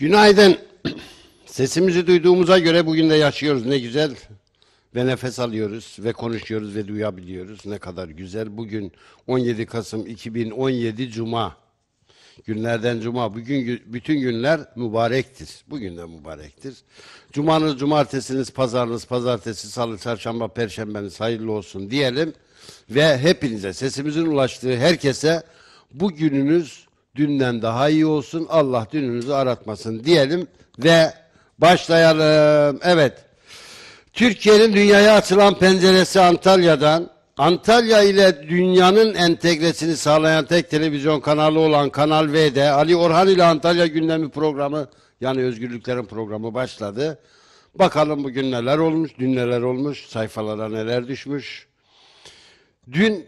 Günaydın. Sesimizi duyduğumuza göre bugün de yaşıyoruz. Ne güzel ve nefes alıyoruz ve konuşuyoruz ve duyabiliyoruz. Ne kadar güzel. Bugün 17 Kasım 2017 Cuma. Günlerden Cuma. Bugün bütün günler mübarektir. Bugün de mübarektir. Cumanız, cumartesiniz, pazarınız, pazartesi, salı, çarşamba, perşembeniz hayırlı olsun diyelim. Ve hepinize, sesimizin ulaştığı herkese bu gününüz dünden daha iyi olsun. Allah dününüzü aratmasın diyelim ve başlayalım. Evet. Türkiye'nin dünyaya açılan penceresi Antalya'dan. Antalya ile dünyanın entegresini sağlayan tek televizyon kanalı olan Kanal V'de Ali Orhan ile Antalya gündemi programı yani özgürlüklerin programı başladı. Bakalım bugün neler olmuş, dün neler olmuş, sayfalara neler düşmüş. Dün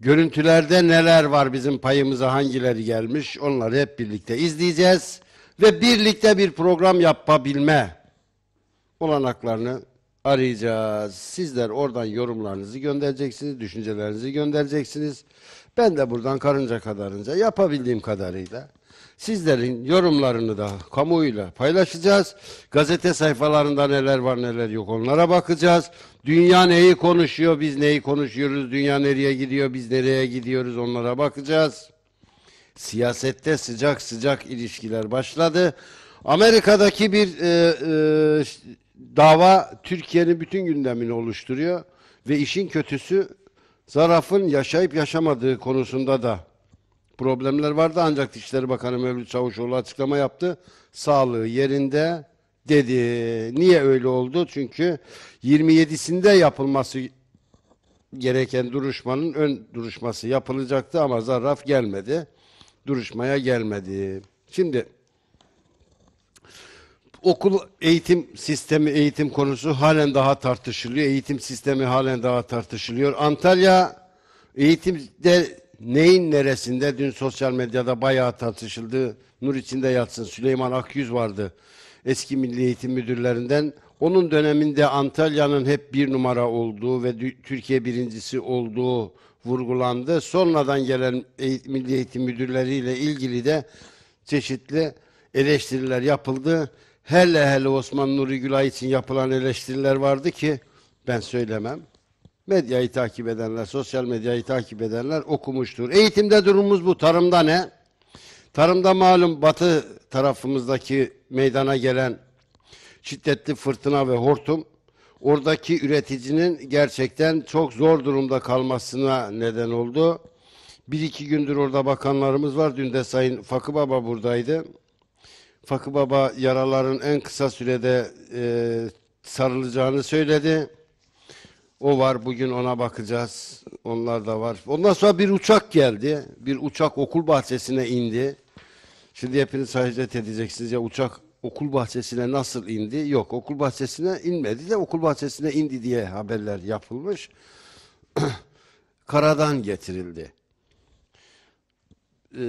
Görüntülerde neler var bizim payımıza hangileri gelmiş onları hep birlikte izleyeceğiz ve birlikte bir program yapabilme olanaklarını arayacağız. Sizler oradan yorumlarınızı göndereceksiniz, düşüncelerinizi göndereceksiniz. Ben de buradan karınca kadarınca yapabildiğim kadarıyla sizlerin yorumlarını da kamuoyuyla paylaşacağız. Gazete sayfalarında neler var neler yok onlara bakacağız. Dünya neyi konuşuyor, biz neyi konuşuyoruz, dünya nereye gidiyor, biz nereye gidiyoruz onlara bakacağız. Siyasette sıcak sıcak ilişkiler başladı. Amerika'daki bir e, e, dava Türkiye'nin bütün gündemini oluşturuyor ve işin kötüsü Zaraf'ın yaşayıp yaşamadığı konusunda da problemler vardı ancak Dışişleri Bakanı Mevlüt Çavuşoğlu açıklama yaptı. Sağlığı yerinde, dedi. Niye öyle oldu? Çünkü 27'sinde yapılması gereken duruşmanın ön duruşması yapılacaktı ama Zarraf gelmedi. Duruşmaya gelmedi. Şimdi okul eğitim sistemi eğitim konusu halen daha tartışılıyor. Eğitim sistemi halen daha tartışılıyor. Antalya eğitimde neyin neresinde dün sosyal medyada bayağı tartışıldı. Nur içinde yatsın Süleyman Akyüz vardı eski Milli Eğitim Müdürlerinden. Onun döneminde Antalya'nın hep bir numara olduğu ve Türkiye birincisi olduğu vurgulandı. Sonradan gelen Milli Eğitim Müdürleriyle ilgili de çeşitli eleştiriler yapıldı. Hele hele Osman Nuri Gülay için yapılan eleştiriler vardı ki ben söylemem. Medyayı takip edenler, sosyal medyayı takip edenler okumuştur. Eğitimde durumumuz bu. Tarımda ne? Tarımda malum batı tarafımızdaki meydana gelen şiddetli fırtına ve hortum oradaki üreticinin gerçekten çok zor durumda kalmasına neden oldu. Bir iki gündür orada bakanlarımız var. Dün de Sayın Fakı Baba buradaydı. Fakı Baba yaraların en kısa sürede e, sarılacağını söyledi. O var bugün ona bakacağız. Onlar da var. Ondan sonra bir uçak geldi. Bir uçak okul bahçesine indi. Şimdi hepiniz hayret edeceksiniz ya uçak okul bahçesine nasıl indi? Yok okul bahçesine inmedi de okul bahçesine indi diye haberler yapılmış. Karadan getirildi. Ee,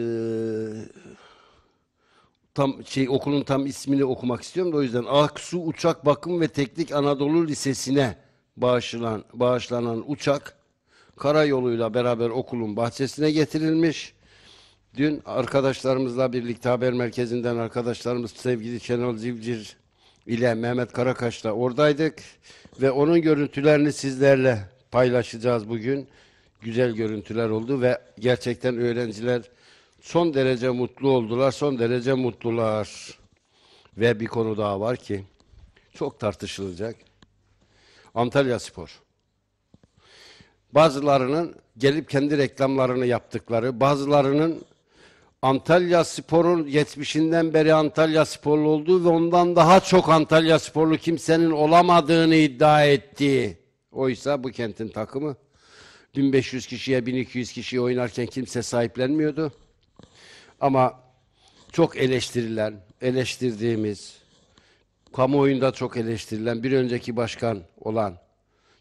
tam şey okulun tam ismini okumak istiyorum da o yüzden Aksu Uçak Bakım ve Teknik Anadolu Lisesi'ne bağışlanan, bağışlanan uçak karayoluyla beraber okulun bahçesine getirilmiş. Dün arkadaşlarımızla birlikte haber merkezinden arkadaşlarımız sevgili Şenol Zivcir ile Mehmet Karakaş'la oradaydık ve onun görüntülerini sizlerle paylaşacağız bugün. Güzel görüntüler oldu ve gerçekten öğrenciler son derece mutlu oldular, son derece mutlular. Ve bir konu daha var ki çok tartışılacak. Antalya Spor. Bazılarının gelip kendi reklamlarını yaptıkları, bazılarının Antalya Spor'un 70'inden beri Antalya Sporlu olduğu ve ondan daha çok Antalya Sporlu kimsenin olamadığını iddia ettiği. Oysa bu kentin takımı 1500 kişiye 1200 kişiye oynarken kimse sahiplenmiyordu. Ama çok eleştirilen, eleştirdiğimiz, kamuoyunda çok eleştirilen bir önceki başkan olan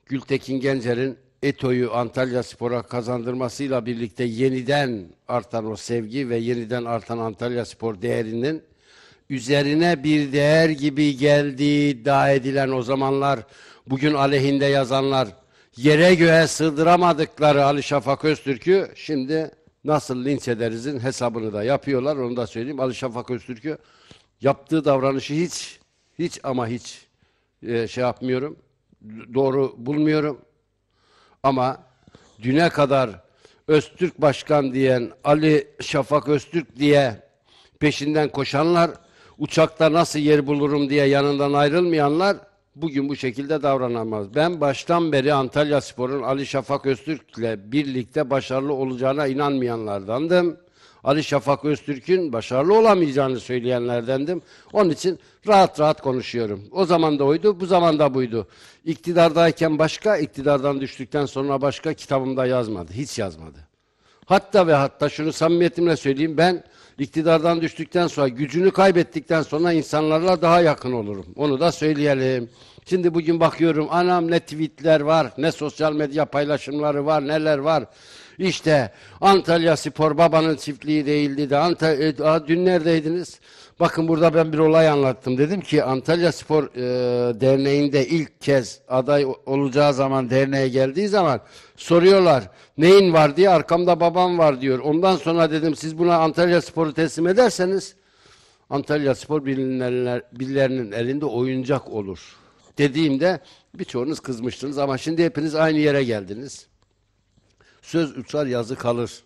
Gültekin Gencer'in ETO'yu Antalya Spor'a kazandırmasıyla birlikte yeniden artan o sevgi ve yeniden artan Antalya Spor değerinin üzerine bir değer gibi geldiği iddia edilen o zamanlar bugün aleyhinde yazanlar yere göğe sığdıramadıkları Ali Şafak Öztürk'ü şimdi nasıl linç ederizin hesabını da yapıyorlar onu da söyleyeyim. Ali Şafak Öztürk'ü yaptığı davranışı hiç hiç ama hiç e, şey yapmıyorum. Doğru bulmuyorum. Ama düne kadar Öztürk Başkan diyen, Ali Şafak Öztürk diye peşinden koşanlar, uçakta nasıl yer bulurum diye yanından ayrılmayanlar bugün bu şekilde davranamaz. Ben baştan beri Antalya Spor'un Ali Şafak Öztürk ile birlikte başarılı olacağına inanmayanlardandım. Ali Şafak Öztürk'ün başarılı olamayacağını söyleyenlerdendim. Onun için rahat rahat konuşuyorum. O zaman da oydu, bu zaman da buydu. İktidardayken başka, iktidardan düştükten sonra başka kitabımda yazmadı. Hiç yazmadı. Hatta ve hatta şunu samimiyetimle söyleyeyim ben iktidardan düştükten sonra gücünü kaybettikten sonra insanlarla daha yakın olurum. Onu da söyleyelim. Şimdi bugün bakıyorum anam ne tweetler var, ne sosyal medya paylaşımları var, neler var. İşte Antalya Spor babanın çiftliği değildi de Antalya, e, dün neredeydiniz? Bakın burada ben bir olay anlattım. Dedim ki Antalya Spor e, Derneği'nde ilk kez aday olacağı zaman derneğe geldiği zaman soruyorlar neyin var diye arkamda babam var diyor. Ondan sonra dedim siz buna Antalya Spor'u teslim ederseniz Antalya Spor birilerinin elinde oyuncak olur dediğimde birçoğunuz kızmıştınız ama şimdi hepiniz aynı yere geldiniz söz uçar yazı kalır.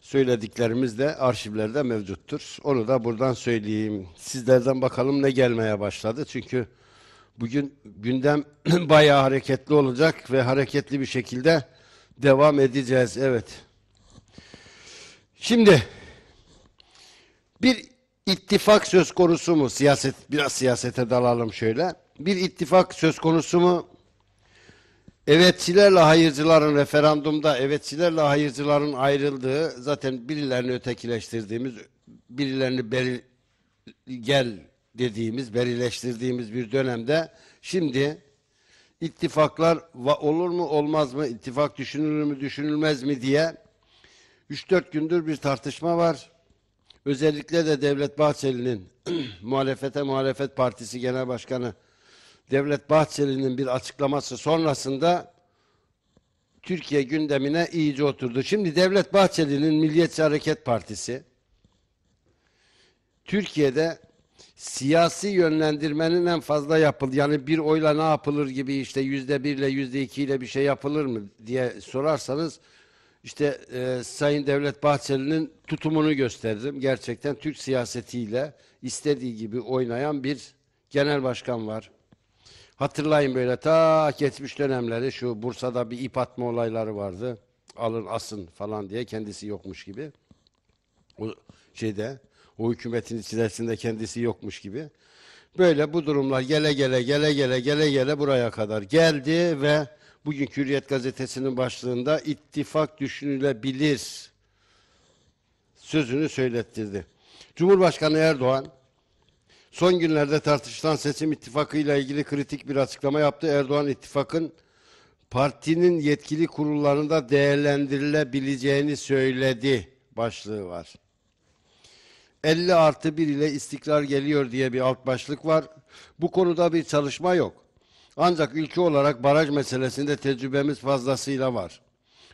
Söylediklerimiz de arşivlerde mevcuttur. Onu da buradan söyleyeyim. Sizlerden bakalım ne gelmeye başladı. Çünkü bugün gündem bayağı hareketli olacak ve hareketli bir şekilde devam edeceğiz. Evet. Şimdi bir ittifak söz konusu mu? Siyaset biraz siyasete dalalım şöyle. Bir ittifak söz konusu mu? Evetçilerle hayırcıların referandumda evetçilerle hayırcıların ayrıldığı zaten birilerini ötekileştirdiğimiz, birilerini beri, gel dediğimiz, berileştirdiğimiz bir dönemde şimdi ittifaklar olur mu olmaz mı, ittifak düşünülür mü düşünülmez mi diye 3-4 gündür bir tartışma var. Özellikle de Devlet Bahçeli'nin muhalefete muhalefet partisi genel başkanı Devlet Bahçeli'nin bir açıklaması sonrasında Türkiye gündemine iyice oturdu. Şimdi Devlet Bahçeli'nin Milliyetçi Hareket Partisi Türkiye'de siyasi yönlendirmenin en fazla yapıl yani bir oyla ne yapılır gibi işte yüzde birle yüzde ikiyle bir şey yapılır mı diye sorarsanız işte e, Sayın Devlet Bahçeli'nin tutumunu gösterdim. Gerçekten Türk siyasetiyle istediği gibi oynayan bir genel başkan var. Hatırlayın böyle ta geçmiş dönemleri şu Bursa'da bir ip atma olayları vardı. Alın asın falan diye kendisi yokmuş gibi. O şeyde o hükümetin içerisinde kendisi yokmuş gibi. Böyle bu durumlar gele gele gele gele gele gele buraya kadar geldi ve bugün Hürriyet gazetesinin başlığında ittifak düşünülebilir sözünü söylettirdi. Cumhurbaşkanı Erdoğan Son günlerde tartışılan seçim ittifakıyla ilgili kritik bir açıklama yaptı. Erdoğan ittifakın partinin yetkili kurullarında değerlendirilebileceğini söyledi başlığı var. 50 artı 1 ile istikrar geliyor diye bir alt başlık var. Bu konuda bir çalışma yok. Ancak ülke olarak baraj meselesinde tecrübemiz fazlasıyla var.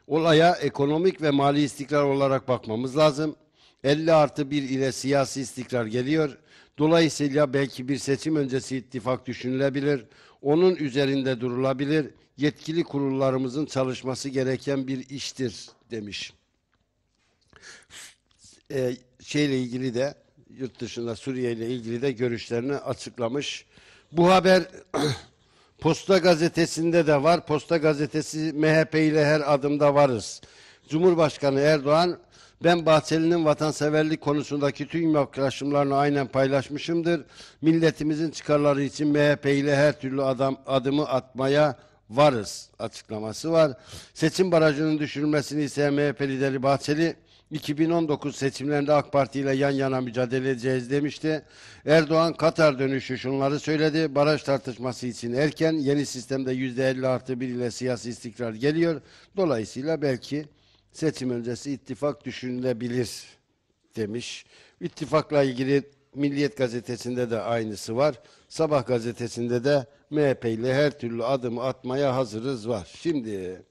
Olaya ekonomik ve mali istikrar olarak bakmamız lazım. 50 artı 1 ile siyasi istikrar geliyor. Dolayısıyla belki bir seçim öncesi ittifak düşünülebilir. Onun üzerinde durulabilir. Yetkili kurullarımızın çalışması gereken bir iştir demiş. Ee, şeyle ilgili de yurt dışında Suriye ile ilgili de görüşlerini açıklamış. Bu haber Posta gazetesinde de var. Posta gazetesi MHP ile her adımda varız. Cumhurbaşkanı Erdoğan ben Bahçeli'nin vatanseverlik konusundaki tüm yaklaşımlarını aynen paylaşmışımdır. Milletimizin çıkarları için MHP ile her türlü adam, adımı atmaya varız açıklaması var. Seçim barajının düşürülmesini ise MHP lideri Bahçeli 2019 seçimlerinde AK Parti ile yan yana mücadele edeceğiz demişti. Erdoğan Katar dönüşü şunları söyledi. Baraj tartışması için erken yeni sistemde %50 artı 1 ile siyasi istikrar geliyor. Dolayısıyla belki seçim öncesi ittifak düşünülebilir demiş. İttifakla ilgili Milliyet gazetesinde de aynısı var. Sabah gazetesinde de MHP ile her türlü adım atmaya hazırız var. Şimdi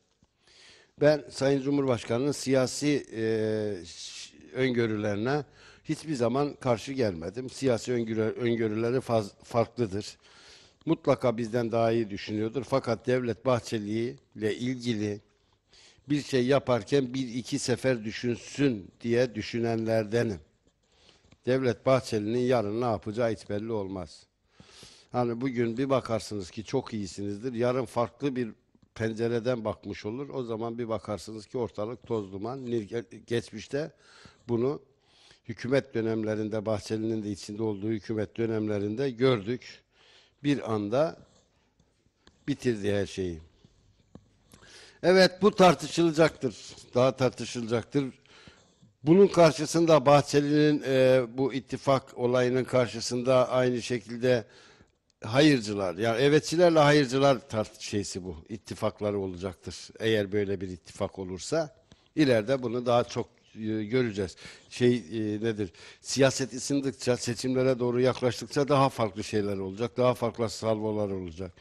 ben Sayın Cumhurbaşkanı'nın siyasi e, öngörülerine hiçbir zaman karşı gelmedim. Siyasi öngörü, öngörüleri faz, farklıdır. Mutlaka bizden daha iyi düşünüyordur. Fakat Devlet Bahçeli ile ilgili bir şey yaparken bir iki sefer düşünsün diye düşünenlerdenim. Devlet Bahçeli'nin yarın ne yapacağı hiç belli olmaz. Hani bugün bir bakarsınız ki çok iyisinizdir. Yarın farklı bir pencereden bakmış olur. O zaman bir bakarsınız ki ortalık toz duman. Geçmişte bunu hükümet dönemlerinde Bahçeli'nin de içinde olduğu hükümet dönemlerinde gördük. Bir anda bitirdi her şeyi. Evet bu tartışılacaktır. Daha tartışılacaktır. Bunun karşısında Bahçeli'nin e, bu ittifak olayının karşısında aynı şekilde hayırcılar yani evetçilerle hayırcılar tart şeysi bu ittifakları olacaktır. Eğer böyle bir ittifak olursa ileride bunu daha çok e, göreceğiz. Şey e, nedir? Siyaset ısındıkça seçimlere doğru yaklaştıkça daha farklı şeyler olacak. Daha farklı salvolar olacak.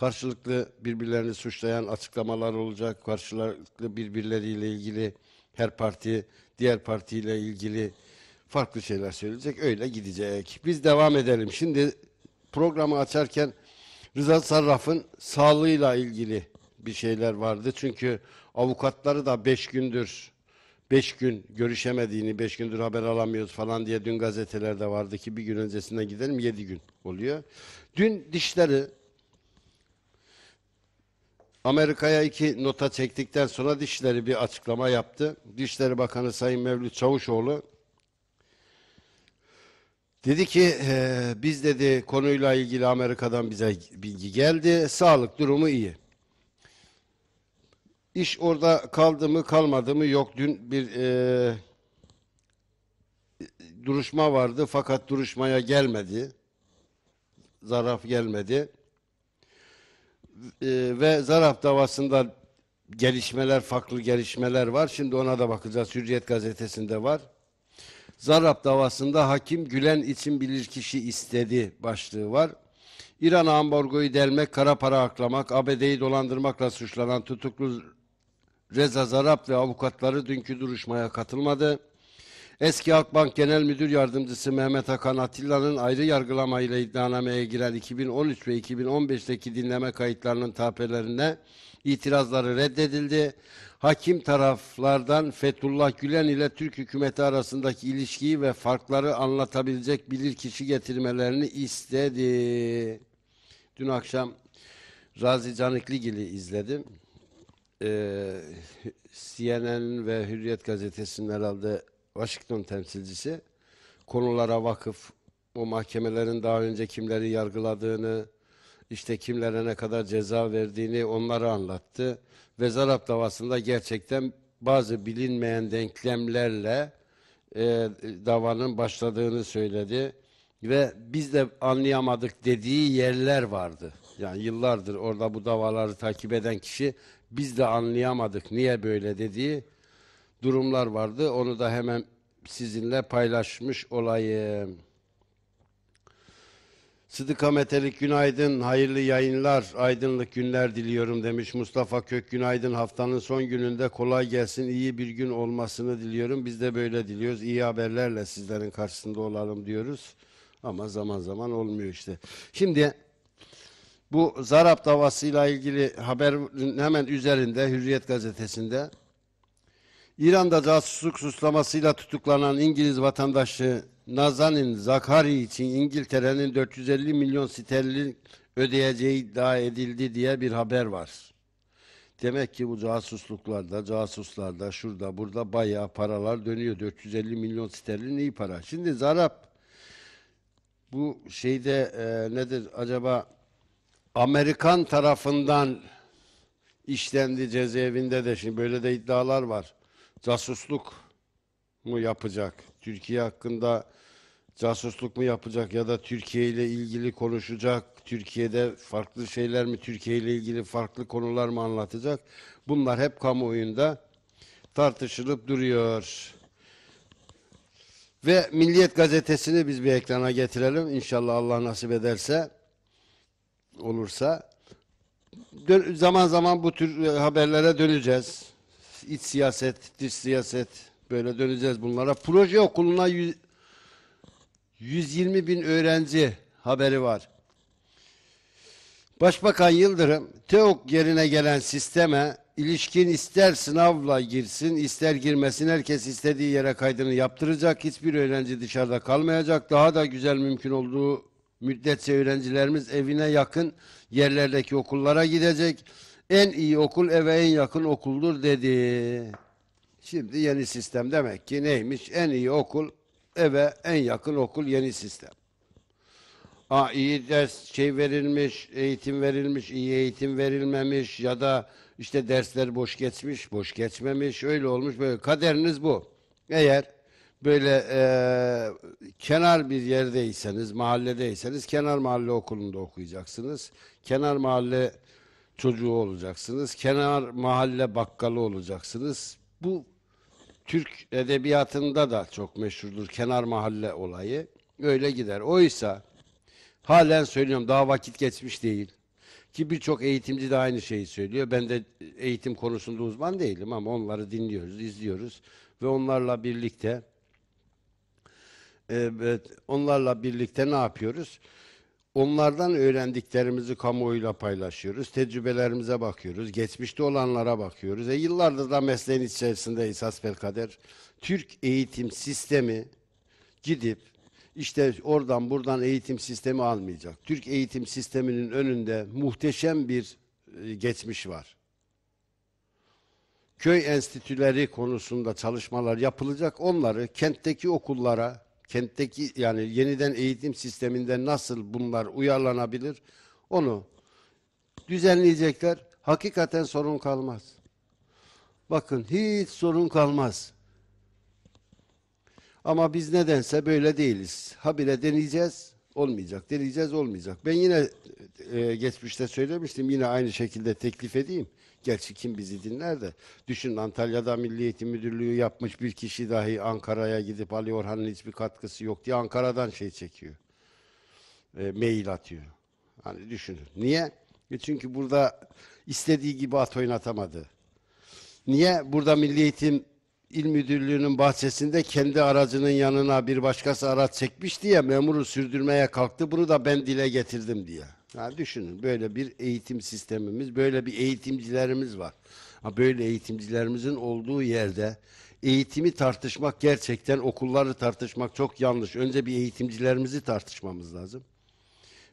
Karşılıklı birbirlerini suçlayan açıklamalar olacak. Karşılıklı birbirleriyle ilgili her parti diğer partiyle ilgili farklı şeyler söyleyecek. Öyle gidecek. Biz devam edelim. Şimdi programı açarken Rıza Sarraf'ın sağlığıyla ilgili bir şeyler vardı. Çünkü avukatları da beş gündür beş gün görüşemediğini, beş gündür haber alamıyoruz falan diye dün gazetelerde vardı ki bir gün öncesine gidelim yedi gün oluyor. Dün dişleri Amerika'ya iki nota çektikten sonra Dişleri bir açıklama yaptı. Dişleri Bakanı Sayın Mevlüt Çavuşoğlu dedi ki e, biz dedi konuyla ilgili Amerika'dan bize bilgi geldi. Sağlık durumu iyi. İş orada kaldı mı kalmadı mı yok. Dün bir e, duruşma vardı fakat duruşmaya gelmedi. Zaraf gelmedi. Ee, ve Zaraf davasında gelişmeler, farklı gelişmeler var. Şimdi ona da bakacağız. Hürriyet gazetesinde var. Zarrab davasında hakim Gülen için bilirkişi istedi başlığı var. İran ambargoyu delmek, kara para aklamak, ABD'yi dolandırmakla suçlanan tutuklu Reza Zarap ve avukatları dünkü duruşmaya katılmadı. Eski Halkbank Genel Müdür Yardımcısı Mehmet Hakan Atilla'nın ayrı yargılama yargılamayla iddianameye giren 2013 ve 2015'teki dinleme kayıtlarının tapelerine itirazları reddedildi. Hakim taraflardan Fethullah Gülen ile Türk hükümeti arasındaki ilişkiyi ve farkları anlatabilecek bilirkişi getirmelerini istedi. Dün akşam Razi Canikligil'i izledim. Ee, CNN ve Hürriyet Gazetesi'nin herhalde Washington temsilcisi konulara vakıf o mahkemelerin daha önce kimleri yargıladığını, işte kimlere ne kadar ceza verdiğini onları anlattı. Ve Zarap davasında gerçekten bazı bilinmeyen denklemlerle e, davanın başladığını söyledi. Ve biz de anlayamadık dediği yerler vardı. Yani yıllardır orada bu davaları takip eden kişi biz de anlayamadık niye böyle dediği durumlar vardı. Onu da hemen sizinle paylaşmış olayım. Sıdıka Metelik günaydın, hayırlı yayınlar, aydınlık günler diliyorum demiş Mustafa Kök günaydın. Haftanın son gününde kolay gelsin, iyi bir gün olmasını diliyorum. Biz de böyle diliyoruz. iyi haberlerle sizlerin karşısında olalım diyoruz. Ama zaman zaman olmuyor işte. Şimdi bu Zarap davasıyla ilgili haber hemen üzerinde Hürriyet gazetesinde İran'da casusluk suçlamasıyla tutuklanan İngiliz vatandaşı Nazanin Zakari için İngiltere'nin 450 milyon sterlin ödeyeceği iddia edildi diye bir haber var. Demek ki bu casusluklarda, casuslarda, şurada, burada bayağı paralar dönüyor. 450 milyon sterlin iyi para. Şimdi Zarap bu şeyde e, nedir acaba Amerikan tarafından işlendi cezaevinde de şimdi böyle de iddialar var casusluk mu yapacak? Türkiye hakkında casusluk mu yapacak ya da Türkiye ile ilgili konuşacak? Türkiye'de farklı şeyler mi? Türkiye ile ilgili farklı konular mı anlatacak? Bunlar hep kamuoyunda tartışılıp duruyor. Ve Milliyet Gazetesi'ni biz bir ekrana getirelim. İnşallah Allah nasip ederse olursa. Dön zaman zaman bu tür e, haberlere döneceğiz iç siyaset, dış siyaset böyle döneceğiz bunlara. Proje okuluna 120 bin öğrenci haberi var. Başbakan Yıldırım, TEOK yerine gelen sisteme ilişkin ister sınavla girsin, ister girmesin herkes istediği yere kaydını yaptıracak. Hiçbir öğrenci dışarıda kalmayacak. Daha da güzel mümkün olduğu müddetçe öğrencilerimiz evine yakın yerlerdeki okullara gidecek en iyi okul eve en yakın okuldur dedi. Şimdi yeni sistem demek ki neymiş? En iyi okul eve en yakın okul yeni sistem. Aa, iyi ders şey verilmiş, eğitim verilmiş, iyi eğitim verilmemiş ya da işte dersler boş geçmiş, boş geçmemiş, öyle olmuş böyle. Kaderiniz bu. Eğer böyle e, kenar bir yerdeyseniz, mahalledeyseniz kenar mahalle okulunda okuyacaksınız. Kenar mahalle çocuğu olacaksınız. Kenar mahalle bakkalı olacaksınız. Bu Türk edebiyatında da çok meşhurdur kenar mahalle olayı. Öyle gider. Oysa halen söylüyorum daha vakit geçmiş değil. Ki birçok eğitimci de aynı şeyi söylüyor. Ben de eğitim konusunda uzman değilim ama onları dinliyoruz, izliyoruz ve onlarla birlikte evet, onlarla birlikte ne yapıyoruz? Onlardan öğrendiklerimizi kamuoyuyla paylaşıyoruz. Tecrübelerimize bakıyoruz. Geçmişte olanlara bakıyoruz. E yıllardır da mesleğin içerisindeyiz hasbelkader. Türk eğitim sistemi gidip işte oradan buradan eğitim sistemi almayacak. Türk eğitim sisteminin önünde muhteşem bir e, geçmiş var. Köy enstitüleri konusunda çalışmalar yapılacak. Onları kentteki okullara kentteki yani yeniden eğitim sisteminde nasıl bunlar uyarlanabilir onu düzenleyecekler. Hakikaten sorun kalmaz. Bakın hiç sorun kalmaz. Ama biz nedense böyle değiliz. Habire deneyeceğiz, olmayacak. Deneyeceğiz, olmayacak. Ben yine e, geçmişte söylemiştim, yine aynı şekilde teklif edeyim. Gerçi kim bizi dinler de. Düşün Antalya'da Milli Müdürlüğü yapmış bir kişi dahi Ankara'ya gidip Ali Orhan'ın hiçbir katkısı yok diye Ankara'dan şey çekiyor. E, mail atıyor. Hani düşünün. Niye? E çünkü burada istediği gibi at oynatamadı. Niye? Burada Milli Eğitim İl Müdürlüğü'nün bahçesinde kendi aracının yanına bir başkası araç çekmiş diye memuru sürdürmeye kalktı. Bunu da ben dile getirdim diye. Ya düşünün böyle bir eğitim sistemimiz, böyle bir eğitimcilerimiz var. Ha böyle eğitimcilerimizin olduğu yerde eğitimi tartışmak gerçekten okulları tartışmak çok yanlış. Önce bir eğitimcilerimizi tartışmamız lazım.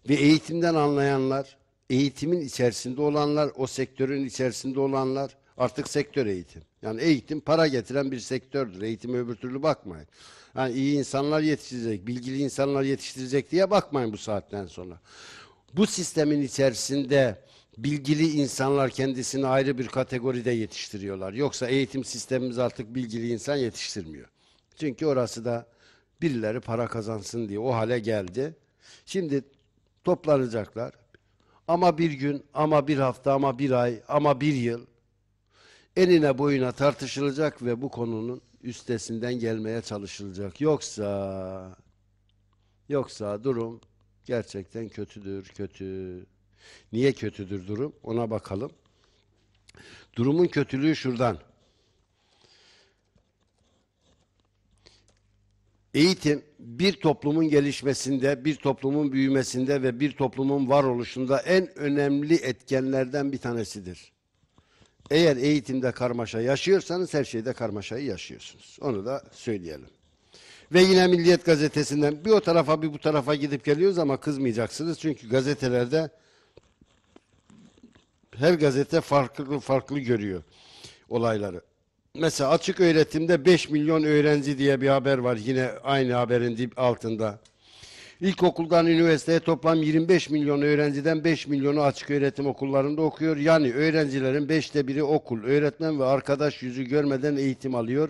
Ve eğitimden anlayanlar, eğitimin içerisinde olanlar, o sektörün içerisinde olanlar artık sektör eğitim. Yani eğitim para getiren bir sektördür. Eğitime öbür türlü bakmayın. Yani iyi insanlar yetiştirecek, bilgili insanlar yetiştirecek diye bakmayın bu saatten sonra bu sistemin içerisinde bilgili insanlar kendisini ayrı bir kategoride yetiştiriyorlar. Yoksa eğitim sistemimiz artık bilgili insan yetiştirmiyor. Çünkü orası da birileri para kazansın diye o hale geldi. Şimdi toplanacaklar. Ama bir gün, ama bir hafta, ama bir ay, ama bir yıl enine boyuna tartışılacak ve bu konunun üstesinden gelmeye çalışılacak. Yoksa yoksa durum gerçekten kötüdür, kötü. Niye kötüdür durum? Ona bakalım. Durumun kötülüğü şuradan. Eğitim bir toplumun gelişmesinde, bir toplumun büyümesinde ve bir toplumun varoluşunda en önemli etkenlerden bir tanesidir. Eğer eğitimde karmaşa yaşıyorsanız her şeyde karmaşayı yaşıyorsunuz. Onu da söyleyelim. Ve yine Milliyet Gazetesi'nden bir o tarafa bir bu tarafa gidip geliyoruz ama kızmayacaksınız. Çünkü gazetelerde her gazete farklı farklı görüyor olayları. Mesela açık öğretimde 5 milyon öğrenci diye bir haber var yine aynı haberin dip altında. İlkokuldan üniversiteye toplam 25 milyon öğrenciden 5 milyonu açık öğretim okullarında okuyor. Yani öğrencilerin 5'te biri okul, öğretmen ve arkadaş yüzü görmeden eğitim alıyor.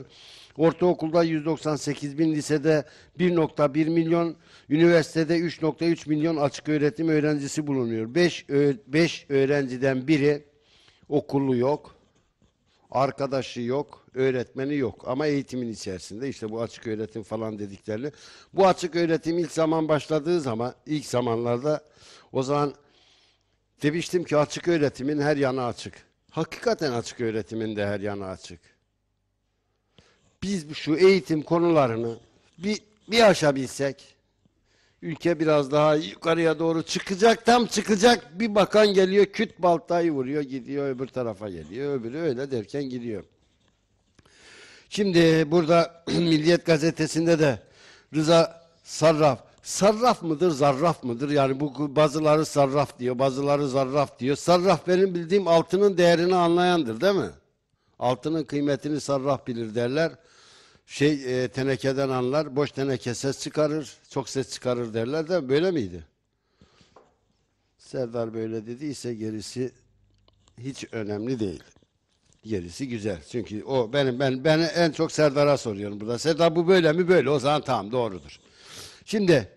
Ortaokulda 198 bin, lisede 1.1 milyon, üniversitede 3.3 milyon açık öğretim öğrencisi bulunuyor. 5 5 öğrenciden biri okulu yok, arkadaşı yok, öğretmeni yok ama eğitimin içerisinde işte bu açık öğretim falan dediklerini. Bu açık öğretim ilk zaman başladığı zaman ilk zamanlarda o zaman demiştim ki açık öğretimin her yanı açık. Hakikaten açık öğretimin de her yanı açık biz şu eğitim konularını bir, bir bilsek ülke biraz daha yukarıya doğru çıkacak tam çıkacak bir bakan geliyor küt baltayı vuruyor gidiyor öbür tarafa geliyor öbürü öyle derken gidiyor. Şimdi burada Milliyet gazetesinde de Rıza Sarraf sarraf mıdır zarraf mıdır yani bu bazıları sarraf diyor bazıları zarraf diyor sarraf benim bildiğim altının değerini anlayandır değil mi? Altının kıymetini sarraf bilir derler şey e, tenekeden anlar, boş teneke ses çıkarır, çok ses çıkarır derler de böyle miydi? Serdar böyle dediyse gerisi hiç önemli değil. Gerisi güzel. Çünkü o benim ben ben en çok Serdar'a soruyorum burada. Serdar bu böyle mi böyle? O zaman tamam doğrudur. Şimdi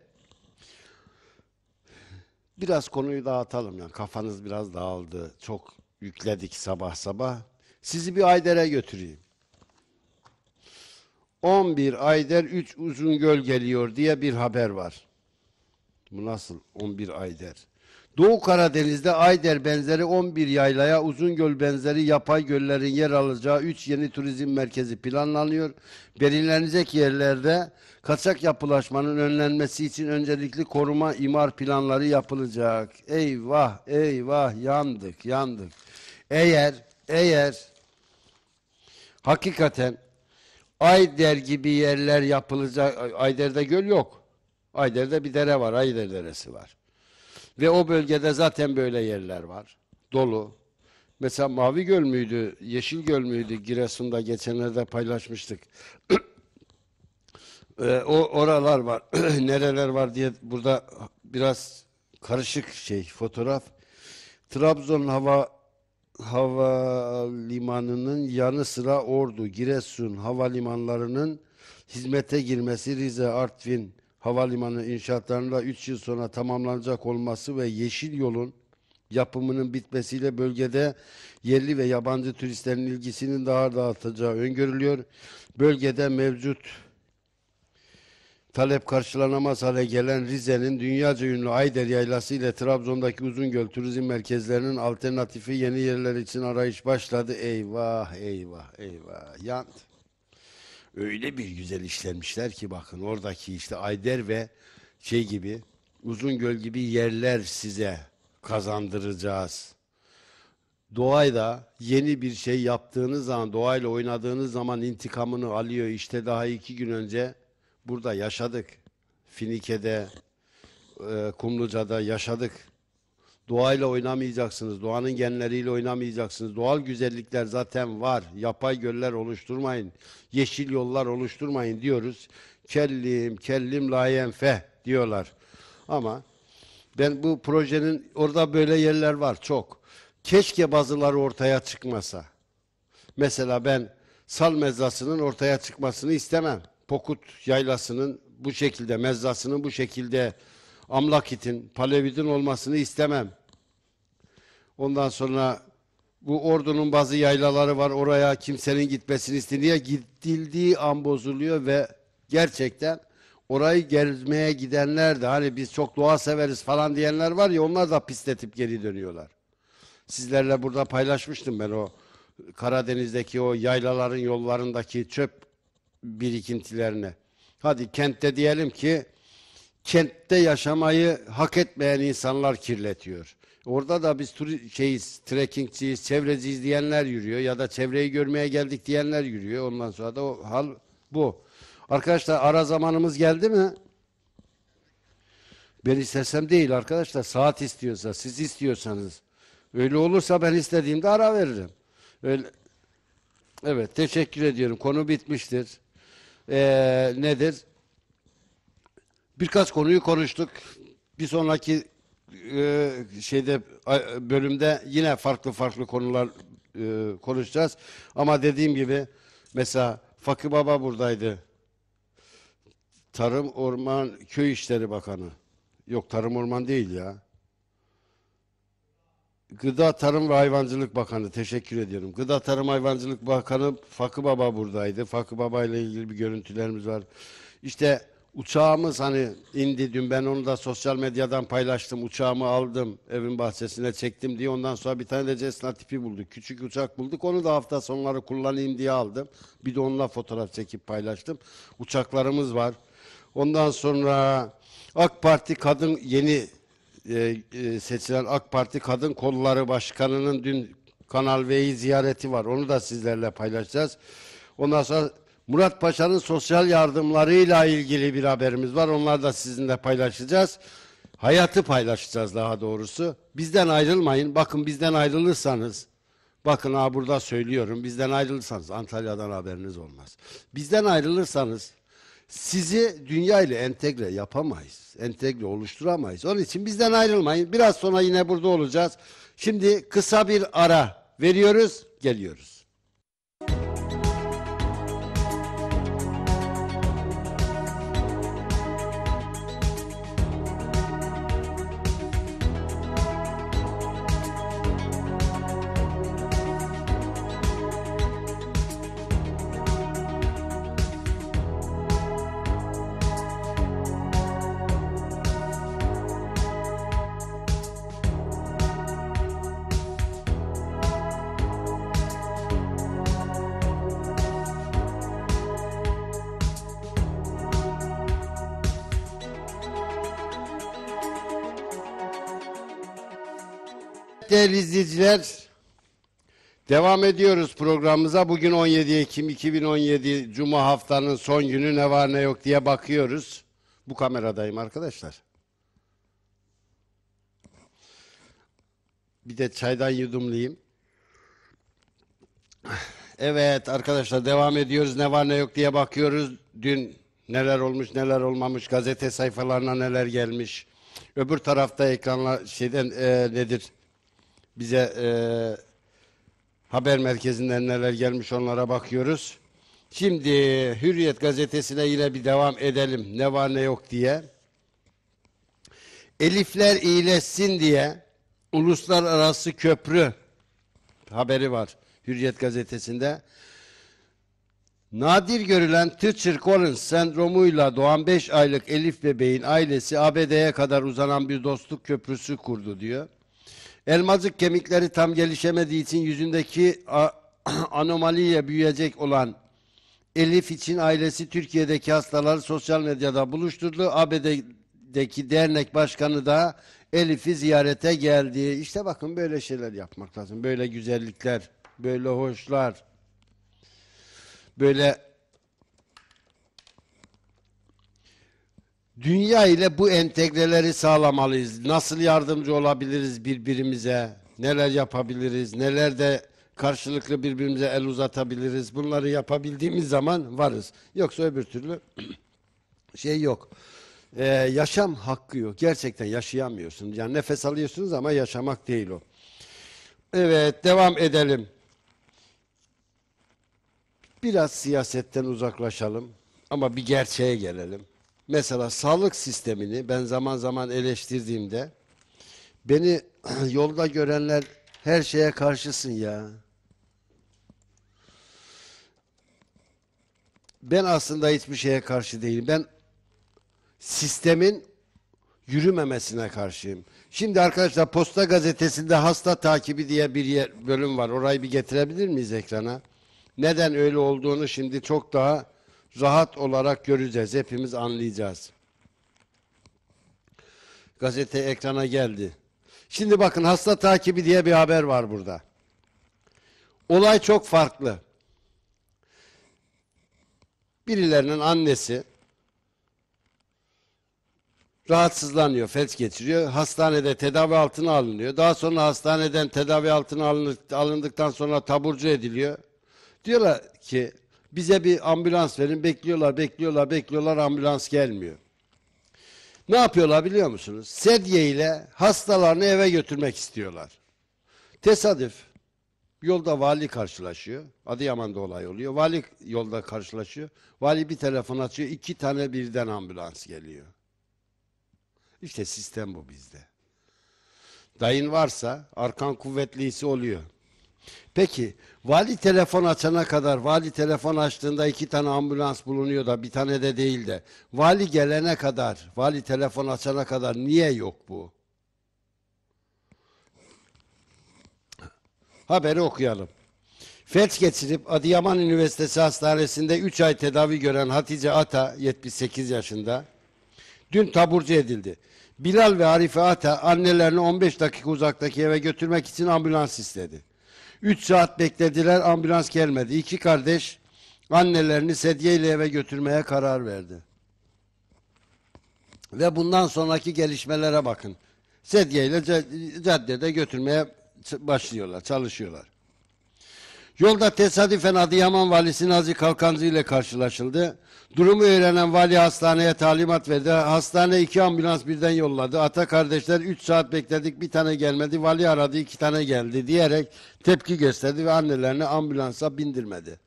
biraz konuyu dağıtalım yani kafanız biraz dağıldı. Çok yükledik sabah sabah. Sizi bir Ayder'e götüreyim. 11 ayder 3 uzun göl geliyor diye bir haber var. Bu nasıl 11 ayder? Doğu Karadeniz'de Ayder benzeri 11 yaylaya Uzungöl benzeri yapay göllerin yer alacağı 3 yeni turizm merkezi planlanıyor. Belirlenecek yerlerde kaçak yapılaşmanın önlenmesi için öncelikli koruma imar planları yapılacak. Eyvah eyvah yandık yandık. Eğer eğer hakikaten Ayder gibi yerler yapılacak. Ayder'de göl yok. Ayder'de bir dere var. Ayder Deresi var. Ve o bölgede zaten böyle yerler var. Dolu. Mesela Mavi Göl müydü, Yeşil Göl müydü Giresun'da geçenlerde paylaşmıştık. e, o oralar var, nereler var diye burada biraz karışık şey fotoğraf. Trabzon hava Havalimanı'nın yanı sıra Ordu, Giresun havalimanlarının hizmete girmesi Rize, Artvin havalimanı inşaatlarında 3 yıl sonra tamamlanacak olması ve Yeşil Yol'un yapımının bitmesiyle bölgede yerli ve yabancı turistlerin ilgisinin daha da artacağı öngörülüyor. Bölgede mevcut Talep karşılanamaz hale gelen Rize'nin dünyaca ünlü Ayder Yaylası ile Trabzon'daki Uzungöl turizm merkezlerinin alternatifi yeni yerler için arayış başladı. Eyvah eyvah eyvah yandı. Öyle bir güzel işlemişler ki bakın oradaki işte Ayder ve şey gibi Uzungöl gibi yerler size kazandıracağız. Doğayla yeni bir şey yaptığınız zaman, doğayla oynadığınız zaman intikamını alıyor. İşte daha iki gün önce burada yaşadık. Finike'de, e, Kumluca'da yaşadık. Doğayla oynamayacaksınız. Doğanın genleriyle oynamayacaksınız. Doğal güzellikler zaten var. Yapay göller oluşturmayın. Yeşil yollar oluşturmayın diyoruz. Kellim, kellim layen feh diyorlar. Ama ben bu projenin orada böyle yerler var çok. Keşke bazıları ortaya çıkmasa. Mesela ben Sal mezrasının ortaya çıkmasını istemem. Pokut yaylasının bu şekilde, mezzasının bu şekilde Amlakit'in, Palevid'in olmasını istemem. Ondan sonra bu ordunun bazı yaylaları var oraya kimsenin gitmesini isteniyor. Gidildiği an bozuluyor ve gerçekten orayı gezmeye gidenler de hani biz çok doğa severiz falan diyenler var ya onlar da pisletip geri dönüyorlar. Sizlerle burada paylaşmıştım ben o Karadeniz'deki o yaylaların yollarındaki çöp birikintilerine. Hadi kentte diyelim ki kentte yaşamayı hak etmeyen insanlar kirletiyor. Orada da biz tur şeyiz, trekkingçiyiz, çevreciyiz diyenler yürüyor ya da çevreyi görmeye geldik diyenler yürüyor. Ondan sonra da o hal bu. Arkadaşlar ara zamanımız geldi mi? Ben istesem değil arkadaşlar. Saat istiyorsa, siz istiyorsanız. Öyle olursa ben istediğimde ara veririm. Öyle. Evet, teşekkür ediyorum. Konu bitmiştir ee, nedir? Birkaç konuyu konuştuk. Bir sonraki e, şeyde bölümde yine farklı farklı konular e, konuşacağız. Ama dediğim gibi mesela Fakı Baba buradaydı. Tarım Orman Köy İşleri Bakanı. Yok Tarım Orman değil ya. Gıda Tarım ve Hayvancılık Bakanı teşekkür ediyorum. Gıda Tarım Hayvancılık Bakanı Fakı Baba buradaydı. Fakı Baba ile ilgili bir görüntülerimiz var. İşte uçağımız hani indi dün ben onu da sosyal medyadan paylaştım. Uçağımı aldım evin bahçesine çektim diye ondan sonra bir tane de Cessna tipi bulduk. Küçük uçak bulduk onu da hafta sonları kullanayım diye aldım. Bir de onunla fotoğraf çekip paylaştım. Uçaklarımız var. Ondan sonra AK Parti kadın yeni e, e, seçilen AK Parti Kadın Kolları Başkanı'nın dün Kanal V'yi ziyareti var. Onu da sizlerle paylaşacağız. Ondan sonra Murat Paşa'nın sosyal yardımlarıyla ilgili bir haberimiz var. Onları da sizinle paylaşacağız. Hayatı paylaşacağız daha doğrusu. Bizden ayrılmayın. Bakın bizden ayrılırsanız Bakın ha burada söylüyorum. Bizden ayrılırsanız Antalya'dan haberiniz olmaz. Bizden ayrılırsanız sizi dünya ile entegre yapamayız. Entegre oluşturamayız. Onun için bizden ayrılmayın. Biraz sonra yine burada olacağız. Şimdi kısa bir ara veriyoruz, geliyoruz. değerli izleyiciler, devam ediyoruz programımıza. Bugün 17 Ekim 2017 Cuma haftanın son günü ne var ne yok diye bakıyoruz. Bu kameradayım arkadaşlar. Bir de çaydan yudumlayayım. Evet arkadaşlar devam ediyoruz. Ne var ne yok diye bakıyoruz. Dün neler olmuş neler olmamış gazete sayfalarına neler gelmiş. Öbür tarafta ekranla şeyden e, nedir? bize e, haber merkezinden neler gelmiş onlara bakıyoruz. Şimdi Hürriyet gazetesine yine bir devam edelim ne var ne yok diye. Elifler iyileşsin diye uluslararası köprü haberi var Hürriyet gazetesinde. Nadir görülen Titcher-Collins sendromuyla doğan 5 aylık Elif bebeğin ailesi ABD'ye kadar uzanan bir dostluk köprüsü kurdu diyor. Elmacık kemikleri tam gelişemediği için yüzündeki anomaliye büyüyecek olan Elif için ailesi Türkiye'deki hastaları sosyal medyada buluşturdu. ABD'deki dernek başkanı da Elif'i ziyarete geldi. İşte bakın böyle şeyler yapmak lazım. Böyle güzellikler, böyle hoşlar, böyle dünya ile bu entegreleri sağlamalıyız. Nasıl yardımcı olabiliriz birbirimize? Neler yapabiliriz? Nelerde karşılıklı birbirimize el uzatabiliriz? Bunları yapabildiğimiz zaman varız. Yoksa öbür türlü şey yok. Ee, yaşam hakkı yok. Gerçekten yaşayamıyorsunuz. Yani nefes alıyorsunuz ama yaşamak değil o. Evet, devam edelim. Biraz siyasetten uzaklaşalım ama bir gerçeğe gelelim. Mesela sağlık sistemini ben zaman zaman eleştirdiğimde beni yolda görenler her şeye karşısın ya. Ben aslında hiçbir şeye karşı değilim. Ben sistemin yürümemesine karşıyım. Şimdi arkadaşlar Posta Gazetesi'nde hasta takibi diye bir yer, bölüm var. Orayı bir getirebilir miyiz ekrana? Neden öyle olduğunu şimdi çok daha rahat olarak göreceğiz. Hepimiz anlayacağız. Gazete ekrana geldi. Şimdi bakın hasta takibi diye bir haber var burada. Olay çok farklı. Birilerinin annesi rahatsızlanıyor, felç geçiriyor. Hastanede tedavi altına alınıyor. Daha sonra hastaneden tedavi altına alındıktan sonra taburcu ediliyor. Diyorlar ki bize bir ambulans verin. Bekliyorlar, bekliyorlar, bekliyorlar. Ambulans gelmiyor. Ne yapıyorlar biliyor musunuz? Sedye ile hastalarını eve götürmek istiyorlar. Tesadüf. Yolda vali karşılaşıyor. Adıyaman'da olay oluyor. Vali yolda karşılaşıyor. Vali bir telefon açıyor. iki tane birden ambulans geliyor. İşte sistem bu bizde. Dayın varsa arkan kuvvetliyse oluyor. Peki vali telefon açana kadar vali telefon açtığında iki tane ambulans bulunuyor da bir tane de değil de vali gelene kadar vali telefon açana kadar niye yok bu? Haberi okuyalım. Felç geçirip Adıyaman Üniversitesi Hastanesi'nde 3 ay tedavi gören Hatice Ata 78 yaşında dün taburcu edildi. Bilal ve Arife Ata annelerini 15 dakika uzaktaki eve götürmek için ambulans istedi. Üç saat beklediler ambulans gelmedi. İki kardeş annelerini sedyeyle eve götürmeye karar verdi. Ve bundan sonraki gelişmelere bakın. Sedyeyle caddede götürmeye başlıyorlar, çalışıyorlar. Yolda tesadüfen Adıyaman valisi Nazi Kalkancı ile karşılaşıldı. Durumu öğrenen vali hastaneye talimat verdi. Hastane iki ambulans birden yolladı. Ata kardeşler üç saat bekledik bir tane gelmedi. Vali aradı iki tane geldi diyerek tepki gösterdi ve annelerini ambulansa bindirmedi.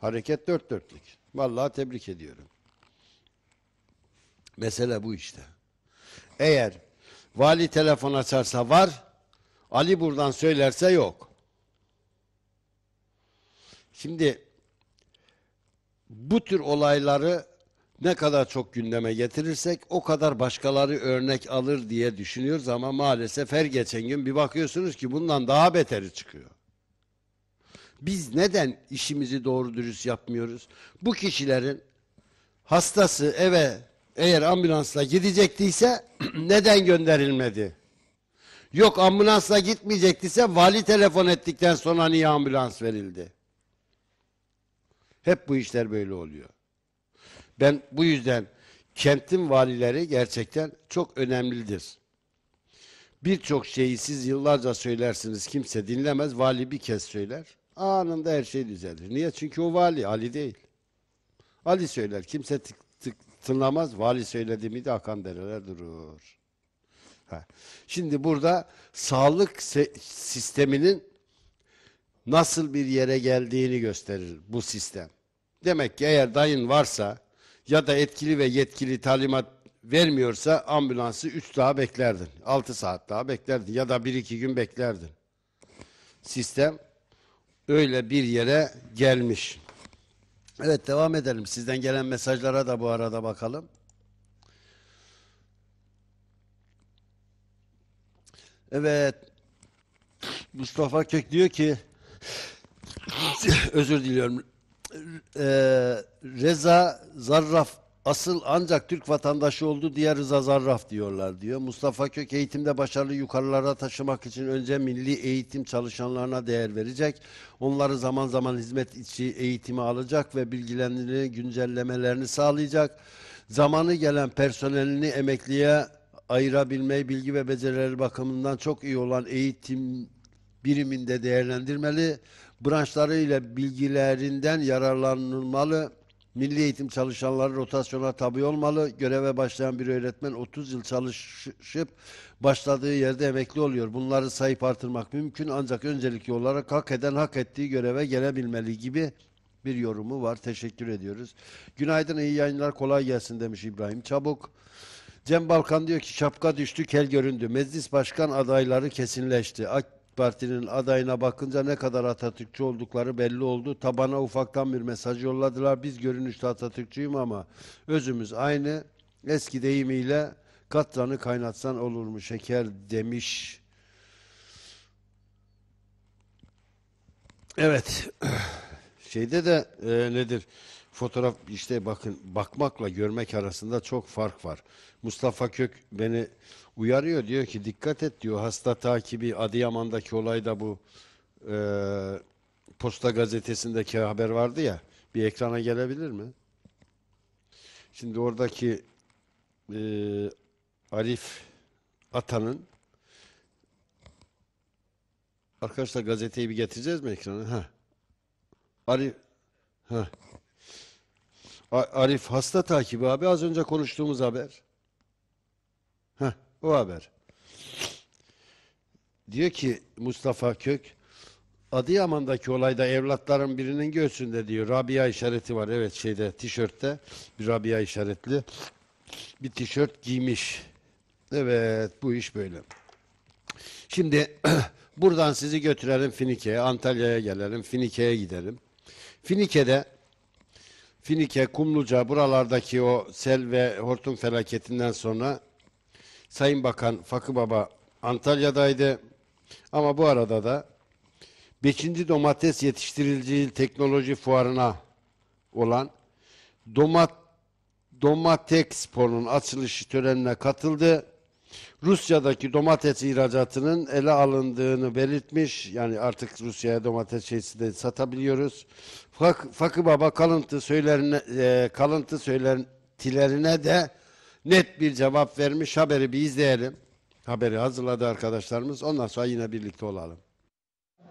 Hareket dört dörtlük. Vallahi tebrik ediyorum. Mesele bu işte. Eğer vali telefon açarsa var, Ali buradan söylerse yok. Şimdi bu tür olayları ne kadar çok gündeme getirirsek o kadar başkaları örnek alır diye düşünüyoruz ama maalesef her geçen gün bir bakıyorsunuz ki bundan daha beteri çıkıyor. Biz neden işimizi doğru dürüst yapmıyoruz? Bu kişilerin hastası eve eğer ambulansla gidecektiyse neden gönderilmedi? Yok ambulansla gitmeyecektiyse vali telefon ettikten sonra niye ambulans verildi? Hep bu işler böyle oluyor. Ben bu yüzden kentin valileri gerçekten çok önemlidir. Birçok şeyi siz yıllarca söylersiniz kimse dinlemez. Vali bir kez söyler. Anında her şey düzelir. Niye? Çünkü o vali Ali değil. Ali söyler. Kimse tık, tık, tınlamaz. Vali söyledi miydi akan dereler durur. Ha. Şimdi burada sağlık sisteminin nasıl bir yere geldiğini gösterir bu sistem. Demek ki eğer dayın varsa ya da etkili ve yetkili talimat vermiyorsa ambulansı 3 daha beklerdin. 6 saat daha beklerdin ya da 1-2 gün beklerdin. Sistem öyle bir yere gelmiş. Evet devam edelim. Sizden gelen mesajlara da bu arada bakalım. Evet. Mustafa Kök diyor ki özür diliyorum. E, Reza Zarraf asıl ancak Türk vatandaşı oldu diye Rıza Zarraf diyorlar diyor. Mustafa Kök eğitimde başarılı yukarılara taşımak için önce milli eğitim çalışanlarına değer verecek. Onları zaman zaman hizmet içi eğitimi alacak ve bilgilerini güncellemelerini sağlayacak. Zamanı gelen personelini emekliye ayırabilmeyi bilgi ve becerileri bakımından çok iyi olan eğitim biriminde değerlendirmeli, branşlarıyla bilgilerinden yararlanılmalı, milli eğitim çalışanları rotasyona tabi olmalı, göreve başlayan bir öğretmen 30 yıl çalışıp başladığı yerde emekli oluyor. Bunları sayıp artırmak mümkün ancak öncelikli olarak hak eden hak ettiği göreve gelebilmeli gibi bir yorumu var. Teşekkür ediyoruz. Günaydın, iyi yayınlar, kolay gelsin demiş İbrahim Çabuk. Cem Balkan diyor ki şapka düştü, kel göründü. Meclis başkan adayları kesinleşti. Parti'nin adayına bakınca ne kadar Atatürkçü oldukları belli oldu. Tabana ufaktan bir mesaj yolladılar. Biz görünüşte Atatürkçüyüm ama özümüz aynı. Eski deyimiyle katranı kaynatsan olur mu şeker demiş. Evet. Şeyde de e, nedir? Fotoğraf işte bakın bakmakla görmek arasında çok fark var. Mustafa Kök beni uyarıyor diyor ki dikkat et diyor hasta takibi Adıyaman'daki olay da bu e, Posta gazetesindeki haber vardı ya bir ekrana gelebilir mi? Şimdi oradaki e, Arif Atan'ın arkadaşlar gazeteyi bir getireceğiz mi ekranı? Ha. Arif ha. Arif hasta takibi abi az önce konuştuğumuz haber. O haber. Diyor ki Mustafa Kök, Adıyaman'daki olayda evlatların birinin göğsünde diyor Rabia işareti var. Evet şeyde tişörtte bir Rabia işaretli bir tişört giymiş. Evet bu iş böyle. Şimdi buradan sizi götürelim Finike'ye, Antalya'ya gelelim, Finike'ye gidelim. Finike'de Finike, Kumluca buralardaki o sel ve hortum felaketinden sonra Sayın Bakan Fakı Baba Antalya'daydı. Ama bu arada da 5. Domates Yetiştiriciliği Teknoloji Fuarına olan Domat Domatexpo'nun açılış törenine katıldı. Rusya'daki domates ihracatının ele alındığını belirtmiş. Yani artık Rusya'ya domates şeysi de satabiliyoruz. Fak, Fakı Baba kalıntı söylerine e, kalıntı söylentilerine de net bir cevap vermiş. Haberi bir izleyelim. Haberi hazırladı arkadaşlarımız. Ondan sonra yine birlikte olalım.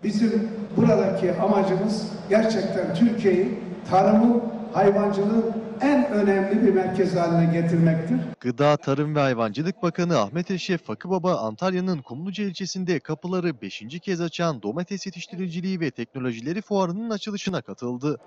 Bizim buradaki amacımız gerçekten Türkiye'yi tarımı, hayvancılığı en önemli bir merkez haline getirmektir. Gıda, Tarım ve Hayvancılık Bakanı Ahmet Eşref Fakıbaba Antalya'nın Kumluca ilçesinde kapıları 5. kez açan Domates Yetiştiriciliği ve Teknolojileri Fuarı'nın açılışına katıldı.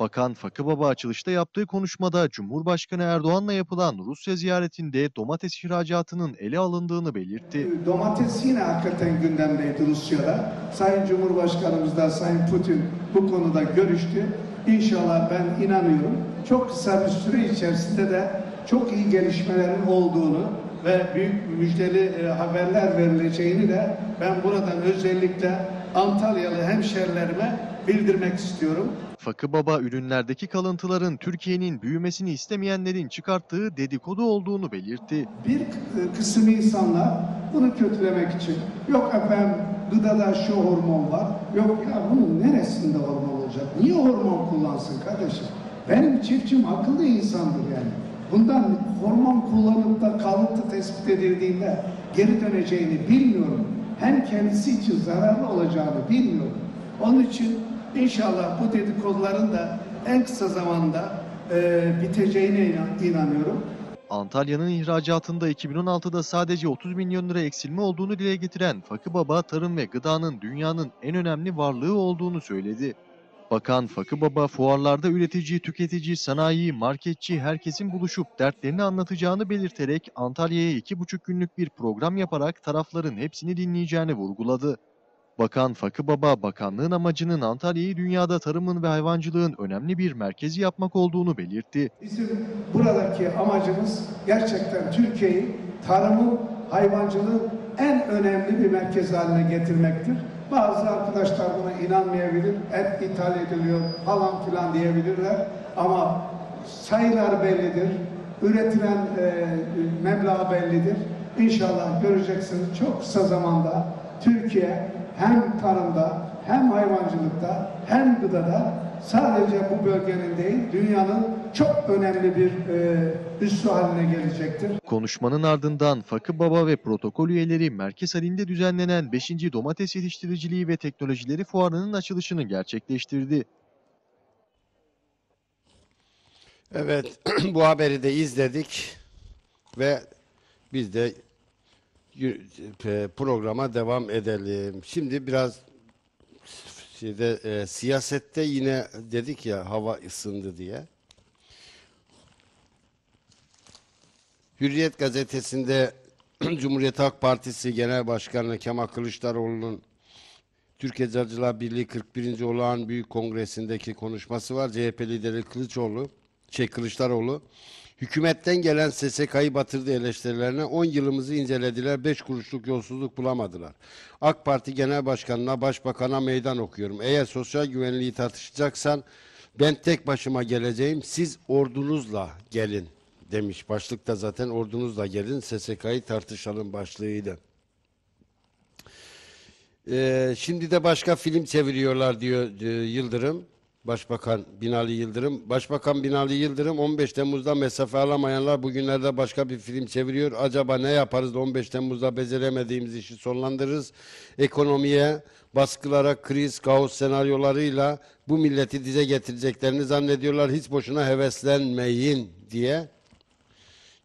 Bakan Fakı Baba açılışta yaptığı konuşmada Cumhurbaşkanı Erdoğan'la yapılan Rusya ziyaretinde domates ihracatının ele alındığını belirtti. Domates yine hakikaten gündemdeydi Rusya'da. Sayın Cumhurbaşkanımız da Sayın Putin bu konuda görüştü. İnşallah ben inanıyorum. Çok kısa bir süre içerisinde de çok iyi gelişmelerin olduğunu ve büyük müjdeli e, haberler verileceğini de ben buradan özellikle Antalyalı hemşerilerime bildirmek istiyorum. Fakı Baba ürünlerdeki kalıntıların Türkiye'nin büyümesini istemeyenlerin çıkarttığı dedikodu olduğunu belirtti. Bir e, kısım insanlar bunu kötülemek için yok efendim gıdada şu hormon var. Yok ya bunun neresinde hormon olacak? Niye hormon kullansın kardeşim? Benim çiftçim akıllı insandır yani. Bundan hormon kullanıp da kalıntı tespit edildiğinde geri döneceğini bilmiyorum. Hem kendisi için zararlı olacağını bilmiyorum. Onun için İnşallah bu dedikoduların da en kısa zamanda e, biteceğine inan, inanıyorum. Antalya'nın ihracatında 2016'da sadece 30 milyon lira eksilme olduğunu dile getiren Fakı Baba, tarım ve gıdanın dünyanın en önemli varlığı olduğunu söyledi. Bakan Fakı Baba fuarlarda üretici, tüketici, sanayi, marketçi herkesin buluşup dertlerini anlatacağını belirterek Antalya'ya 2,5 günlük bir program yaparak tarafların hepsini dinleyeceğini vurguladı. Bakan Fakı Baba, bakanlığın amacının Antalya'yı dünyada tarımın ve hayvancılığın önemli bir merkezi yapmak olduğunu belirtti. Bizim buradaki amacımız gerçekten Türkiye'yi tarımın, hayvancılığın en önemli bir merkez haline getirmektir. Bazı arkadaşlar buna inanmayabilir, et ithal ediliyor falan filan diyebilirler ama sayılar bellidir, üretilen e, meblağ bellidir. İnşallah göreceksiniz çok kısa zamanda Türkiye hem tarımda, hem hayvancılıkta, hem gıdada sadece bu bölgenin değil, dünyanın çok önemli bir e, üssü haline gelecektir. Konuşmanın ardından Fakı Baba ve protokol üyeleri merkez halinde düzenlenen 5. Domates Yetiştiriciliği ve Teknolojileri Fuarı'nın açılışını gerçekleştirdi. Evet, bu haberi de izledik ve biz de programa devam edelim. Şimdi biraz şeyde e, siyasette yine dedik ya hava ısındı diye. Hürriyet gazetesinde Cumhuriyet Halk Partisi Genel Başkanı Kemal Kılıçdaroğlu'nun Türk Eczacılar Birliği 41. Olağan Büyük Kongresi'ndeki konuşması var. CHP lideri Kılıçoğlu, şey Kılıçdaroğlu Hükümetten gelen SSK'yı batırdı eleştirilerine 10 yılımızı incelediler 5 kuruşluk yolsuzluk bulamadılar. AK Parti Genel Başkanı'na Başbakan'a meydan okuyorum. Eğer sosyal güvenliği tartışacaksan ben tek başıma geleceğim siz ordunuzla gelin demiş. Başlıkta zaten ordunuzla gelin SSK'yı tartışalım başlığıydı. Ee, şimdi de başka film çeviriyorlar diyor e, Yıldırım. Başbakan Binali Yıldırım. Başbakan Binali Yıldırım 15 Temmuz'da mesafe alamayanlar bugünlerde başka bir film çeviriyor. Acaba ne yaparız da 15 Temmuz'da beceremediğimiz işi sonlandırırız? Ekonomiye, baskılara, kriz, kaos senaryolarıyla bu milleti dize getireceklerini zannediyorlar. Hiç boşuna heveslenmeyin diye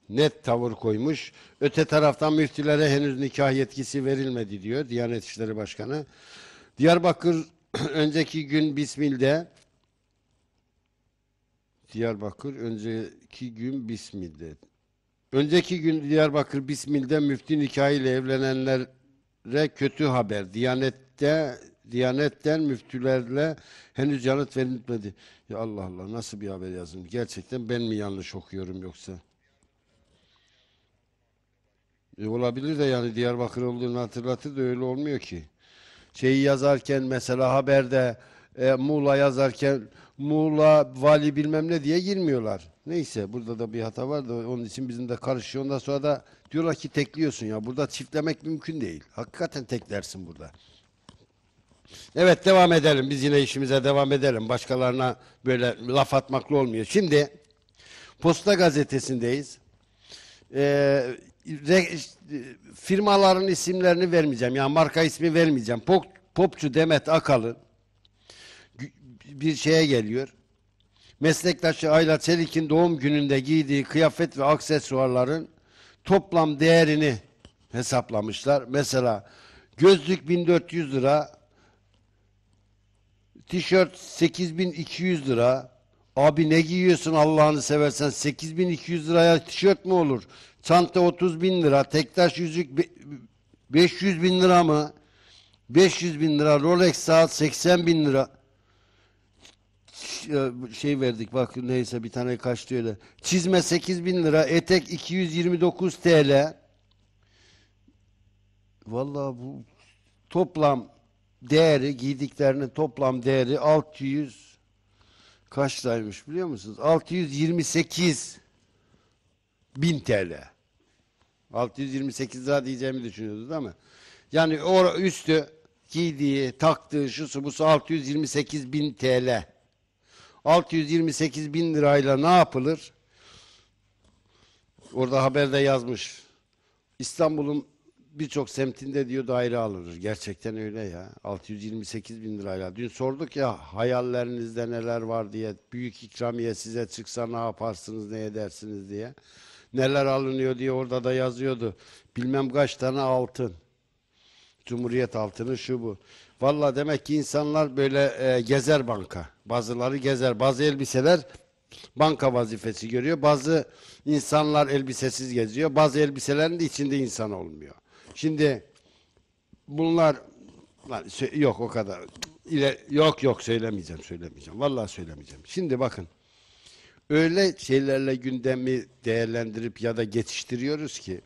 net tavır koymuş. Öte taraftan müftülere henüz nikah yetkisi verilmedi diyor Diyanet İşleri Başkanı. Diyarbakır önceki gün Bismil'de Diyarbakır önceki gün Bismil'de. Önceki gün Diyarbakır Bismil'de müfti nikahıyla evlenenlere kötü haber. Diyanette Diyanetten müftülerle henüz yanıt verilmedi. Ya Allah Allah nasıl bir haber yazdım? Gerçekten ben mi yanlış okuyorum yoksa? E olabilir de yani Diyarbakır olduğunu hatırlatır da öyle olmuyor ki. Şeyi yazarken mesela haberde e, Muğla yazarken Muğla, vali bilmem ne diye girmiyorlar. Neyse burada da bir hata var da onun için bizim de karışıyor. Ondan sonra da diyorlar ki tekliyorsun ya. Burada çiftlemek mümkün değil. Hakikaten teklersin burada. Evet devam edelim. Biz yine işimize devam edelim. Başkalarına böyle laf atmaklı olmuyor. Şimdi Posta Gazetesi'ndeyiz. Ee, firmaların isimlerini vermeyeceğim. Yani marka ismi vermeyeceğim. Pop, popçu Demet Akalın bir şeye geliyor. Meslektaşı Ayla Çelik'in doğum gününde giydiği kıyafet ve aksesuarların toplam değerini hesaplamışlar. Mesela gözlük 1400 lira, tişört 8200 lira. Abi ne giyiyorsun Allah'ını seversen 8200 liraya tişört mü olur? Çanta 30 bin lira, tektaş yüzük 500 bin lira mı? 500 bin lira, Rolex saat 80 bin lira. E, şey verdik bak neyse bir tane kaçtı öyle. Çizme 8 bin lira, etek 229 TL. Valla bu toplam değeri, giydiklerinin toplam değeri 600 kaç liraymış biliyor musunuz? 628 bin TL. 628 lira diyeceğimi düşünüyordu değil mi? Yani o üstü giydiği, taktığı, şusu busu 628 bin TL. 628 bin lirayla ne yapılır? Orada haberde yazmış. İstanbul'un birçok semtinde diyor daire alınır. Gerçekten öyle ya. 628 bin lirayla. Dün sorduk ya hayallerinizde neler var diye. Büyük ikramiye size çıksa ne yaparsınız ne edersiniz diye. Neler alınıyor diye orada da yazıyordu. Bilmem kaç tane altın. Cumhuriyet altını şu bu. Valla demek ki insanlar böyle e, gezer banka. Bazıları gezer. Bazı elbiseler banka vazifesi görüyor. Bazı insanlar elbisesiz geziyor. Bazı elbiselerin de içinde insan olmuyor. Şimdi bunlar yok o kadar. İle, yok yok söylemeyeceğim söylemeyeceğim. Vallahi söylemeyeceğim. Şimdi bakın öyle şeylerle gündemi değerlendirip ya da geçiştiriyoruz ki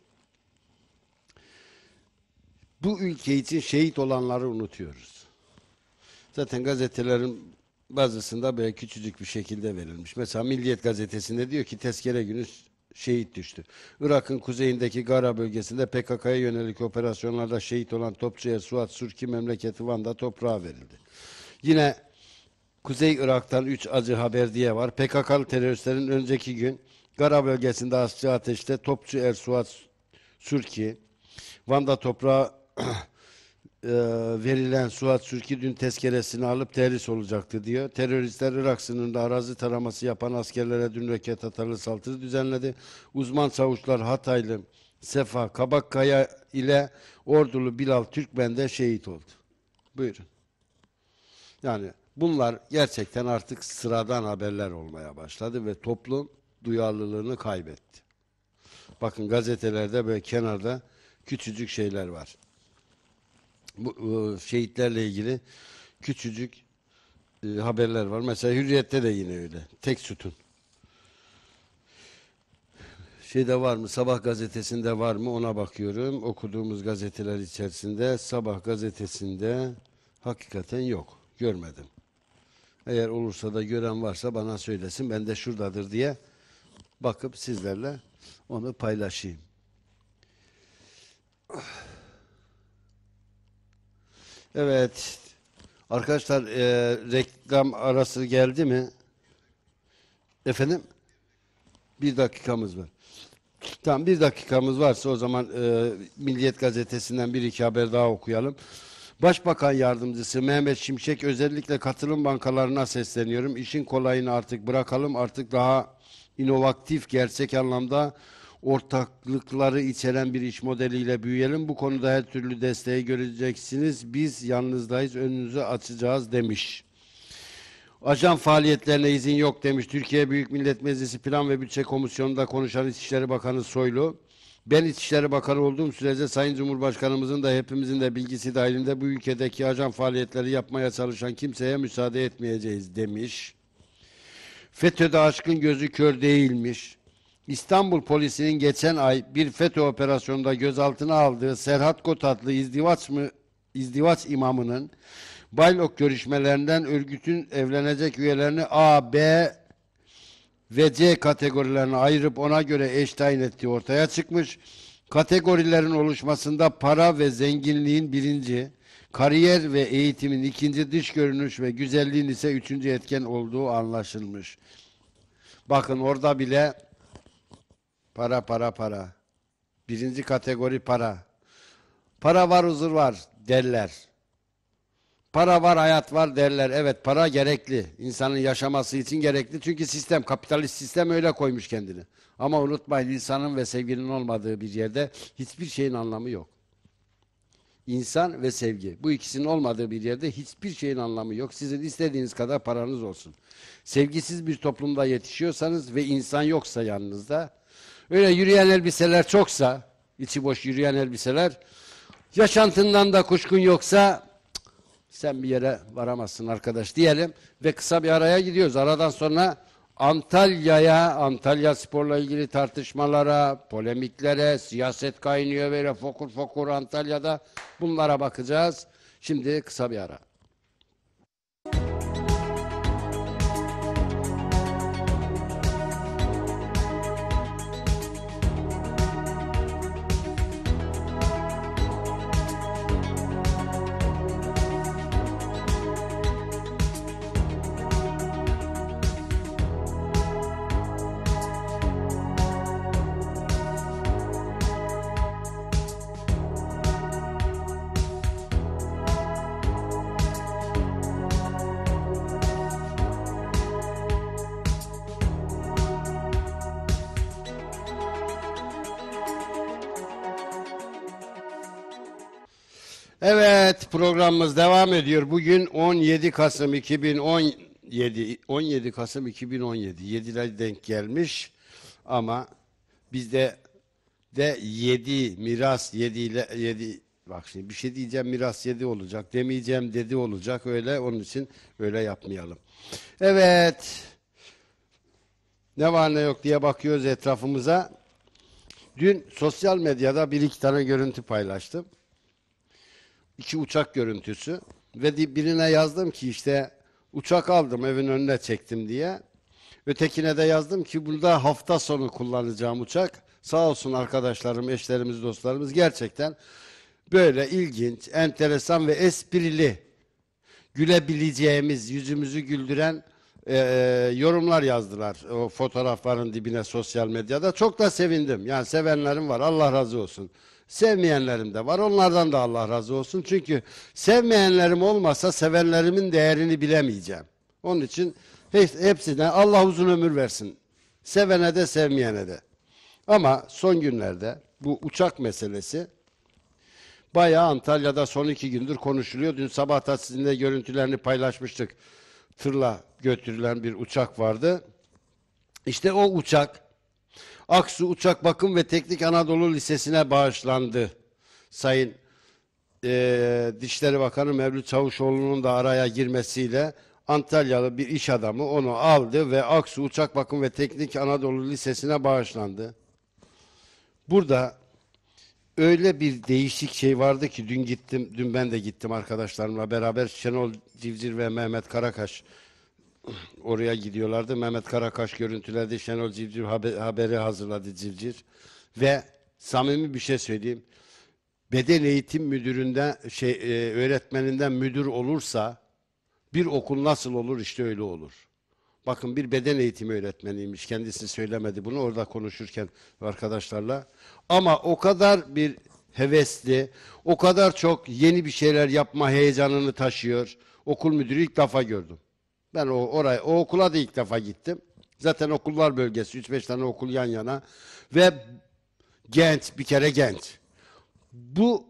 bu ülke için şehit olanları unutuyoruz. Zaten gazetelerin bazısında böyle küçücük bir şekilde verilmiş. Mesela Milliyet gazetesinde diyor ki tezkere günü şehit düştü. Irak'ın kuzeyindeki Gara bölgesinde PKK'ya yönelik operasyonlarda şehit olan Topçu'ya Suat Surki memleketi Van'da toprağa verildi. Yine Kuzey Irak'tan 3 acı haber diye var. PKK'lı teröristlerin önceki gün Gara bölgesinde asçı ateşte Topçu Ersuat Surki, Van'da toprağa ee, verilen Suat Sürki dün tezkeresini alıp terhis olacaktı diyor. Teröristler Irak sınırında arazi taraması yapan askerlere dün reket atarlı saldırı düzenledi. Uzman savuşlar Hataylı Sefa Kabakkaya ile Ordulu Bilal Türkmen de şehit oldu. Buyurun. Yani bunlar gerçekten artık sıradan haberler olmaya başladı ve toplum duyarlılığını kaybetti. Bakın gazetelerde böyle kenarda küçücük şeyler var bu e, şehitlerle ilgili küçücük e, haberler var. Mesela Hürriyet'te de yine öyle. Tek sütun. Şeyde var mı? Sabah gazetesinde var mı? Ona bakıyorum. Okuduğumuz gazeteler içerisinde Sabah gazetesinde hakikaten yok. Görmedim. Eğer olursa da gören varsa bana söylesin. Ben de şuradadır diye bakıp sizlerle onu paylaşayım. Ah. Evet. Arkadaşlar e, reklam arası geldi mi? Efendim? Bir dakikamız var. Tamam bir dakikamız varsa o zaman e, Milliyet Gazetesi'nden bir iki haber daha okuyalım. Başbakan Yardımcısı Mehmet Şimşek özellikle katılım bankalarına sesleniyorum. İşin kolayını artık bırakalım artık daha inovatif gerçek anlamda ortaklıkları içeren bir iş modeliyle büyüyelim. Bu konuda her türlü desteği göreceksiniz. Biz yalnızdayız, önünüzü açacağız demiş. Ajan faaliyetlerine izin yok demiş. Türkiye Büyük Millet Meclisi Plan ve Bütçe Komisyonu'nda konuşan İçişleri Bakanı Soylu. Ben İçişleri Bakanı olduğum sürece Sayın Cumhurbaşkanımızın da hepimizin de bilgisi dahilinde bu ülkedeki ajan faaliyetleri yapmaya çalışan kimseye müsaade etmeyeceğiz demiş. FETÖ'de aşkın gözü kör değilmiş. İstanbul polisinin geçen ay bir FETÖ operasyonunda gözaltına aldığı Serhat Kot adlı izdivaç, mı, izdivaç imamının Baylok görüşmelerinden örgütün evlenecek üyelerini A, B ve C kategorilerine ayırıp ona göre eş tayin ettiği ortaya çıkmış. Kategorilerin oluşmasında para ve zenginliğin birinci, kariyer ve eğitimin ikinci dış görünüş ve güzelliğin ise üçüncü etken olduğu anlaşılmış. Bakın orada bile Para, para, para. Birinci kategori para. Para var, huzur var derler. Para var, hayat var derler. Evet, para gerekli. İnsanın yaşaması için gerekli. Çünkü sistem, kapitalist sistem öyle koymuş kendini. Ama unutmayın, insanın ve sevginin olmadığı bir yerde hiçbir şeyin anlamı yok. İnsan ve sevgi. Bu ikisinin olmadığı bir yerde hiçbir şeyin anlamı yok. Sizin istediğiniz kadar paranız olsun. Sevgisiz bir toplumda yetişiyorsanız ve insan yoksa yanınızda Öyle yürüyen elbiseler çoksa, içi boş yürüyen elbiseler, yaşantından da kuşkun yoksa sen bir yere varamazsın arkadaş diyelim ve kısa bir araya gidiyoruz. Aradan sonra Antalya'ya, Antalya sporla ilgili tartışmalara, polemiklere, siyaset kaynıyor böyle fokur fokur Antalya'da bunlara bakacağız. Şimdi kısa bir ara. programımız devam ediyor. Bugün 17 Kasım 2017, 17 Kasım 2017, 7'ler denk gelmiş ama bizde de 7 miras 7 ile 7 bak şimdi bir şey diyeceğim miras 7 olacak demeyeceğim dedi olacak öyle onun için öyle yapmayalım. Evet. Ne var ne yok diye bakıyoruz etrafımıza. Dün sosyal medyada bir iki tane görüntü paylaştım iki uçak görüntüsü ve birine yazdım ki işte uçak aldım evin önüne çektim diye. Ötekine de yazdım ki burada hafta sonu kullanacağım uçak. Sağ olsun arkadaşlarım, eşlerimiz, dostlarımız gerçekten böyle ilginç, enteresan ve esprili gülebileceğimiz, yüzümüzü güldüren e, e yorumlar yazdılar o fotoğrafların dibine sosyal medyada. Çok da sevindim. Yani sevenlerim var. Allah razı olsun. Sevmeyenlerim de var. Onlardan da Allah razı olsun. Çünkü sevmeyenlerim olmasa sevenlerimin değerini bilemeyeceğim. Onun için hepsine Allah uzun ömür versin. Sevene de sevmeyene de. Ama son günlerde bu uçak meselesi bayağı Antalya'da son iki gündür konuşuluyor. Dün sabah da sizinle görüntülerini paylaşmıştık. Tırla götürülen bir uçak vardı. İşte o uçak Aksu Uçak Bakım ve Teknik Anadolu Lisesi'ne bağışlandı. Sayın e, Dişleri Bakanı Mevlüt Çavuşoğlu'nun da araya girmesiyle Antalyalı bir iş adamı onu aldı ve Aksu Uçak Bakım ve Teknik Anadolu Lisesi'ne bağışlandı. Burada öyle bir değişik şey vardı ki dün gittim, dün ben de gittim arkadaşlarımla beraber Şenol Civcir ve Mehmet Karakaş oraya gidiyorlardı. Mehmet Karakaş görüntüledi. Şenol Civciv haberi hazırladı Civciv. Ve samimi bir şey söyleyeyim. Beden eğitim müdüründen şey e, öğretmeninden müdür olursa bir okul nasıl olur işte öyle olur. Bakın bir beden eğitimi öğretmeniymiş. Kendisi söylemedi bunu orada konuşurken arkadaşlarla. Ama o kadar bir hevesli, o kadar çok yeni bir şeyler yapma heyecanını taşıyor. Okul müdürü ilk defa gördüm. Ben o oraya o okula da ilk defa gittim. Zaten okullar bölgesi 3-5 tane okul yan yana ve Gent bir kere Gent. Bu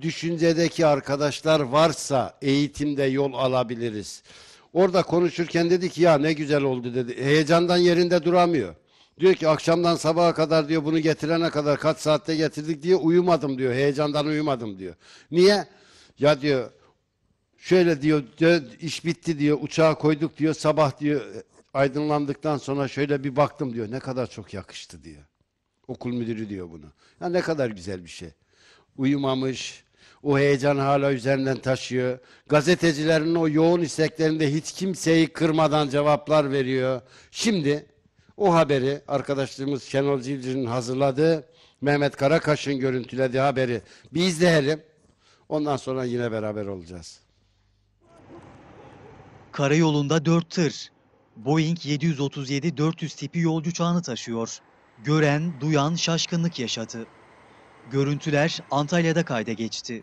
düşüncedeki arkadaşlar varsa eğitimde yol alabiliriz. Orada konuşurken dedi ki ya ne güzel oldu dedi. Heyecandan yerinde duramıyor. Diyor ki akşamdan sabaha kadar diyor bunu getirene kadar kaç saatte getirdik diye uyumadım diyor. Heyecandan uyumadım diyor. Niye? Ya diyor Şöyle diyor, iş bitti diyor, uçağa koyduk diyor, sabah diyor aydınlandıktan sonra şöyle bir baktım diyor. Ne kadar çok yakıştı diyor. Okul müdürü diyor bunu. Ya ne kadar güzel bir şey. Uyumamış, o heyecan hala üzerinden taşıyor. Gazetecilerin o yoğun isteklerinde hiç kimseyi kırmadan cevaplar veriyor. Şimdi o haberi arkadaşlığımız Şenol Civciv'in hazırladığı Mehmet Karakaş'ın görüntülediği haberi bir izleyelim. Ondan sonra yine beraber olacağız. Karayolunda 4 tır. Boeing 737-400 tipi yolcu uçağını taşıyor. Gören, duyan şaşkınlık yaşadı. Görüntüler Antalya'da kayda geçti.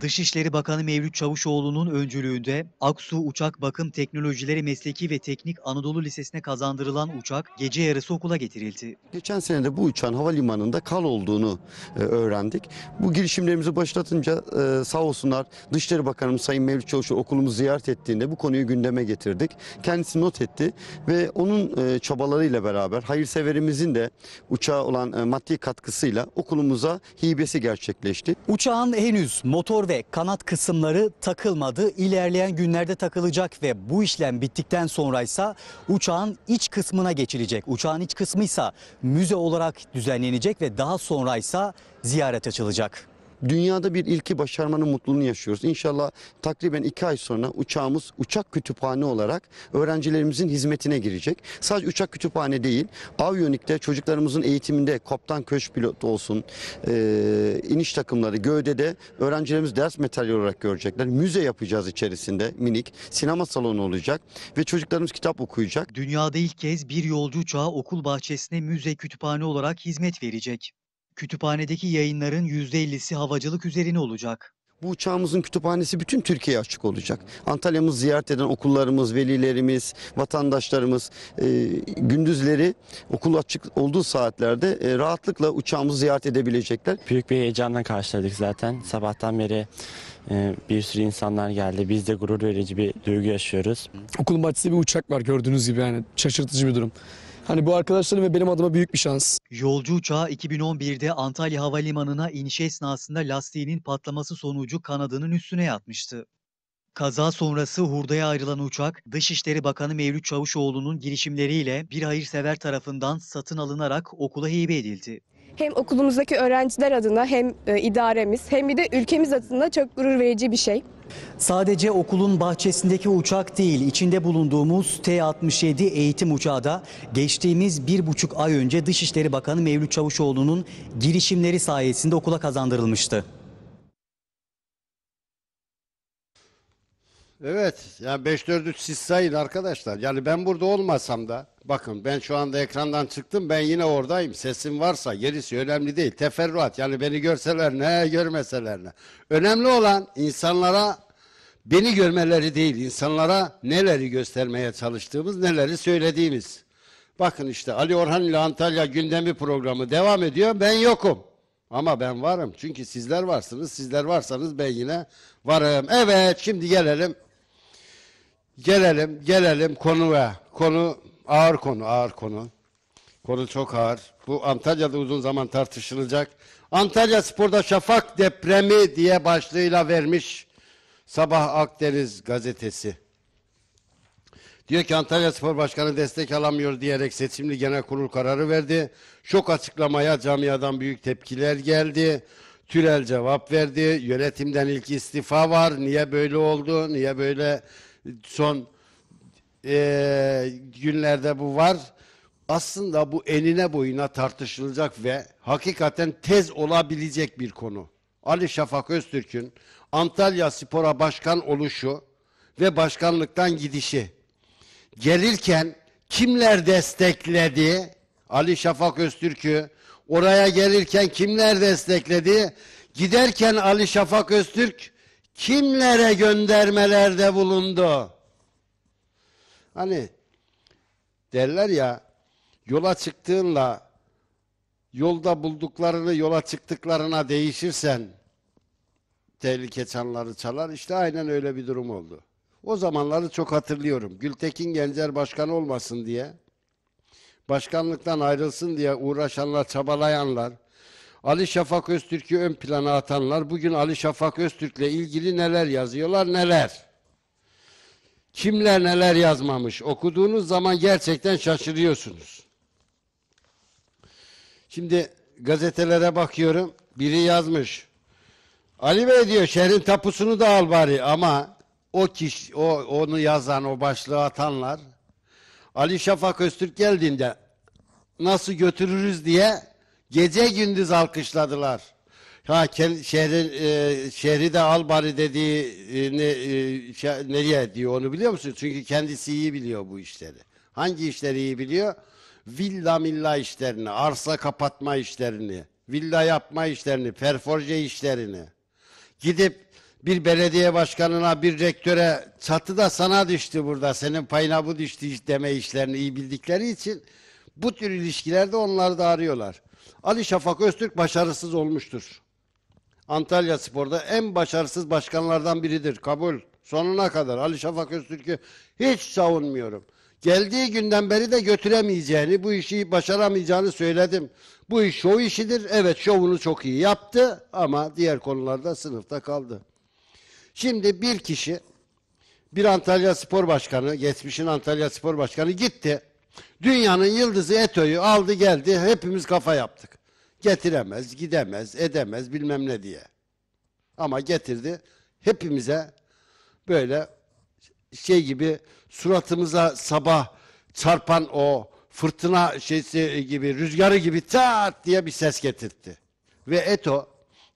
Dışişleri Bakanı Mevlüt Çavuşoğlu'nun öncülüğünde Aksu Uçak Bakım Teknolojileri Mesleki ve Teknik Anadolu Lisesi'ne kazandırılan uçak gece yarısı okula getirildi. Geçen sene de bu uçağın havalimanında kal olduğunu e, öğrendik. Bu girişimlerimizi başlatınca e, sağ olsunlar Dışişleri Bakanımız Sayın Mevlüt Çavuşoğlu okulumuzu ziyaret ettiğinde bu konuyu gündeme getirdik. Kendisi not etti ve onun e, çabalarıyla beraber hayırseverimizin de uçağa olan maddi katkısıyla okulumuza hibesi gerçekleşti. Uçağın henüz motor ve kanat kısımları takılmadı. İlerleyen günlerde takılacak ve bu işlem bittikten sonra ise uçağın iç kısmına geçilecek. Uçağın iç kısmı ise müze olarak düzenlenecek ve daha sonra ise ziyaret açılacak dünyada bir ilki başarmanın mutluluğunu yaşıyoruz. İnşallah takriben iki ay sonra uçağımız uçak kütüphane olarak öğrencilerimizin hizmetine girecek. Sadece uçak kütüphane değil, avyonikte çocuklarımızın eğitiminde koptan köş pilot olsun, e, iniş takımları, gövde de öğrencilerimiz ders materyali olarak görecekler. Müze yapacağız içerisinde minik, sinema salonu olacak ve çocuklarımız kitap okuyacak. Dünyada ilk kez bir yolcu uçağı okul bahçesine müze kütüphane olarak hizmet verecek. Kütüphanedeki yayınların %50'si havacılık üzerine olacak. Bu uçağımızın kütüphanesi bütün Türkiye'ye açık olacak. Antalyamız ziyaret eden okullarımız, velilerimiz, vatandaşlarımız e, gündüzleri okul açık olduğu saatlerde e, rahatlıkla uçağımızı ziyaret edebilecekler. Büyük bir heyecanla karşıladık zaten. Sabahtan beri e, bir sürü insanlar geldi. Biz de gurur verici bir duygu yaşıyoruz. Okulun bahçesinde bir uçak var gördüğünüz gibi yani şaşırtıcı bir durum. Hani bu arkadaşlarım ve benim adıma büyük bir şans. Yolcu uçağı 2011'de Antalya Havalimanı'na iniş esnasında lastiğinin patlaması sonucu kanadının üstüne yatmıştı. Kaza sonrası hurdaya ayrılan uçak, Dışişleri Bakanı Mevlüt Çavuşoğlu'nun girişimleriyle bir hayırsever tarafından satın alınarak okula hibe edildi hem okulumuzdaki öğrenciler adına hem e, idaremiz hem bir de ülkemiz adına çok gurur verici bir şey. Sadece okulun bahçesindeki uçak değil, içinde bulunduğumuz T-67 eğitim uçağı da geçtiğimiz bir buçuk ay önce Dışişleri Bakanı Mevlüt Çavuşoğlu'nun girişimleri sayesinde okula kazandırılmıştı. Evet, yani 5-4-3 siz sayın arkadaşlar. Yani ben burada olmasam da Bakın ben şu anda ekrandan çıktım ben yine oradayım. Sesim varsa gerisi önemli değil. Teferruat yani beni görseler ne görmeseler ne. Önemli olan insanlara beni görmeleri değil insanlara neleri göstermeye çalıştığımız neleri söylediğimiz. Bakın işte Ali Orhan ile Antalya gündemi programı devam ediyor ben yokum. Ama ben varım çünkü sizler varsınız sizler varsanız ben yine varım. Evet şimdi gelelim Gelelim, gelelim konuya. Konu Ağır konu, ağır konu. Konu çok ağır. Bu Antalya'da uzun zaman tartışılacak. Antalya Spor'da şafak depremi diye başlığıyla vermiş Sabah Akdeniz gazetesi. Diyor ki Antalya Spor Başkanı destek alamıyor diyerek seçimli genel kurul kararı verdi. Şok açıklamaya camiadan büyük tepkiler geldi. Türel cevap verdi. Yönetimden ilk istifa var. Niye böyle oldu? Niye böyle son ee, günlerde bu var. Aslında bu enine boyuna tartışılacak ve hakikaten tez olabilecek bir konu. Ali Şafak Öztürk'ün Antalya Spor'a başkan oluşu ve başkanlıktan gidişi. Gelirken kimler destekledi Ali Şafak Öztürk'ü? Oraya gelirken kimler destekledi? Giderken Ali Şafak Öztürk kimlere göndermelerde bulundu? Hani derler ya yola çıktığınla yolda bulduklarını yola çıktıklarına değişirsen tehlike çanları çalar. İşte aynen öyle bir durum oldu. O zamanları çok hatırlıyorum. Gültekin Gencer başkan olmasın diye, başkanlıktan ayrılsın diye uğraşanlar, çabalayanlar, Ali Şafak Öztürk'ü ön plana atanlar, bugün Ali Şafak Öztürk'le ilgili neler yazıyorlar, neler. Kimler neler yazmamış. Okuduğunuz zaman gerçekten şaşırıyorsunuz. Şimdi gazetelere bakıyorum. Biri yazmış. Ali Bey diyor şehrin tapusunu da al bari ama o kişi o onu yazan o başlığı atanlar Ali Şafak Öztürk geldiğinde nasıl götürürüz diye gece gündüz alkışladılar. Ha kel, şehrin e, şehri de al bari dediğini e, nereye diyor onu biliyor musun? Çünkü kendisi iyi biliyor bu işleri. Hangi işleri iyi biliyor? Villa milla işlerini, arsa kapatma işlerini, villa yapma işlerini, perforje işlerini. Gidip bir belediye başkanına, bir rektöre çatı da sana düştü burada, senin payına bu düştü deme işlerini iyi bildikleri için bu tür ilişkilerde onları da arıyorlar. Ali Şafak Öztürk başarısız olmuştur. Antalya Spor'da en başarısız başkanlardan biridir. Kabul. Sonuna kadar Ali Şafak Öztürk'ü hiç savunmuyorum. Geldiği günden beri de götüremeyeceğini, bu işi başaramayacağını söyledim. Bu iş şov işidir. Evet şovunu çok iyi yaptı ama diğer konularda sınıfta kaldı. Şimdi bir kişi, bir Antalya Spor Başkanı, geçmişin Antalya Spor Başkanı gitti. Dünyanın yıldızı Eto'yu aldı geldi. Hepimiz kafa yaptık getiremez, gidemez, edemez bilmem ne diye. Ama getirdi. Hepimize böyle şey gibi suratımıza sabah çarpan o fırtına şeysi gibi rüzgarı gibi tat diye bir ses getirtti. Ve Eto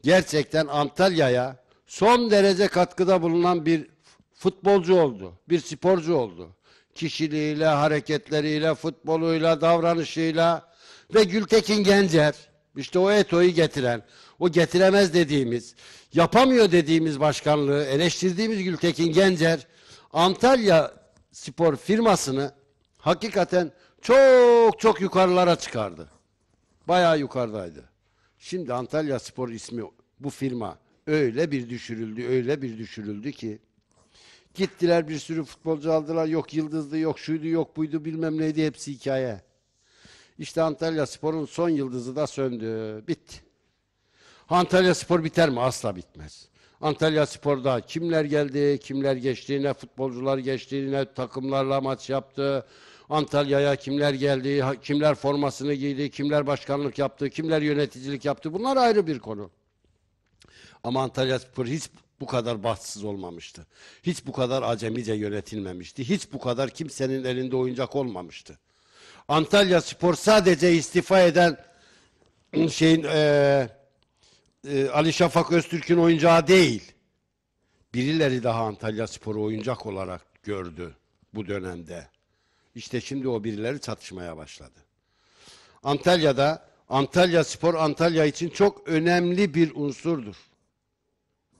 gerçekten Antalya'ya son derece katkıda bulunan bir futbolcu oldu. Bir sporcu oldu. Kişiliğiyle, hareketleriyle, futboluyla, davranışıyla ve Gültekin Gencer işte o ETO'yu getiren, o getiremez dediğimiz, yapamıyor dediğimiz başkanlığı eleştirdiğimiz Gültekin Gencer Antalya spor firmasını hakikaten çok çok yukarılara çıkardı. Bayağı yukarıdaydı. Şimdi Antalya Spor ismi bu firma öyle bir düşürüldü, öyle bir düşürüldü ki gittiler bir sürü futbolcu aldılar. Yok yıldızdı, yok şuydu, yok buydu bilmem neydi hepsi hikaye. İşte Antalya Spor'un son yıldızı da söndü. Bitti. Antalya Spor biter mi? Asla bitmez. Antalya Spor'da kimler geldi, kimler geçti, ne futbolcular geçti, ne takımlarla maç yaptı. Antalya'ya kimler geldi, kimler formasını giydi, kimler başkanlık yaptı, kimler yöneticilik yaptı. Bunlar ayrı bir konu. Ama Antalya Spor hiç bu kadar bahtsız olmamıştı. Hiç bu kadar acemice yönetilmemişti. Hiç bu kadar kimsenin elinde oyuncak olmamıştı. Antalya Spor sadece istifa eden şeyin e, e, Ali Şafak Öztürk'ün oyuncağı değil. Birileri daha Antalya Spor'u oyuncak olarak gördü bu dönemde. İşte şimdi o birileri çatışmaya başladı. Antalya'da Antalya Spor Antalya için çok önemli bir unsurdur.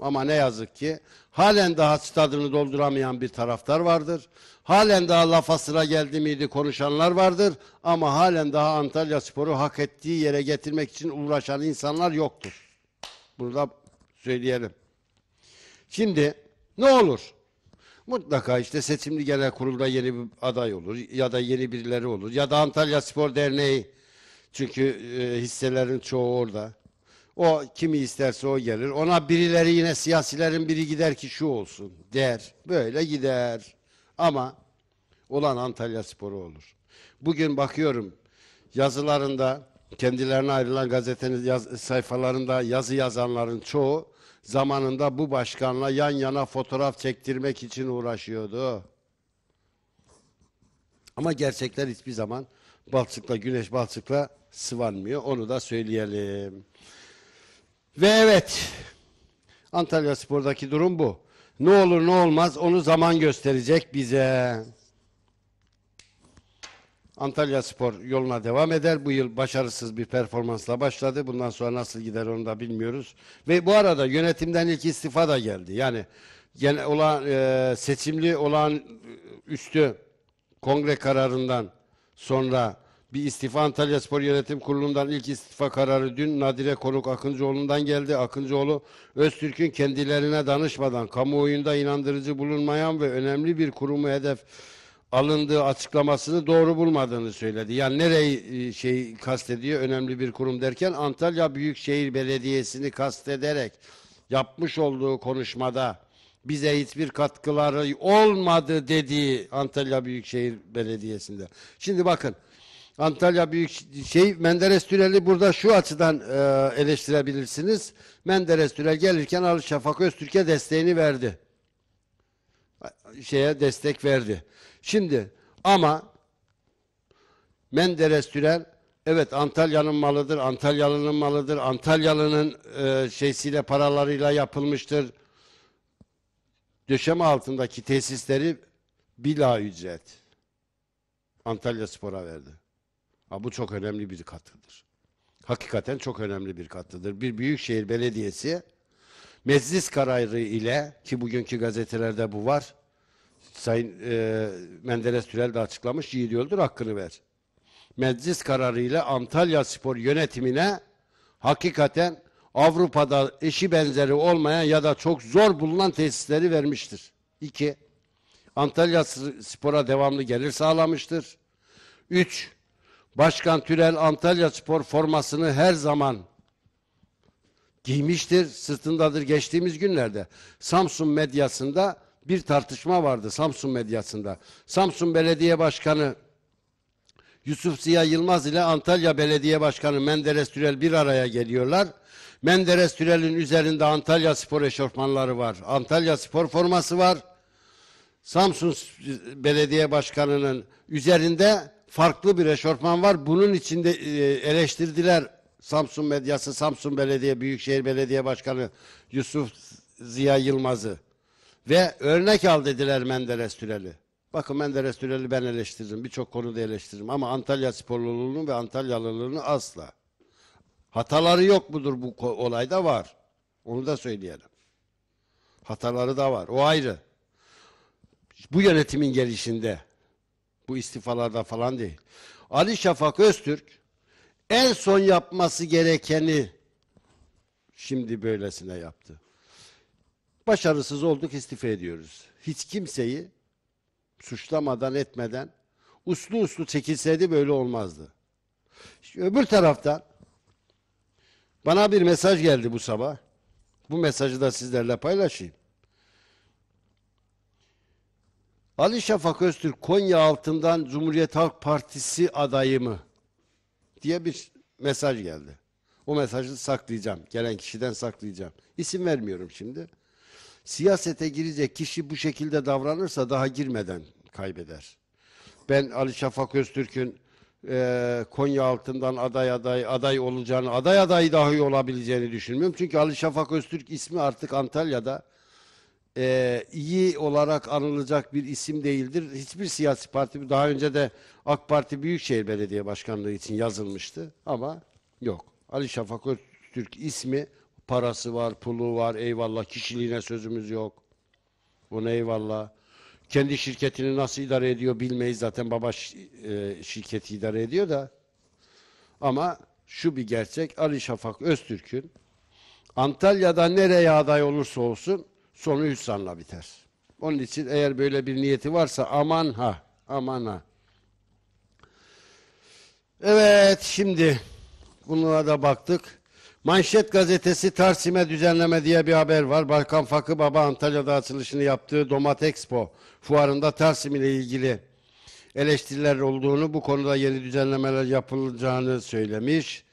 Ama ne yazık ki halen daha stadını dolduramayan bir taraftar vardır. Halen daha lafa sıra geldi miydi konuşanlar vardır. Ama halen daha Antalya Sporu hak ettiği yere getirmek için uğraşan insanlar yoktur. Burada söyleyelim. Şimdi ne olur? Mutlaka işte seçimli genel kurulda yeni bir aday olur ya da yeni birileri olur ya da Antalya Spor Derneği çünkü e, hisselerin çoğu orada. O kimi isterse o gelir. Ona birileri yine siyasilerin biri gider ki şu olsun der. Böyle gider. Ama olan Antalya sporu olur. Bugün bakıyorum yazılarında kendilerine ayrılan gazetenin yaz, sayfalarında yazı yazanların çoğu zamanında bu başkanla yan yana fotoğraf çektirmek için uğraşıyordu. Ama gerçekler hiçbir zaman Balçık'la Güneş Balçık'la sıvanmıyor. Onu da söyleyelim. Ve evet Antalya Spor'daki durum bu. Ne olur ne olmaz onu zaman gösterecek bize. Antalya Spor yoluna devam eder. Bu yıl başarısız bir performansla başladı. Bundan sonra nasıl gider onu da bilmiyoruz. Ve bu arada yönetimden ilk istifa da geldi. Yani gene olan e, seçimli olan üstü kongre kararından sonra bir istifa Antalya Spor Yönetim Kurulu'ndan ilk istifa kararı dün Nadire Konuk Akıncıoğlu'ndan geldi. Akıncıoğlu Öztürk'ün kendilerine danışmadan kamuoyunda inandırıcı bulunmayan ve önemli bir kurumu hedef alındığı açıklamasını doğru bulmadığını söyledi. Yani nereyi e, şey kastediyor önemli bir kurum derken Antalya Büyükşehir Belediyesi'ni kastederek yapmış olduğu konuşmada bize hiçbir katkıları olmadı dediği Antalya Büyükşehir Belediyesi'nde. Şimdi bakın Antalya Büyük şey Menderes Türeli burada şu açıdan e, eleştirebilirsiniz. Menderes Türel gelirken Ali Şafak Öztürk'e desteğini verdi. Şeye destek verdi. Şimdi ama Menderes Türel evet Antalya'nın malıdır, Antalyalı'nın malıdır, Antalyalı'nın e, şeysiyle paralarıyla yapılmıştır. Döşeme altındaki tesisleri bila ücret Antalya Spor'a verdi. Ha, bu çok önemli bir katkıdır. Hakikaten çok önemli bir katkıdır. Bir büyükşehir belediyesi meclis kararı ile ki bugünkü gazetelerde bu var. Sayın e, Menderes Türel de açıklamış yiğidi öldür hakkını ver. Meclis kararı ile Antalya Spor yönetimine hakikaten Avrupa'da eşi benzeri olmayan ya da çok zor bulunan tesisleri vermiştir. İki, Antalya Spor'a devamlı gelir sağlamıştır. Üç, Başkan Türel Antalya Spor formasını her zaman giymiştir, sırtındadır. Geçtiğimiz günlerde Samsun medyasında bir tartışma vardı Samsun medyasında. Samsun Belediye Başkanı Yusuf Ziya Yılmaz ile Antalya Belediye Başkanı Menderes Türel bir araya geliyorlar. Menderes Türel'in üzerinde Antalya Spor eşofmanları var. Antalya Spor forması var. Samsun Belediye Başkanı'nın üzerinde farklı bir eşortman var. Bunun içinde e, eleştirdiler Samsun medyası, Samsun Belediye Büyükşehir Belediye Başkanı Yusuf Ziya Yılmaz'ı ve örnek al dediler Menderes Türel'i. Bakın Menderes Türel'i ben eleştiririm. Birçok konuda eleştiririm ama Antalya sporluluğunu ve Antalyalılığını asla. Hataları yok mudur bu olayda var. Onu da söyleyelim. Hataları da var. O ayrı. Bu yönetimin gelişinde bu istifalarda falan değil. Ali Şafak Öztürk en son yapması gerekeni şimdi böylesine yaptı. Başarısız olduk istifa ediyoruz. Hiç kimseyi suçlamadan etmeden uslu uslu çekilseydi böyle olmazdı. İşte öbür taraftan bana bir mesaj geldi bu sabah. Bu mesajı da sizlerle paylaşayım. Ali Şafak Öztürk Konya altından Cumhuriyet Halk Partisi adayı mı? diye bir mesaj geldi. O mesajı saklayacağım. Gelen kişiden saklayacağım. İsim vermiyorum şimdi. Siyasete girecek kişi bu şekilde davranırsa daha girmeden kaybeder. Ben Ali Şafak Öztürk'ün e, Konya altından aday aday aday olacağını, aday aday daha iyi olabileceğini düşünmüyorum. Çünkü Ali Şafak Öztürk ismi artık Antalya'da e, iyi olarak anılacak bir isim değildir. Hiçbir siyasi parti daha önce de AK Parti Büyükşehir Belediye Başkanlığı için yazılmıştı ama yok. Ali Şafak Öztürk ismi parası var, pulu var, eyvallah kişiliğine sözümüz yok. Ona eyvallah. Kendi şirketini nasıl idare ediyor bilmeyiz zaten baba e, şirketi idare ediyor da. Ama şu bir gerçek Ali Şafak Öztürk'ün Antalya'da nereye aday olursa olsun sonu hüsranla biter. Onun için eğer böyle bir niyeti varsa aman ha, aman ha. Evet şimdi bunlara da baktık. Manşet gazetesi Tarsim'e düzenleme diye bir haber var. Balkan Fakı Baba Antalya'da açılışını yaptığı Domat Expo fuarında Tarsim ile ilgili eleştiriler olduğunu, bu konuda yeni düzenlemeler yapılacağını söylemiş.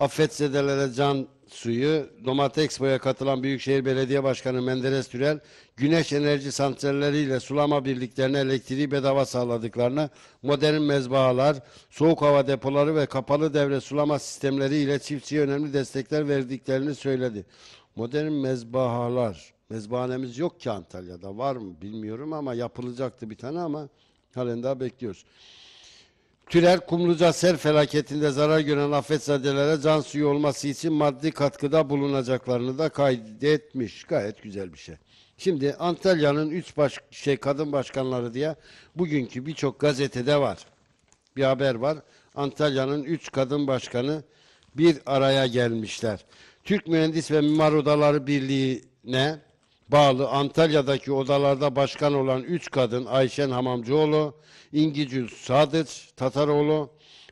Affetzedelere can suyu. Domate Expo'ya katılan Büyükşehir Belediye Başkanı Menderes Türel, güneş enerji santralleriyle sulama birliklerine elektriği bedava sağladıklarını, modern mezbahalar, soğuk hava depoları ve kapalı devre sulama sistemleri ile çiftçiye önemli destekler verdiklerini söyledi. Modern mezbahalar, mezbahanemiz yok ki Antalya'da var mı bilmiyorum ama yapılacaktı bir tane ama halen daha bekliyoruz. TÜRER Kumluca sel felaketinde zarar gören affetzadelere can suyu olması için maddi katkıda bulunacaklarını da kaydetmiş. Gayet güzel bir şey. Şimdi Antalya'nın üç baş, şey kadın başkanları diye bugünkü birçok gazetede var. Bir haber var. Antalya'nın üç kadın başkanı bir araya gelmişler. Türk Mühendis ve Mimar Odaları Birliği'ne bağlı Antalya'daki odalarda başkan olan üç kadın Ayşen Hamamcıoğlu, İngicül Sadıç Tataroğlu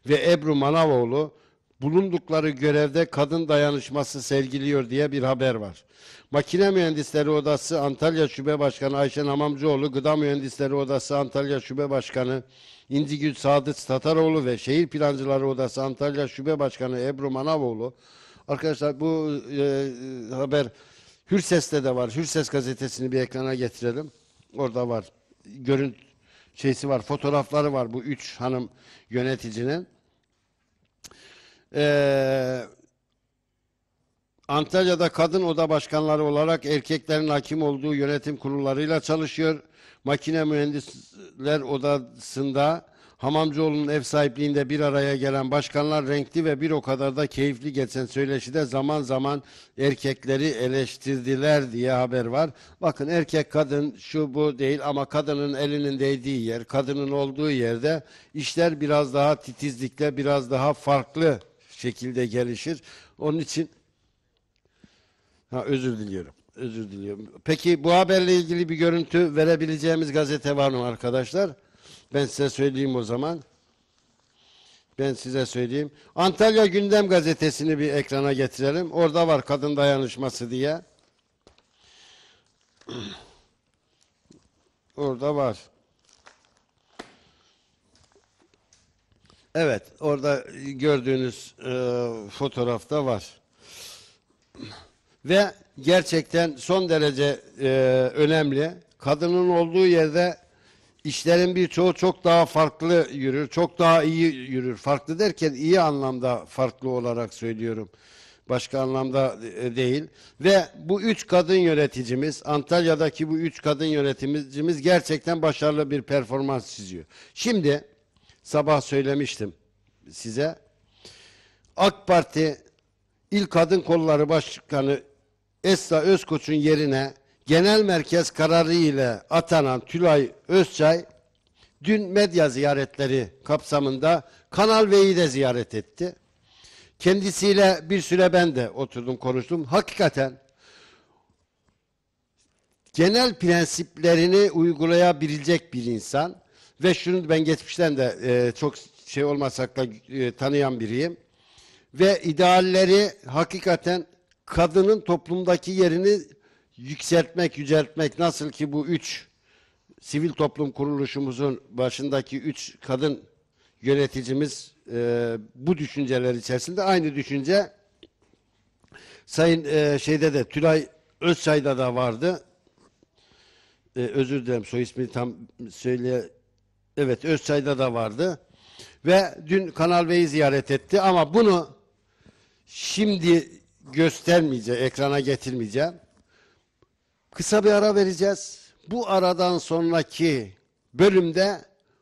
ve Ebru Manavoğlu bulundukları görevde kadın dayanışması sevgiliyor diye bir haber var. Makine Mühendisleri Odası Antalya Şube Başkanı Ayşen Hamamcıoğlu, Gıda Mühendisleri Odası Antalya Şube Başkanı İncigül Sadıç Tataroğlu ve Şehir Plancıları Odası Antalya Şube Başkanı Ebru Manavoğlu. Arkadaşlar bu e, e haber Hürses'te de var. Hürses gazetesini bir ekrana getirelim. Orada var. Görüntü şeysi var. Fotoğrafları var bu üç hanım yöneticinin. Ee, Antalya'da kadın oda başkanları olarak erkeklerin hakim olduğu yönetim kurullarıyla çalışıyor. Makine Mühendisler Odası'nda Hamamcıoğlu'nun ev sahipliğinde bir araya gelen başkanlar renkli ve bir o kadar da keyifli geçen söyleşide zaman zaman erkekleri eleştirdiler diye haber var. Bakın erkek kadın şu bu değil ama kadının elinin değdiği yer, kadının olduğu yerde işler biraz daha titizlikle, biraz daha farklı şekilde gelişir. Onun için ha, özür diliyorum özür diliyorum. Peki bu haberle ilgili bir görüntü verebileceğimiz gazete var mı arkadaşlar? Ben size söyleyeyim o zaman. Ben size söyleyeyim. Antalya Gündem Gazetesi'ni bir ekrana getirelim. Orada var kadın dayanışması diye. Orada var. Evet, orada gördüğünüz e, fotoğrafta var. Ve gerçekten son derece e, önemli. Kadının olduğu yerde işlerin birçoğu çok daha farklı yürür, çok daha iyi yürür. Farklı derken iyi anlamda farklı olarak söylüyorum. Başka anlamda e, değil. Ve bu üç kadın yöneticimiz, Antalya'daki bu üç kadın yöneticimiz gerçekten başarılı bir performans çiziyor. Şimdi sabah söylemiştim size. AK Parti İl Kadın Kolları Başkanı Esra Özkoç'un yerine Genel Merkez kararı ile atanan Tülay Özçay dün medya ziyaretleri kapsamında Kanal V'yi de ziyaret etti. Kendisiyle bir süre ben de oturdum konuştum. Hakikaten genel prensiplerini uygulayabilecek bir insan ve şunu ben geçmişten de e, çok şey olmasak da e, tanıyan biriyim. Ve idealleri hakikaten kadının toplumdaki yerini yükseltmek, yüceltmek nasıl ki bu üç sivil toplum kuruluşumuzun başındaki üç kadın yöneticimiz e, bu düşünceler içerisinde aynı düşünce Sayın e, şeyde de Tülay Özçay'da da vardı. E, özür dilerim soy ismini tam söyle evet Özçay'da da vardı. Ve dün Kanal Bey'i ziyaret etti ama bunu şimdi göstermeyeceğim, ekrana getirmeyeceğim. Kısa bir ara vereceğiz. Bu aradan sonraki bölümde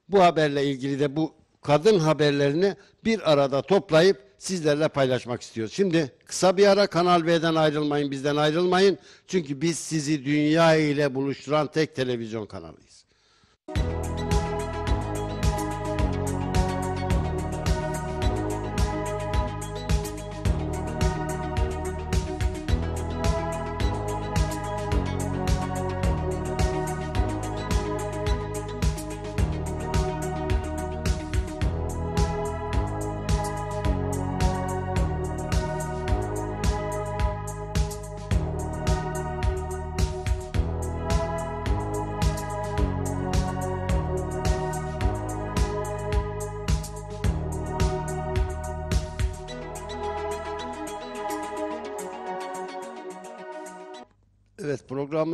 bu haberle ilgili de bu kadın haberlerini bir arada toplayıp sizlerle paylaşmak istiyoruz. Şimdi kısa bir ara Kanal B'den ayrılmayın, bizden ayrılmayın. Çünkü biz sizi dünya ile buluşturan tek televizyon kanalıyız. Müzik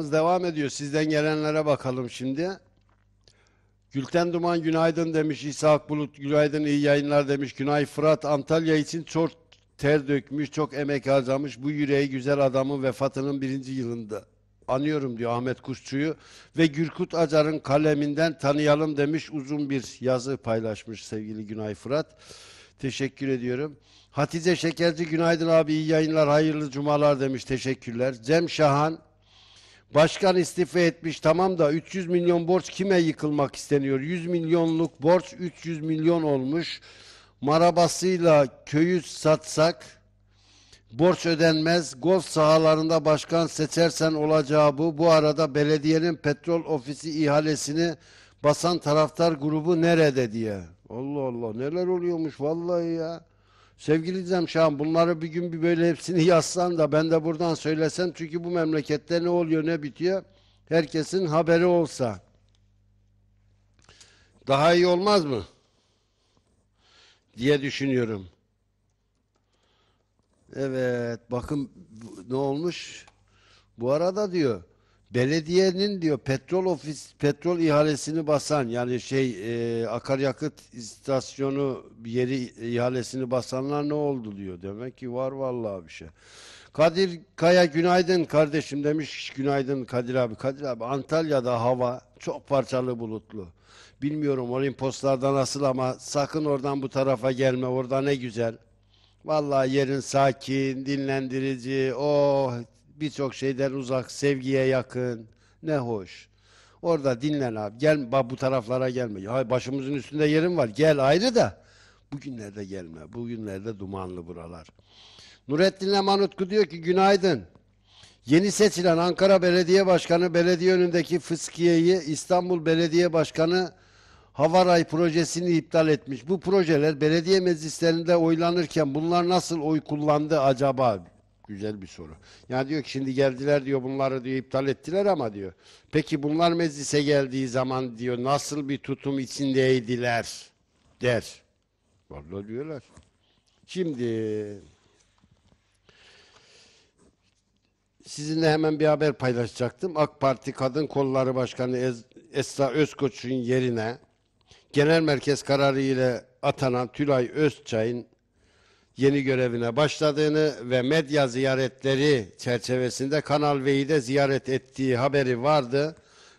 programımız devam ediyor. Sizden gelenlere bakalım şimdi. Gülten Duman günaydın demiş. İsa Akbulut günaydın iyi yayınlar demiş. Günay Fırat Antalya için çok ter dökmüş, çok emek harcamış. Bu yüreği güzel adamın vefatının birinci yılında anıyorum diyor Ahmet Kuşçu'yu ve Gürkut Acar'ın kaleminden tanıyalım demiş uzun bir yazı paylaşmış sevgili Günay Fırat. Teşekkür ediyorum. Hatice Şekerci günaydın abi iyi yayınlar hayırlı cumalar demiş teşekkürler. Cem Şahan Başkan istifa etmiş tamam da 300 milyon borç kime yıkılmak isteniyor? 100 milyonluk borç 300 milyon olmuş. Marabasıyla köyü satsak borç ödenmez. Golf sahalarında başkan seçersen olacağı bu. Bu arada belediyenin petrol ofisi ihalesini basan taraftar grubu nerede diye. Allah Allah neler oluyormuş vallahi ya. Sevgili Dizem Şahan bunları bir gün bir böyle hepsini yazsan da ben de buradan söylesem çünkü bu memlekette ne oluyor ne bitiyor herkesin haberi olsa daha iyi olmaz mı diye düşünüyorum. Evet bakın ne olmuş bu arada diyor Belediyenin diyor petrol ofis petrol ihalesini basan yani şey e, akaryakıt istasyonu yeri ihalesini basanlar ne oldu diyor. Demek ki var vallahi bir şey. Kadir Kaya günaydın kardeşim demiş. Günaydın Kadir abi. Kadir abi Antalya'da hava çok parçalı bulutlu. Bilmiyorum Olimposlarda nasıl ama sakın oradan bu tarafa gelme. Orada ne güzel. Vallahi yerin sakin, dinlendirici. Oh birçok şeyden uzak, sevgiye yakın. Ne hoş. Orada dinlen abi. Gel bak bu taraflara gelme. Ya başımızın üstünde yerim var. Gel ayrı da. Bugünlerde gelme. Bugünlerde dumanlı buralar. Nurettin Manutku diyor ki günaydın. Yeni seçilen Ankara Belediye Başkanı belediye önündeki fıskiyeyi İstanbul Belediye Başkanı Havaray projesini iptal etmiş. Bu projeler belediye meclislerinde oylanırken bunlar nasıl oy kullandı acaba? Güzel bir soru. Ya diyor ki şimdi geldiler diyor bunları diyor iptal ettiler ama diyor. Peki bunlar meclise geldiği zaman diyor nasıl bir tutum içindeydiler der. Vallahi diyorlar. Şimdi sizinle hemen bir haber paylaşacaktım. AK Parti Kadın Kolları Başkanı es Esra Özkoç'un yerine genel merkez kararı ile atanan Tülay Özçay'ın yeni görevine başladığını ve medya ziyaretleri çerçevesinde Kanal V'yi de ziyaret ettiği haberi vardı.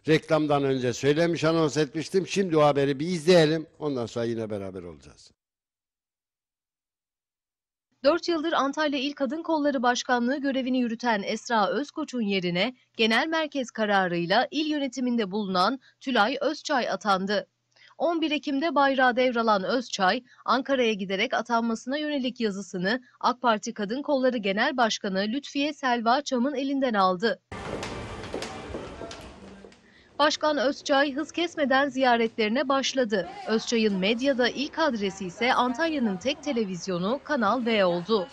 Reklamdan önce söylemiş, anons etmiştim. Şimdi o haberi bir izleyelim. Ondan sonra yine beraber olacağız. 4 yıldır Antalya İl Kadın Kolları Başkanlığı görevini yürüten Esra Özkoç'un yerine genel merkez kararıyla il yönetiminde bulunan Tülay Özçay atandı. 11 Ekim'de bayrağı devralan Özçay, Ankara'ya giderek atanmasına yönelik yazısını AK Parti Kadın Kolları Genel Başkanı Lütfiye Selva Çam'ın elinden aldı. Başkan Özçay hız kesmeden ziyaretlerine başladı. Özçay'ın medyada ilk adresi ise Antalya'nın tek televizyonu Kanal V oldu.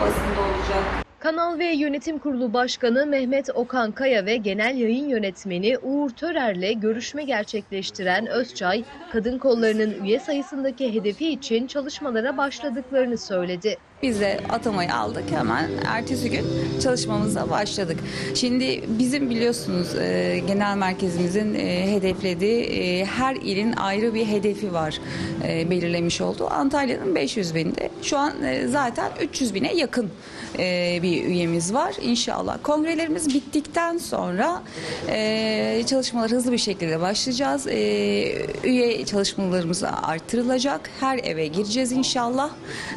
basında olacak, Kanal V Yönetim Kurulu Başkanı Mehmet Okan Kaya ve Genel Yayın Yönetmeni Uğur Törer'le görüşme gerçekleştiren Özçay, kadın kollarının üye sayısındaki hedefi için çalışmalara başladıklarını söyledi. Biz de atamayı aldık hemen ertesi gün çalışmamıza başladık. Şimdi bizim biliyorsunuz e, genel merkezimizin e, hedeflediği e, her ilin ayrı bir hedefi var e, belirlemiş olduğu. Antalya'nın 500 binde şu an e, zaten 300 bine yakın e, bir üyemiz var inşallah. Kongrelerimiz bittikten sonra e, çalışmalar hızlı bir şekilde başlayacağız. E, üye çalışmalarımız artırılacak. Her eve gireceğiz inşallah.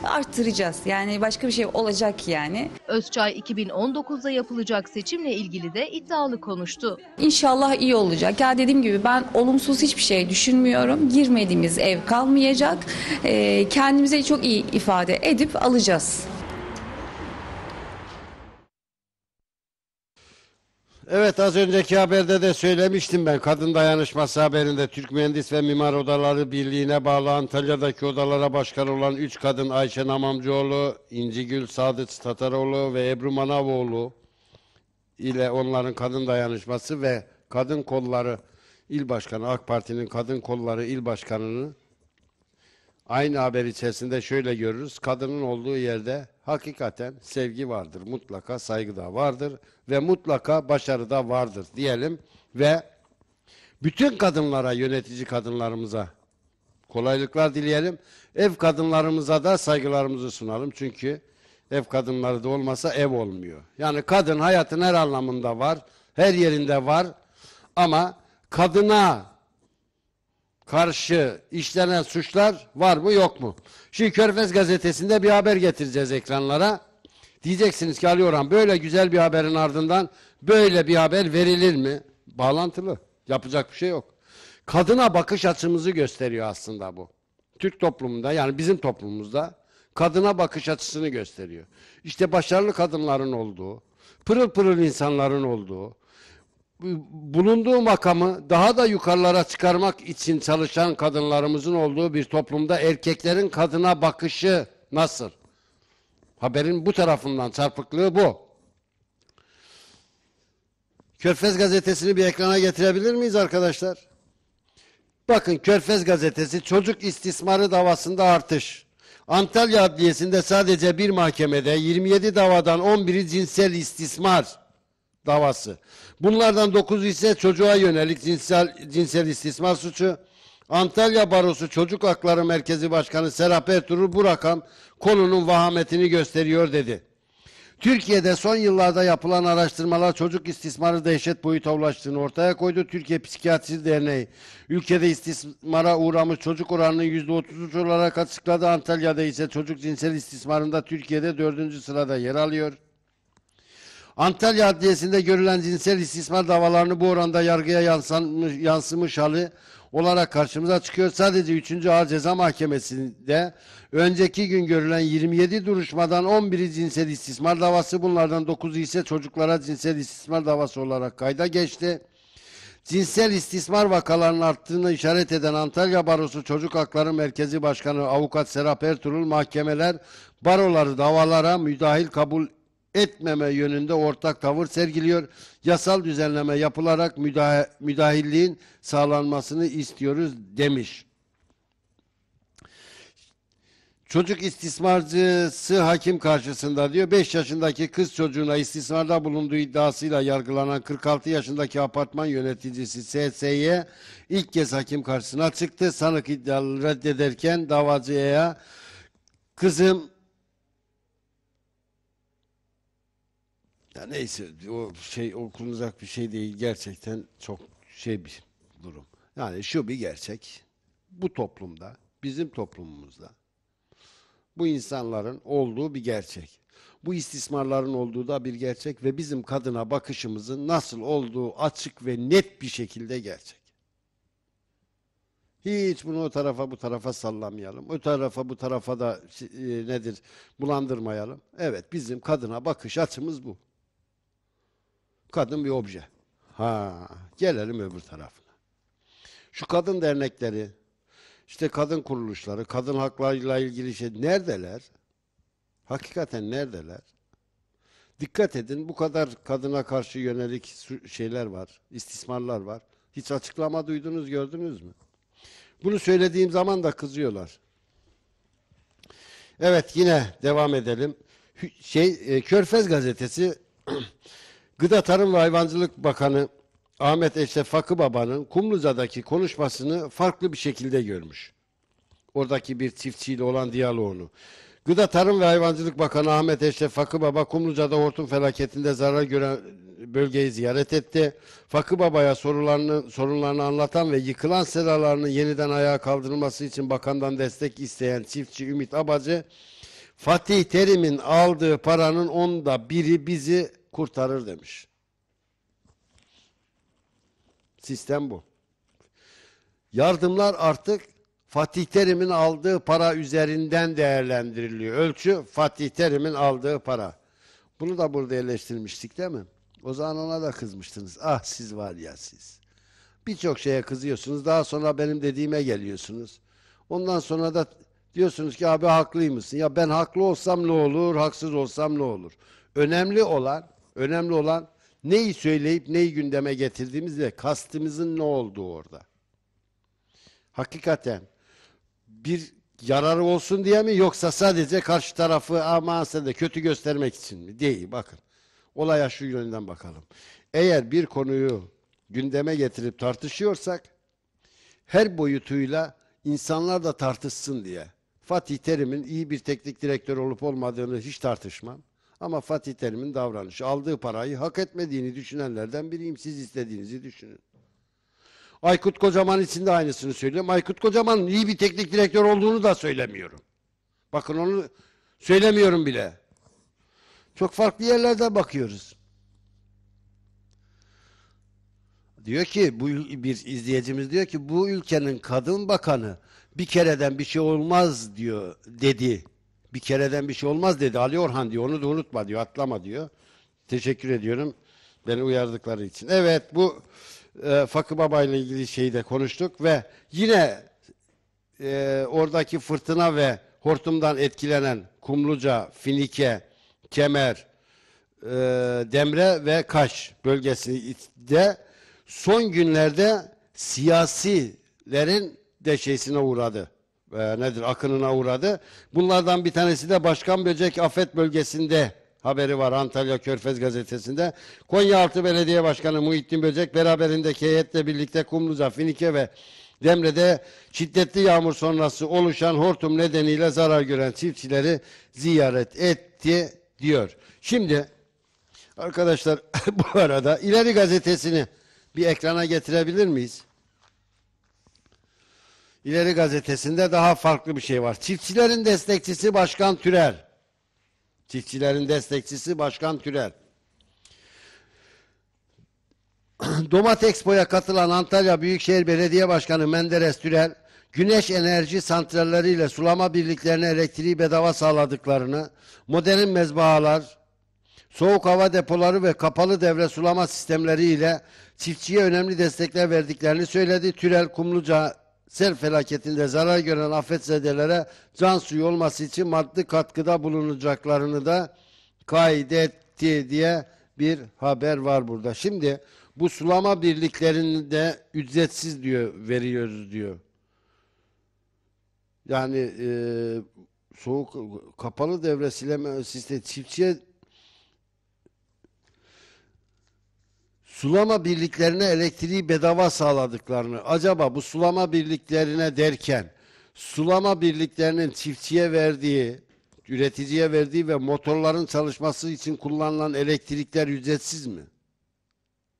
Arttıracağız yani yani başka bir şey olacak yani. Özçay 2019'da yapılacak seçimle ilgili de iddialı konuştu. İnşallah iyi olacak. Ya dediğim gibi ben olumsuz hiçbir şey düşünmüyorum. Girmediğimiz ev kalmayacak. Ee, kendimize çok iyi ifade edip alacağız. Evet az önceki haberde de söylemiştim ben. Kadın dayanışması haberinde Türk Mühendis ve Mimar Odaları Birliği'ne bağlı Antalya'daki odalara başkan olan 3 kadın Ayşe Namamcıoğlu, İncigül Sadıç Tataroğlu ve Ebru Manavoğlu ile onların kadın dayanışması ve kadın kolları il başkanı AK Parti'nin kadın kolları il başkanını Aynı haber içerisinde şöyle görürüz. Kadının olduğu yerde hakikaten sevgi vardır. Mutlaka saygı da vardır ve mutlaka başarı da vardır diyelim ve bütün kadınlara, yönetici kadınlarımıza kolaylıklar dileyelim. Ev kadınlarımıza da saygılarımızı sunalım. Çünkü ev kadınları da olmasa ev olmuyor. Yani kadın hayatın her anlamında var, her yerinde var. Ama kadına karşı işlenen suçlar var mı yok mu? Şimdi Körfez gazetesinde bir haber getireceğiz ekranlara. Diyeceksiniz ki Ali Orhan böyle güzel bir haberin ardından böyle bir haber verilir mi? Bağlantılı. Yapacak bir şey yok. Kadına bakış açımızı gösteriyor aslında bu. Türk toplumunda yani bizim toplumumuzda kadına bakış açısını gösteriyor. İşte başarılı kadınların olduğu, pırıl pırıl insanların olduğu, bulunduğu makamı daha da yukarılara çıkarmak için çalışan kadınlarımızın olduğu bir toplumda erkeklerin kadına bakışı nasıl? Haberin bu tarafından çarpıklığı bu. Körfez gazetesini bir ekrana getirebilir miyiz arkadaşlar? Bakın Körfez gazetesi çocuk istismarı davasında artış. Antalya Adliyesi'nde sadece bir mahkemede 27 davadan 11'i cinsel istismar davası. Bunlardan 9 ise çocuğa yönelik cinsel, cinsel istismar suçu. Antalya Barosu Çocuk Hakları Merkezi Başkanı Serap Ertuğrul bu rakam konunun vahametini gösteriyor dedi. Türkiye'de son yıllarda yapılan araştırmalar çocuk istismarı dehşet boyuta ulaştığını ortaya koydu. Türkiye Psikiyatri Derneği ülkede istismara uğramış çocuk oranının %33 olarak açıkladı. Antalya'da ise çocuk cinsel istismarında Türkiye'de dördüncü sırada yer alıyor. Antalya Adliyesi'nde görülen cinsel istismar davalarını bu oranda yargıya yansımış, yansımış hali olarak karşımıza çıkıyor. Sadece 3. Ağır Ceza Mahkemesi'nde önceki gün görülen 27 duruşmadan 11'i cinsel istismar davası bunlardan 9'u ise çocuklara cinsel istismar davası olarak kayda geçti. Cinsel istismar vakalarının arttığını işaret eden Antalya Barosu Çocuk Hakları Merkezi Başkanı Avukat Serap Ertuğrul mahkemeler baroları davalara müdahil kabul etmeme yönünde ortak tavır sergiliyor. Yasal düzenleme yapılarak müdah müdahilliğin sağlanmasını istiyoruz demiş. Çocuk istismarcısı hakim karşısında diyor 5 yaşındaki kız çocuğuna istismarda bulunduğu iddiasıyla yargılanan 46 yaşındaki apartman yöneticisi SS'ye ilk kez hakim karşısına çıktı. Sanık iddiaları reddederken davacıya kızım Ya neyse o şey okunacak bir şey değil. Gerçekten çok şey bir durum. Yani şu bir gerçek. Bu toplumda, bizim toplumumuzda bu insanların olduğu bir gerçek. Bu istismarların olduğu da bir gerçek ve bizim kadına bakışımızın nasıl olduğu açık ve net bir şekilde gerçek. Hiç bunu o tarafa bu tarafa sallamayalım. O tarafa bu tarafa da e, nedir bulandırmayalım. Evet bizim kadına bakış açımız bu. Kadın bir obje. Ha, gelelim öbür tarafına. Şu kadın dernekleri, işte kadın kuruluşları, kadın haklarıyla ilgili şey neredeler? Hakikaten neredeler? Dikkat edin bu kadar kadına karşı yönelik şeyler var, istismarlar var. Hiç açıklama duydunuz, gördünüz mü? Bunu söylediğim zaman da kızıyorlar. Evet yine devam edelim. Şey e, Körfez gazetesi Gıda Tarım ve Hayvancılık Bakanı Ahmet Eşref Fakı Baba'nın Kumluca'daki konuşmasını farklı bir şekilde görmüş. Oradaki bir çiftçiyle olan diyaloğunu. Gıda Tarım ve Hayvancılık Bakanı Ahmet Eşref Fakı Baba Kumluca'da hortum felaketinde zarar gören bölgeyi ziyaret etti. Fakı Baba'ya sorularını, sorunlarını anlatan ve yıkılan seralarının yeniden ayağa kaldırılması için bakandan destek isteyen çiftçi Ümit Abacı, Fatih Terim'in aldığı paranın onda biri bizi kurtarır demiş. Sistem bu. Yardımlar artık Fatih Terim'in aldığı para üzerinden değerlendiriliyor. Ölçü Fatih Terim'in aldığı para. Bunu da burada eleştirmiştik değil mi? O zaman ona da kızmıştınız. Ah siz var ya siz. Birçok şeye kızıyorsunuz. Daha sonra benim dediğime geliyorsunuz. Ondan sonra da diyorsunuz ki abi haklıymışsın. Ya ben haklı olsam ne olur, haksız olsam ne olur? Önemli olan Önemli olan neyi söyleyip neyi gündeme getirdiğimiz ve kastımızın ne olduğu orada. Hakikaten bir yararı olsun diye mi yoksa sadece karşı tarafı aman sen kötü göstermek için mi? Değil bakın. Olaya şu yönden bakalım. Eğer bir konuyu gündeme getirip tartışıyorsak her boyutuyla insanlar da tartışsın diye. Fatih Terim'in iyi bir teknik direktör olup olmadığını hiç tartışmam. Ama Fatih Terim'in davranışı aldığı parayı hak etmediğini düşünenlerden biriyim. Siz istediğinizi düşünün. Aykut Kocaman için de aynısını söylüyorum. Aykut Kocaman'ın iyi bir teknik direktör olduğunu da söylemiyorum. Bakın onu söylemiyorum bile. Çok farklı yerlerde bakıyoruz. Diyor ki bu bir izleyicimiz diyor ki bu ülkenin kadın bakanı bir kereden bir şey olmaz diyor dedi. Bir kereden bir şey olmaz dedi. Ali Orhan diyor. Onu da unutma diyor. Atlama diyor. Teşekkür ediyorum. Beni uyardıkları için. Evet bu e, Fakı Baba ile ilgili şeyi de konuştuk ve yine e, oradaki fırtına ve hortumdan etkilenen Kumluca, Finike, Kemer, e, Demre ve Kaş bölgesinde son günlerde siyasilerin de şeysine uğradı e, nedir akınına uğradı. Bunlardan bir tanesi de Başkan Böcek Afet Bölgesi'nde haberi var Antalya Körfez gazetesinde. Konya Konyaaltı Belediye Başkanı Muhittin Böcek beraberindeki heyetle birlikte Kumluca, Finike ve Demre'de şiddetli yağmur sonrası oluşan hortum nedeniyle zarar gören çiftçileri ziyaret etti diyor. Şimdi arkadaşlar bu arada İleri gazetesini bir ekrana getirebilir miyiz? İleri gazetesinde daha farklı bir şey var. Çiftçilerin destekçisi Başkan Türel. Çiftçilerin destekçisi Başkan Türel. Domat Expo'ya katılan Antalya Büyükşehir Belediye Başkanı Menderes Türel, güneş enerji santralleriyle sulama birliklerine elektriği bedava sağladıklarını, modern mezbahalar, soğuk hava depoları ve kapalı devre sulama sistemleri ile çiftçiye önemli destekler verdiklerini söyledi. Türel Kumluca sel felaketinde zarar gören afetzedelere can suyu olması için maddi katkıda bulunacaklarını da kaydetti diye bir haber var burada. Şimdi bu sulama birliklerinde ücretsiz diyor veriyoruz diyor. Yani e, soğuk kapalı devre sileme sistemi çiftçiye sulama birliklerine elektriği bedava sağladıklarını, acaba bu sulama birliklerine derken sulama birliklerinin çiftçiye verdiği, üreticiye verdiği ve motorların çalışması için kullanılan elektrikler ücretsiz mi?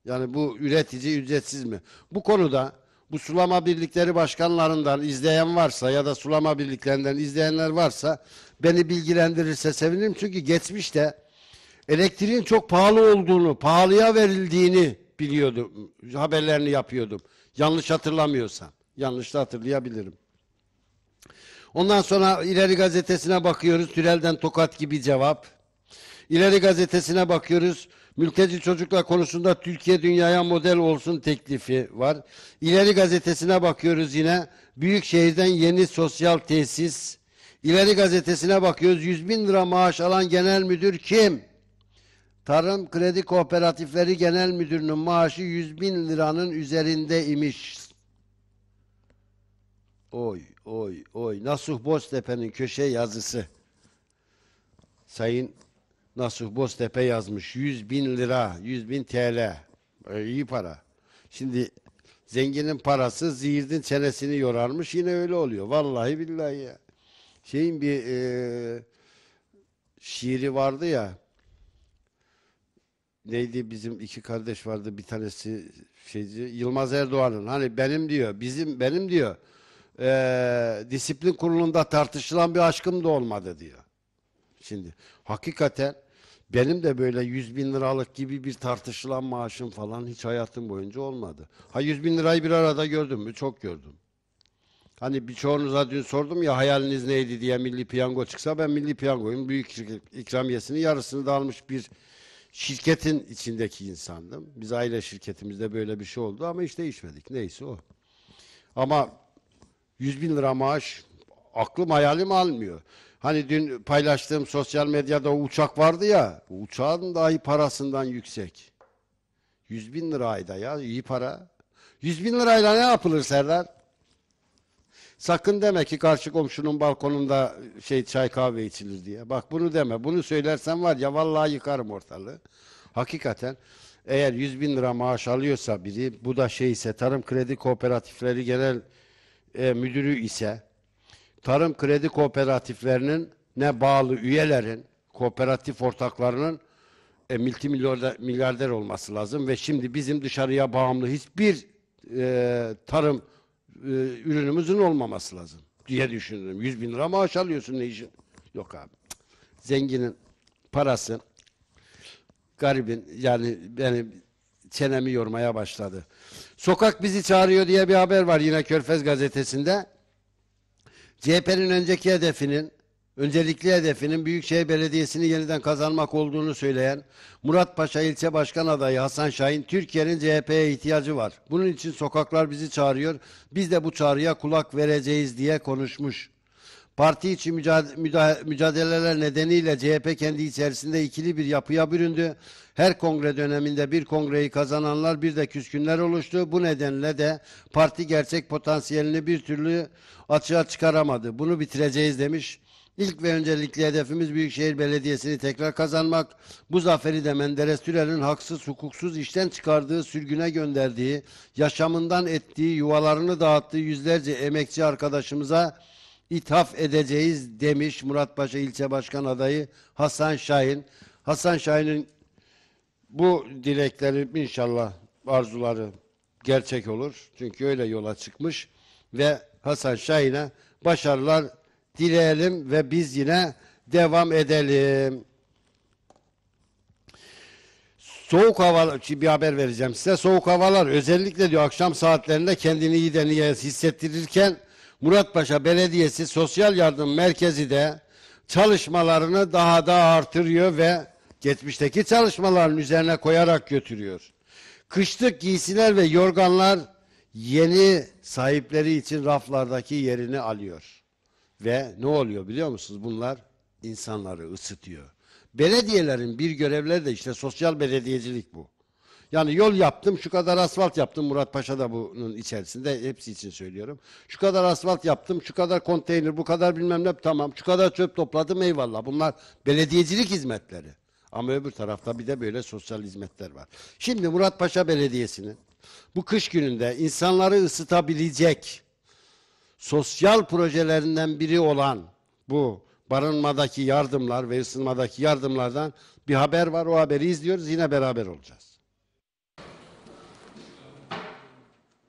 Yani bu üretici ücretsiz mi? Bu konuda bu sulama birlikleri başkanlarından izleyen varsa ya da sulama birliklerinden izleyenler varsa beni bilgilendirirse sevinirim. Çünkü geçmişte elektriğin çok pahalı olduğunu, pahalıya verildiğini biliyordum. Haberlerini yapıyordum. Yanlış hatırlamıyorsam. Yanlış da hatırlayabilirim. Ondan sonra ileri gazetesine bakıyoruz. Tünelden tokat gibi cevap. İleri gazetesine bakıyoruz. Mülteci çocuklar konusunda Türkiye dünyaya model olsun teklifi var. İleri gazetesine bakıyoruz yine. Büyükşehir'den yeni sosyal tesis. İleri gazetesine bakıyoruz. 100 bin lira maaş alan genel müdür kim? Tarım Kredi Kooperatifleri Genel Müdürü'nün maaşı 100 bin liranın üzerinde imiş. Oy, oy, oy. Nasuh Boztepe'nin köşe yazısı. Sayın Nasuh Boztepe yazmış. 100 bin lira, 100 bin TL. E, iyi para. Şimdi zenginin parası zihirdin çenesini yorarmış. Yine öyle oluyor. Vallahi billahi ya. Şeyin bir e, şiiri vardı ya neydi bizim iki kardeş vardı bir tanesi şeyci Yılmaz Erdoğan'ın hani benim diyor bizim benim diyor e, disiplin kurulunda tartışılan bir aşkım da olmadı diyor. Şimdi hakikaten benim de böyle 100 bin liralık gibi bir tartışılan maaşım falan hiç hayatım boyunca olmadı. Ha 100 bin lirayı bir arada gördüm mü? Çok gördüm. Hani birçoğunuza dün sordum ya hayaliniz neydi diye milli piyango çıksa ben milli Piyango'yum büyük ikramiyesinin yarısını da almış bir şirketin içindeki insandım. Biz aile şirketimizde böyle bir şey oldu ama hiç değişmedik. Neyse o. Ama 100 bin lira maaş aklım hayalim almıyor. Hani dün paylaştığım sosyal medyada uçak vardı ya, uçağın dahi parasından yüksek. 100 bin lira ayda ya, iyi para. 100 bin lirayla ne yapılır Serdar? Sakın deme ki karşı komşunun balkonunda şey çay kahve içilir diye. Bak bunu deme. Bunu söylersen var ya vallahi yıkarım ortalığı. Hakikaten eğer 100 bin lira maaş alıyorsa biri bu da şey ise Tarım Kredi Kooperatifleri Genel e, Müdürü ise Tarım Kredi Kooperatiflerinin ne bağlı üyelerin kooperatif ortaklarının e, multimilyarder milyarder olması lazım ve şimdi bizim dışarıya bağımlı hiçbir e, tarım e, ürünümüzün olmaması lazım diye düşündüm. 100 bin lira maaş alıyorsun ne işin? Yok abi. Zenginin parası garibin yani benim çenemi yormaya başladı. Sokak bizi çağırıyor diye bir haber var yine Körfez gazetesinde. CHP'nin önceki hedefinin Öncelikli hedefinin Büyükşehir Belediyesi'ni yeniden kazanmak olduğunu söyleyen Murat Paşa ilçe başkan adayı Hasan Şahin, Türkiye'nin CHP'ye ihtiyacı var. Bunun için sokaklar bizi çağırıyor, biz de bu çağrıya kulak vereceğiz diye konuşmuş. Parti içi mücadeleler nedeniyle CHP kendi içerisinde ikili bir yapıya büründü. Her kongre döneminde bir kongreyi kazananlar bir de küskünler oluştu. Bu nedenle de parti gerçek potansiyelini bir türlü açığa çıkaramadı. Bunu bitireceğiz demiş. İlk ve öncelikli hedefimiz Büyükşehir Belediyesi'ni tekrar kazanmak. Bu zaferi de Menderes Türel'in haksız, hukuksuz işten çıkardığı, sürgüne gönderdiği, yaşamından ettiği, yuvalarını dağıttığı yüzlerce emekçi arkadaşımıza ithaf edeceğiz demiş Muratpaşa ilçe başkan adayı Hasan Şahin. Hasan Şahin'in bu dilekleri inşallah arzuları gerçek olur. Çünkü öyle yola çıkmış ve Hasan Şahin'e başarılar dileyelim ve biz yine devam edelim. Soğuk havalar için bir haber vereceğim size. Soğuk havalar özellikle diyor akşam saatlerinde kendini iyiden iyi hissettirirken Muratpaşa Belediyesi Sosyal Yardım Merkezi de çalışmalarını daha da artırıyor ve geçmişteki çalışmaların üzerine koyarak götürüyor. Kışlık giysiler ve yorganlar yeni sahipleri için raflardaki yerini alıyor. Ve ne oluyor biliyor musunuz? Bunlar insanları ısıtıyor. Belediyelerin bir görevleri de işte sosyal belediyecilik bu. Yani yol yaptım, şu kadar asfalt yaptım. Murat Paşa da bunun içerisinde, hepsi için söylüyorum. Şu kadar asfalt yaptım, şu kadar konteyner, bu kadar bilmem ne tamam. Şu kadar çöp topladım eyvallah. Bunlar belediyecilik hizmetleri. Ama öbür tarafta bir de böyle sosyal hizmetler var. Şimdi Murat Paşa Belediyesi'nin bu kış gününde insanları ısıtabilecek sosyal projelerinden biri olan bu barınmadaki yardımlar ve ısınmadaki yardımlardan bir haber var. O haberi izliyoruz. Yine beraber olacağız.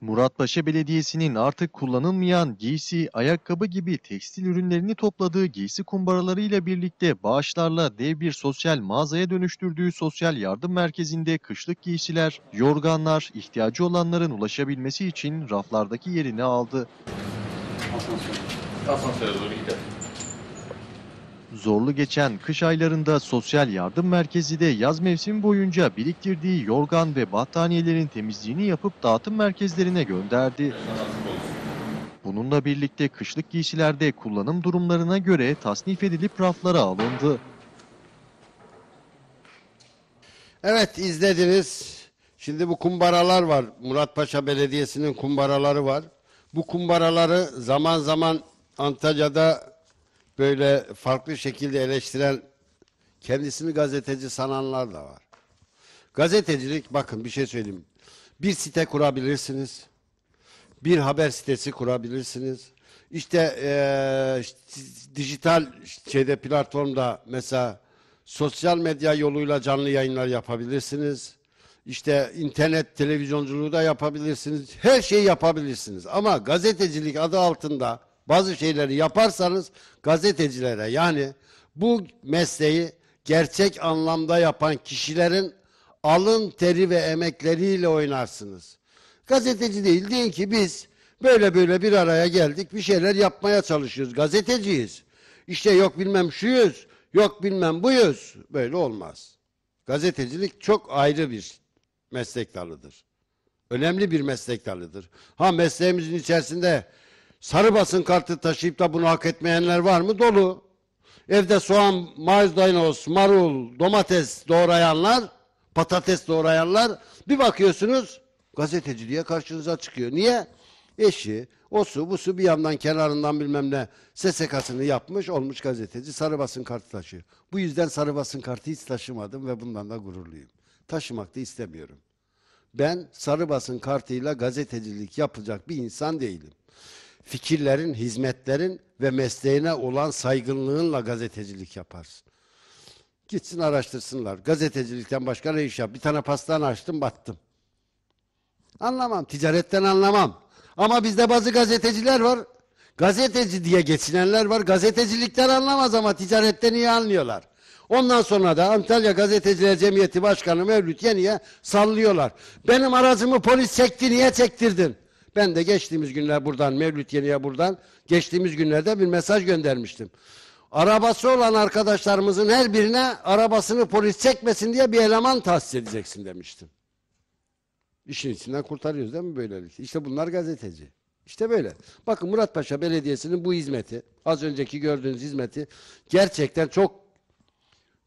Muratpaşa Belediyesi'nin artık kullanılmayan giysi, ayakkabı gibi tekstil ürünlerini topladığı giysi kumbaralarıyla birlikte bağışlarla dev bir sosyal mağazaya dönüştürdüğü sosyal yardım merkezinde kışlık giysiler, yorganlar ihtiyacı olanların ulaşabilmesi için raflardaki yerini aldı. Asansöre doğru Zorlu geçen kış aylarında sosyal yardım merkezi de yaz mevsimi boyunca biriktirdiği yorgan ve battaniyelerin temizliğini yapıp dağıtım merkezlerine gönderdi. Bununla birlikte kışlık giysilerde kullanım durumlarına göre tasnif edilip raflara alındı. Evet izlediniz. Şimdi bu kumbaralar var. Muratpaşa Belediyesi'nin kumbaraları var. Bu kumbaraları zaman zaman Antalya'da böyle farklı şekilde eleştiren kendisini gazeteci sananlar da var. Gazetecilik bakın bir şey söyleyeyim. Bir site kurabilirsiniz. Bir haber sitesi kurabilirsiniz. İşte ee, dijital şeyde platformda mesela sosyal medya yoluyla canlı yayınlar yapabilirsiniz işte internet televizyonculuğu da yapabilirsiniz. Her şeyi yapabilirsiniz. Ama gazetecilik adı altında bazı şeyleri yaparsanız gazetecilere yani bu mesleği gerçek anlamda yapan kişilerin alın teri ve emekleriyle oynarsınız. Gazeteci değil diyin ki biz böyle böyle bir araya geldik bir şeyler yapmaya çalışıyoruz. Gazeteciyiz. İşte yok bilmem şuyuz, yok bilmem buyuz. Böyle olmaz. Gazetecilik çok ayrı bir meslek dalıdır. Önemli bir meslek dalıdır. Ha mesleğimizin içerisinde sarı basın kartı taşıyıp da bunu hak etmeyenler var mı? Dolu. Evde soğan, maydanoz, marul, domates doğrayanlar, patates doğrayanlar bir bakıyorsunuz gazeteci diye karşınıza çıkıyor. Niye? Eşi, o su, bu su bir yandan kenarından bilmem ne SSK'sını yapmış olmuş gazeteci sarı basın kartı taşıyor. Bu yüzden sarı basın kartı hiç taşımadım ve bundan da gururluyum taşımak da istemiyorum. Ben sarı basın kartıyla gazetecilik yapacak bir insan değilim. Fikirlerin, hizmetlerin ve mesleğine olan saygınlığınla gazetecilik yaparsın. Gitsin araştırsınlar. Gazetecilikten başka ne iş yap? Bir tane pastane açtım battım. Anlamam. Ticaretten anlamam. Ama bizde bazı gazeteciler var. Gazeteci diye geçinenler var. Gazetecilikten anlamaz ama ticaretten iyi anlıyorlar. Ondan sonra da Antalya Gazeteciler Cemiyeti Başkanı Mevlüt Yeni'ye sallıyorlar. Benim arazımı polis çekti niye çektirdin? Ben de geçtiğimiz günler buradan Mevlüt Yeni'ye buradan geçtiğimiz günlerde bir mesaj göndermiştim. Arabası olan arkadaşlarımızın her birine arabasını polis çekmesin diye bir eleman tahsis edeceksin demiştim. İşin içinden kurtarıyoruz değil mi böylelikle? İşte bunlar gazeteci. İşte böyle. Bakın Murat Paşa Belediyesi'nin bu hizmeti, az önceki gördüğünüz hizmeti gerçekten çok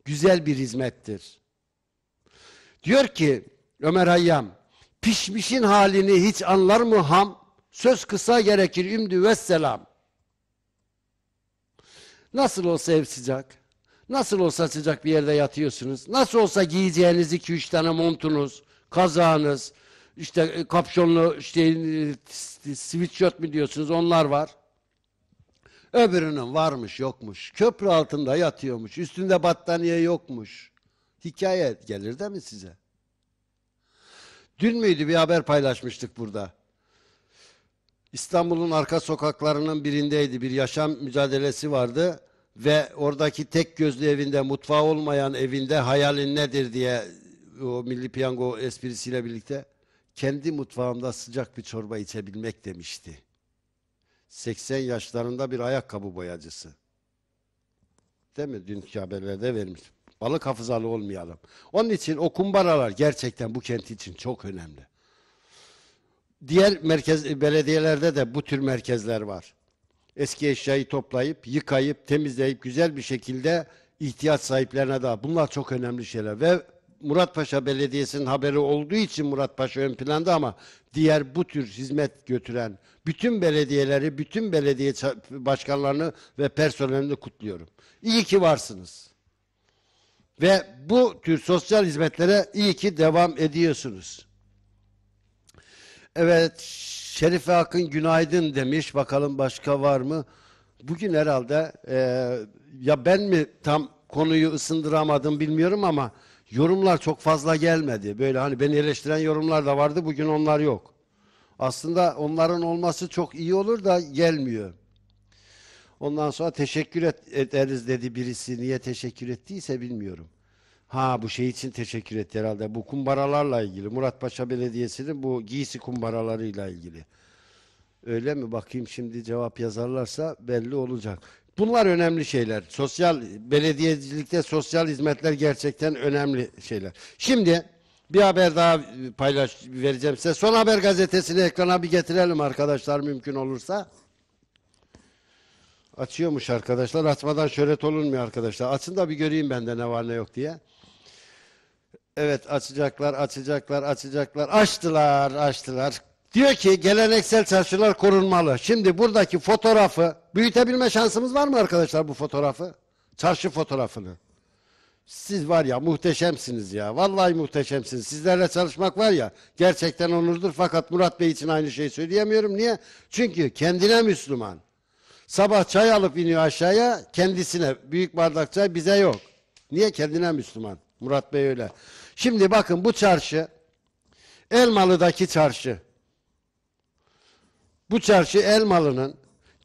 güzel bir hizmettir. Diyor ki Ömer Hayyam, pişmişin halini hiç anlar mı ham? Söz kısa gerekir ümdü ve Nasıl olsa ev sıcak, nasıl olsa sıcak bir yerde yatıyorsunuz, nasıl olsa giyeceğiniz iki üç tane montunuz, kazağınız, işte e, kapşonlu işte şey, sweatshirt mi diyorsunuz onlar var. Öbürünün varmış yokmuş. Köprü altında yatıyormuş. Üstünde battaniye yokmuş. Hikaye gelir de mi size? Dün müydü bir haber paylaşmıştık burada. İstanbul'un arka sokaklarının birindeydi. Bir yaşam mücadelesi vardı ve oradaki tek gözlü evinde mutfağı olmayan evinde hayalin nedir diye o Milli Piyango esprisiyle birlikte kendi mutfağımda sıcak bir çorba içebilmek demişti. 80 yaşlarında bir ayakkabı boyacısı. Değil mi? Dün haberlerde vermiş. Balık hafızalı olmayalım. Onun için o kumbaralar gerçekten bu kent için çok önemli. Diğer merkez belediyelerde de bu tür merkezler var. Eski eşyayı toplayıp, yıkayıp, temizleyip güzel bir şekilde ihtiyaç sahiplerine daha. Bunlar çok önemli şeyler ve Muratpaşa Belediyesi'nin haberi olduğu için Muratpaşa ön planda ama diğer bu tür hizmet götüren bütün belediyeleri, bütün belediye başkanlarını ve personelini kutluyorum. İyi ki varsınız. Ve bu tür sosyal hizmetlere iyi ki devam ediyorsunuz. Evet, Şerife Akın günaydın demiş. Bakalım başka var mı? Bugün herhalde e, ya ben mi tam konuyu ısındıramadım bilmiyorum ama yorumlar çok fazla gelmedi. Böyle hani beni eleştiren yorumlar da vardı. Bugün onlar yok. Aslında onların olması çok iyi olur da gelmiyor. Ondan sonra teşekkür et, ederiz dedi birisi. Niye teşekkür ettiyse bilmiyorum. Ha bu şey için teşekkür etti herhalde. Bu kumbaralarla ilgili. Murat Muratpaşa Belediyesi'nin bu giysi kumbaralarıyla ilgili. Öyle mi? Bakayım şimdi cevap yazarlarsa belli olacak. Bunlar önemli şeyler. Sosyal belediyecilikte sosyal hizmetler gerçekten önemli şeyler. Şimdi bir haber daha paylaş vereceğim size. Son haber gazetesini ekrana bir getirelim arkadaşlar mümkün olursa. Açıyormuş arkadaşlar. Açmadan şöhret olunmuyor arkadaşlar. Açın da bir göreyim bende ne var ne yok diye. Evet açacaklar, açacaklar, açacaklar. Açtılar, açtılar. Diyor ki geleneksel çarşılar korunmalı. Şimdi buradaki fotoğrafı büyütebilme şansımız var mı arkadaşlar bu fotoğrafı? Çarşı fotoğrafını. Siz var ya muhteşemsiniz ya. Vallahi muhteşemsiniz. Sizlerle çalışmak var ya gerçekten onurdur. Fakat Murat Bey için aynı şeyi söyleyemiyorum. Niye? Çünkü kendine Müslüman. Sabah çay alıp iniyor aşağıya kendisine. Büyük bardak çay bize yok. Niye? Kendine Müslüman. Murat Bey öyle. Şimdi bakın bu çarşı Elmalı'daki çarşı bu çarşı Elmalı'nın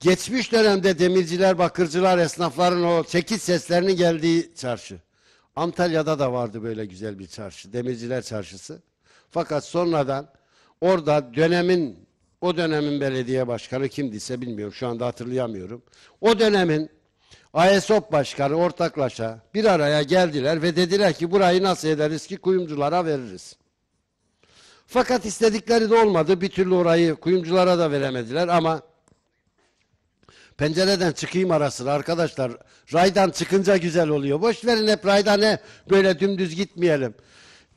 geçmiş dönemde demirciler, bakırcılar, esnafların o çekiç seslerinin geldiği çarşı. Antalya'da da vardı böyle güzel bir çarşı, demirciler çarşısı. Fakat sonradan orada dönemin, o dönemin belediye başkanı kimdiyse bilmiyorum, şu anda hatırlayamıyorum. O dönemin AESOP başkanı ortaklaşa bir araya geldiler ve dediler ki burayı nasıl ederiz ki kuyumculara veririz. Fakat istedikleri de olmadı. Bir türlü orayı kuyumculara da veremediler ama pencereden çıkayım ara arkadaşlar. Raydan çıkınca güzel oluyor. Boş verin hep raydan Ne Böyle dümdüz gitmeyelim.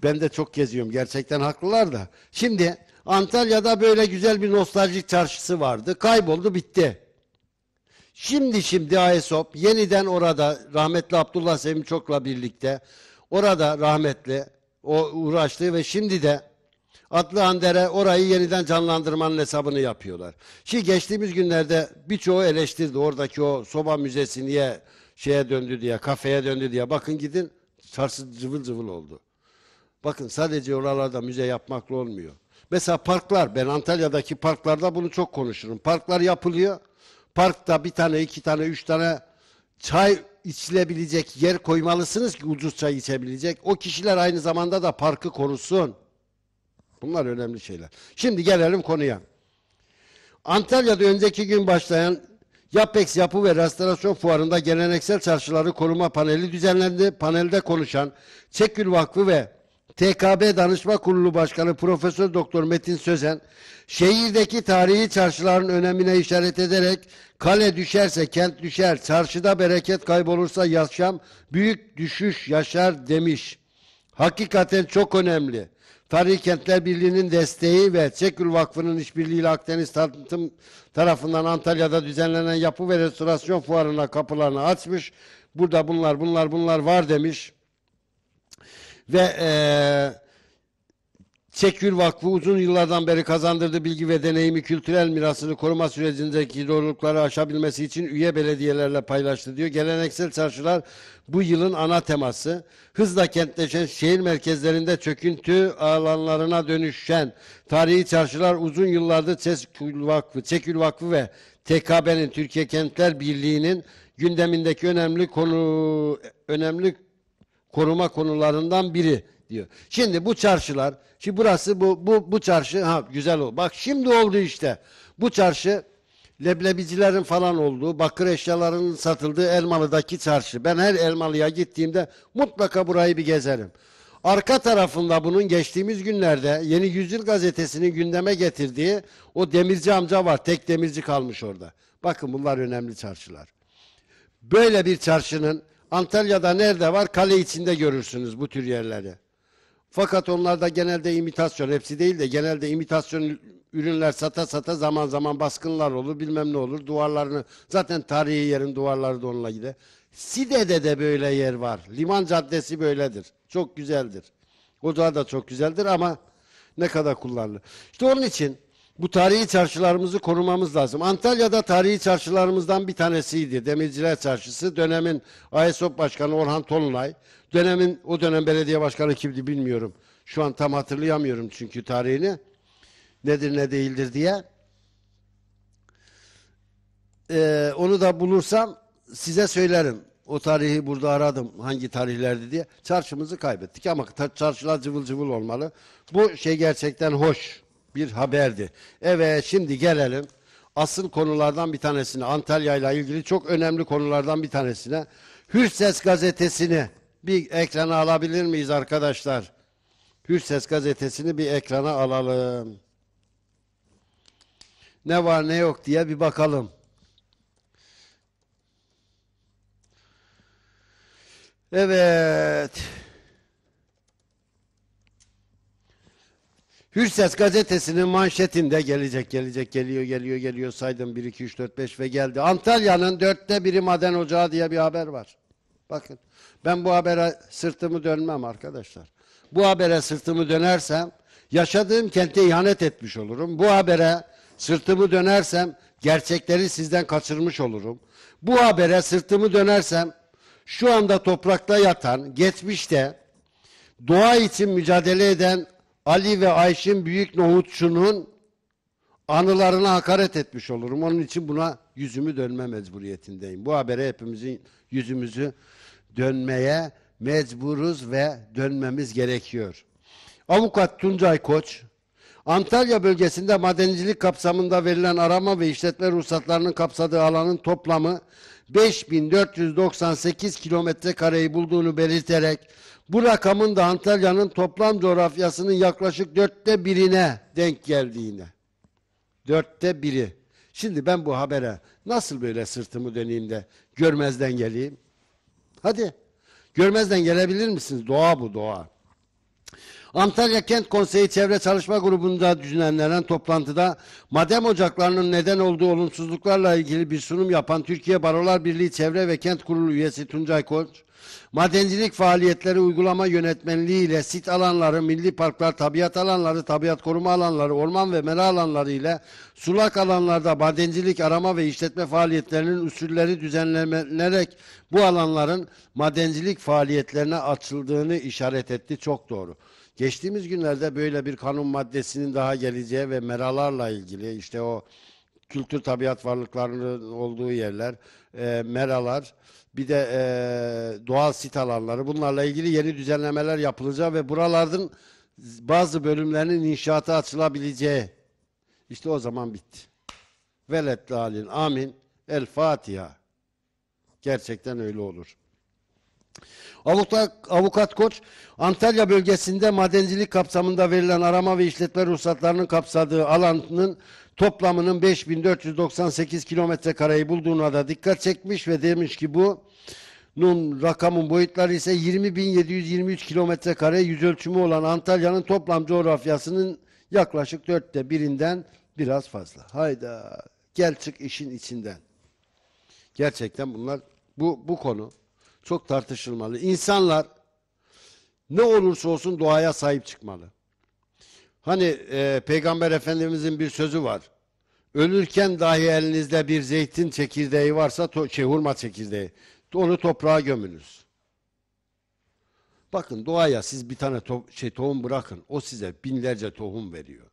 Ben de çok geziyorum. Gerçekten haklılar da. Şimdi Antalya'da böyle güzel bir nostaljik çarşısı vardı. Kayboldu bitti. Şimdi şimdi AESOP yeniden orada rahmetli Abdullah Sevim Çok'la birlikte orada rahmetli o uğraştığı ve şimdi de Atlıhandere orayı yeniden canlandırmanın hesabını yapıyorlar. Ki geçtiğimiz günlerde birçoğu eleştirdi oradaki o soba müzesi niye şeye döndü diye, kafeye döndü diye. Bakın gidin çarşı cıvıl cıvıl oldu. Bakın sadece oralarda müze yapmakla olmuyor. Mesela parklar, ben Antalya'daki parklarda bunu çok konuşurum. Parklar yapılıyor. Parkta bir tane, iki tane, üç tane çay içilebilecek yer koymalısınız ki ucuz çay içebilecek. O kişiler aynı zamanda da parkı korusun. Bunlar önemli şeyler. Şimdi gelelim konuya. Antalya'da önceki gün başlayan Yapex Yapı ve Restorasyon Fuarı'nda geleneksel çarşıları koruma paneli düzenlendi. Panelde konuşan Çekül Vakfı ve TKB Danışma Kurulu Başkanı Profesör Doktor Metin Sözen, şehirdeki tarihi çarşıların önemine işaret ederek kale düşerse kent düşer, çarşıda bereket kaybolursa yaşam büyük düşüş yaşar demiş. Hakikaten çok önemli. Tarihi Kentler Birliği'nin desteği ve Çekül Vakfı'nın işbirliğiyle Akdeniz Tanıtım tarafından Antalya'da düzenlenen yapı ve restorasyon fuarına kapılarını açmış. Burada bunlar bunlar bunlar var demiş. Ve eee Çekül Vakfı uzun yıllardan beri kazandırdığı bilgi ve deneyimi kültürel mirasını koruma sürecindeki zorlukları aşabilmesi için üye belediyelerle paylaştı diyor. Geleneksel çarşılar bu yılın ana teması. Hızla kentleşen şehir merkezlerinde çöküntü alanlarına dönüşen tarihi çarşılar uzun yıllardır Çekül Vakfı, Çekül Vakfı ve TKB'nin Türkiye Kentler Birliği'nin gündemindeki önemli konu önemli koruma konularından biri diyor. Şimdi bu çarşılar, şimdi burası bu bu bu çarşı ha güzel oldu. Bak şimdi oldu işte. Bu çarşı leblebicilerin falan olduğu, bakır eşyaların satıldığı Elmalı'daki çarşı. Ben her Elmalı'ya gittiğimde mutlaka burayı bir gezerim. Arka tarafında bunun geçtiğimiz günlerde Yeni Yüzyıl gazetesinin gündeme getirdiği o demirci amca var. Tek demirci kalmış orada. Bakın bunlar önemli çarşılar. Böyle bir çarşının Antalya'da nerede var? Kale içinde görürsünüz bu tür yerleri. Fakat onlar da genelde imitasyon, hepsi değil de genelde imitasyon ürünler sata sata zaman zaman baskınlar olur, bilmem ne olur. Duvarlarını, zaten tarihi yerin duvarları da onunla gider. Side'de de böyle yer var. Liman Caddesi böyledir. Çok güzeldir. Ocağı da çok güzeldir ama ne kadar kullanılır. İşte onun için bu tarihi çarşılarımızı korumamız lazım. Antalya'da tarihi çarşılarımızdan bir tanesiydi. Demirciler Çarşısı. Dönemin AESOP Başkanı Orhan Tolunay. Dönemin o dönem belediye başkanı kimdi bilmiyorum. Şu an tam hatırlayamıyorum çünkü tarihini. Nedir ne değildir diye. Ee, onu da bulursam size söylerim. O tarihi burada aradım hangi tarihlerdi diye. Çarşımızı kaybettik ama çarşılar cıvıl cıvıl olmalı. Bu şey gerçekten hoş bir haberdi. Evet şimdi gelelim asıl konulardan bir tanesine Antalya ile ilgili çok önemli konulardan bir tanesine Hürses gazetesini bir ekrana alabilir miyiz arkadaşlar? Hürses gazetesini bir ekrana alalım. Ne var ne yok diye bir bakalım. Evet. Hürses gazetesinin manşetinde gelecek gelecek geliyor geliyor geliyor saydım 1 2 3 4 5 ve geldi. Antalya'nın dörtte biri maden ocağı diye bir haber var. Bakın ben bu habere sırtımı dönmem arkadaşlar. Bu habere sırtımı dönersem yaşadığım kente ihanet etmiş olurum. Bu habere sırtımı dönersem gerçekleri sizden kaçırmış olurum. Bu habere sırtımı dönersem şu anda toprakta yatan, geçmişte doğa için mücadele eden Ali ve Ayşin Büyük Nohutçu'nun anılarına hakaret etmiş olurum. Onun için buna yüzümü dönme mecburiyetindeyim. Bu habere hepimizin yüzümüzü dönmeye mecburuz ve dönmemiz gerekiyor. Avukat Tuncay Koç, Antalya bölgesinde madencilik kapsamında verilen arama ve işletme ruhsatlarının kapsadığı alanın toplamı 5498 kilometre kareyi bulduğunu belirterek bu rakamın da Antalya'nın toplam coğrafyasının yaklaşık dörtte birine denk geldiğine. Dörtte biri. Şimdi ben bu habere nasıl böyle sırtımı döneyim de görmezden geleyim? Hadi. Görmezden gelebilir misiniz? Doğa bu doğa. Antalya Kent Konseyi Çevre Çalışma Grubu'nda düzenlenen toplantıda madem ocaklarının neden olduğu olumsuzluklarla ilgili bir sunum yapan Türkiye Barolar Birliği Çevre ve Kent Kurulu üyesi Tuncay Koç, Madencilik faaliyetleri uygulama yönetmenliği ile sit alanları, milli parklar, tabiat alanları, tabiat koruma alanları, orman ve mera alanları ile sulak alanlarda madencilik arama ve işletme faaliyetlerinin usulleri düzenlenerek bu alanların madencilik faaliyetlerine açıldığını işaret etti. Çok doğru. Geçtiğimiz günlerde böyle bir kanun maddesinin daha geleceği ve meralarla ilgili işte o kültür tabiat varlıklarının olduğu yerler, e, meralar bir de e, doğal sit alanları bunlarla ilgili yeni düzenlemeler yapılacak ve buralardan bazı bölümlerinin inşaata açılabileceği işte o zaman bitti. Veletli halin amin. El Fatiha. Gerçekten öyle olur. Avukat, Avukat Koç, Antalya bölgesinde madencilik kapsamında verilen arama ve işletme ruhsatlarının kapsadığı alanın toplamının 5498 kilometre kareyi bulduğuna da dikkat çekmiş ve demiş ki bu nun rakamın boyutları ise 20.723 kilometre kare yüz ölçümü olan Antalya'nın toplam coğrafyasının yaklaşık dörtte birinden biraz fazla. Hayda gel çık işin içinden. Gerçekten bunlar bu, bu konu çok tartışılmalı. İnsanlar ne olursa olsun doğaya sahip çıkmalı. Hani e, Peygamber Efendimizin bir sözü var. Ölürken dahi elinizde bir zeytin çekirdeği varsa, to şey hurma çekirdeği, onu toprağa gömünüz. Bakın doğaya siz bir tane to şey tohum bırakın, o size binlerce tohum veriyor.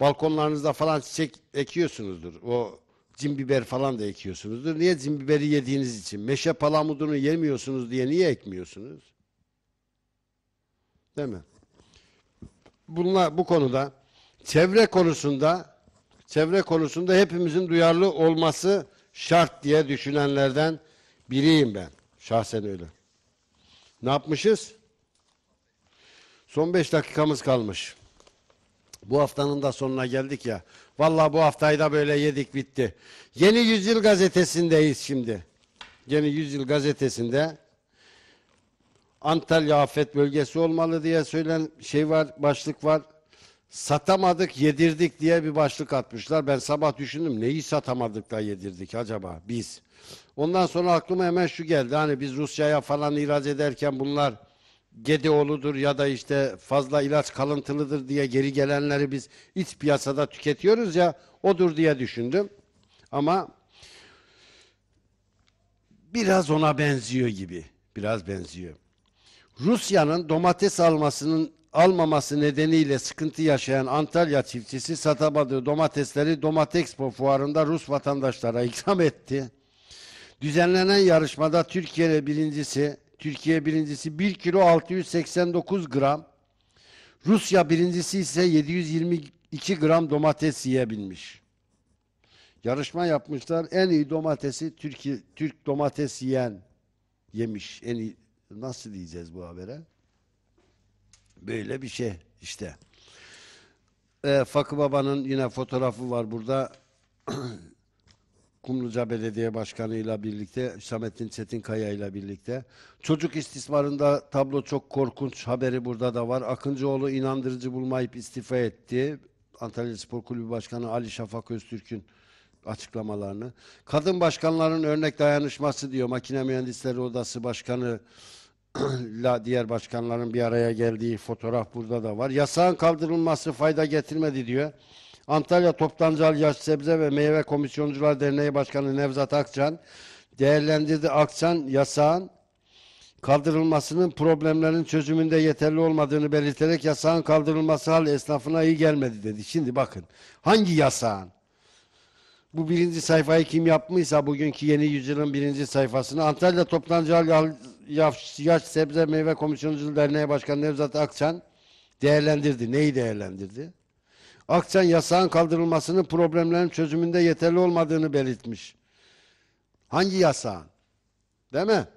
Balkonlarınızda falan çiçek ekiyorsunuzdur. O cin falan da ekiyorsunuzdur. Niye cin yediğiniz için? Meşe palamudunu yemiyorsunuz diye niye ekmiyorsunuz? Değil mi? bunlar bu konuda çevre konusunda çevre konusunda hepimizin duyarlı olması şart diye düşünenlerden biriyim ben. Şahsen öyle. Ne yapmışız? Son beş dakikamız kalmış. Bu haftanın da sonuna geldik ya. Vallahi bu haftayı da böyle yedik bitti. Yeni Yüzyıl gazetesindeyiz şimdi. Yeni Yüzyıl gazetesinde Antalya afet bölgesi olmalı diye söylen şey var, başlık var. Satamadık, yedirdik diye bir başlık atmışlar. Ben sabah düşündüm neyi satamadık da yedirdik acaba biz. Ondan sonra aklıma hemen şu geldi. Hani biz Rusya'ya falan ihraç ederken bunlar Gedeoğlu'dur ya da işte fazla ilaç kalıntılıdır diye geri gelenleri biz iç piyasada tüketiyoruz ya odur diye düşündüm. Ama biraz ona benziyor gibi. Biraz benziyor. Rusya'nın domates almasının almaması nedeniyle sıkıntı yaşayan Antalya çiftçisi satamadığı domatesleri Domatexpo fuarında Rus vatandaşlara ikram etti. Düzenlenen yarışmada Türkiye birincisi, Türkiye birincisi 1 kilo 689 gram, Rusya birincisi ise 722 gram domates yiyebilmiş. Yarışma yapmışlar. En iyi domatesi Türkiye Türk domates yiyen yemiş. En iyi Nasıl diyeceğiz bu habere? Böyle bir şey işte. E, Fakı Baba'nın yine fotoğrafı var burada. Kumluca Belediye Başkanı ile birlikte, Hüsamettin Çetinkaya ile birlikte. Çocuk istismarında tablo çok korkunç haberi burada da var. Akıncıoğlu inandırıcı bulmayıp istifa etti. Antalya Spor Kulübü Başkanı Ali Şafak Öztürk'ün açıklamalarını. Kadın başkanların örnek dayanışması diyor. Makine Mühendisleri Odası Başkanı la diğer başkanların bir araya geldiği fotoğraf burada da var. Yasağın kaldırılması fayda getirmedi diyor. Antalya Toptancı Yaş Sebze ve Meyve Komisyoncular Derneği Başkanı Nevzat Akçan değerlendirdi. Akçan yasağın kaldırılmasının problemlerin çözümünde yeterli olmadığını belirterek yasağın kaldırılması hal esnafına iyi gelmedi dedi. Şimdi bakın hangi yasağın? Bu birinci sayfayı kim yapmışsa bugünkü yeni yüzyılın birinci sayfasını Antalya Toptancı Yaş, Yaş Sebze Meyve Komisyoncu Derneği Başkanı Nevzat Akçan değerlendirdi. Neyi değerlendirdi? Akçan yasağın kaldırılmasının problemlerin çözümünde yeterli olmadığını belirtmiş. Hangi yasağın? Değil mi?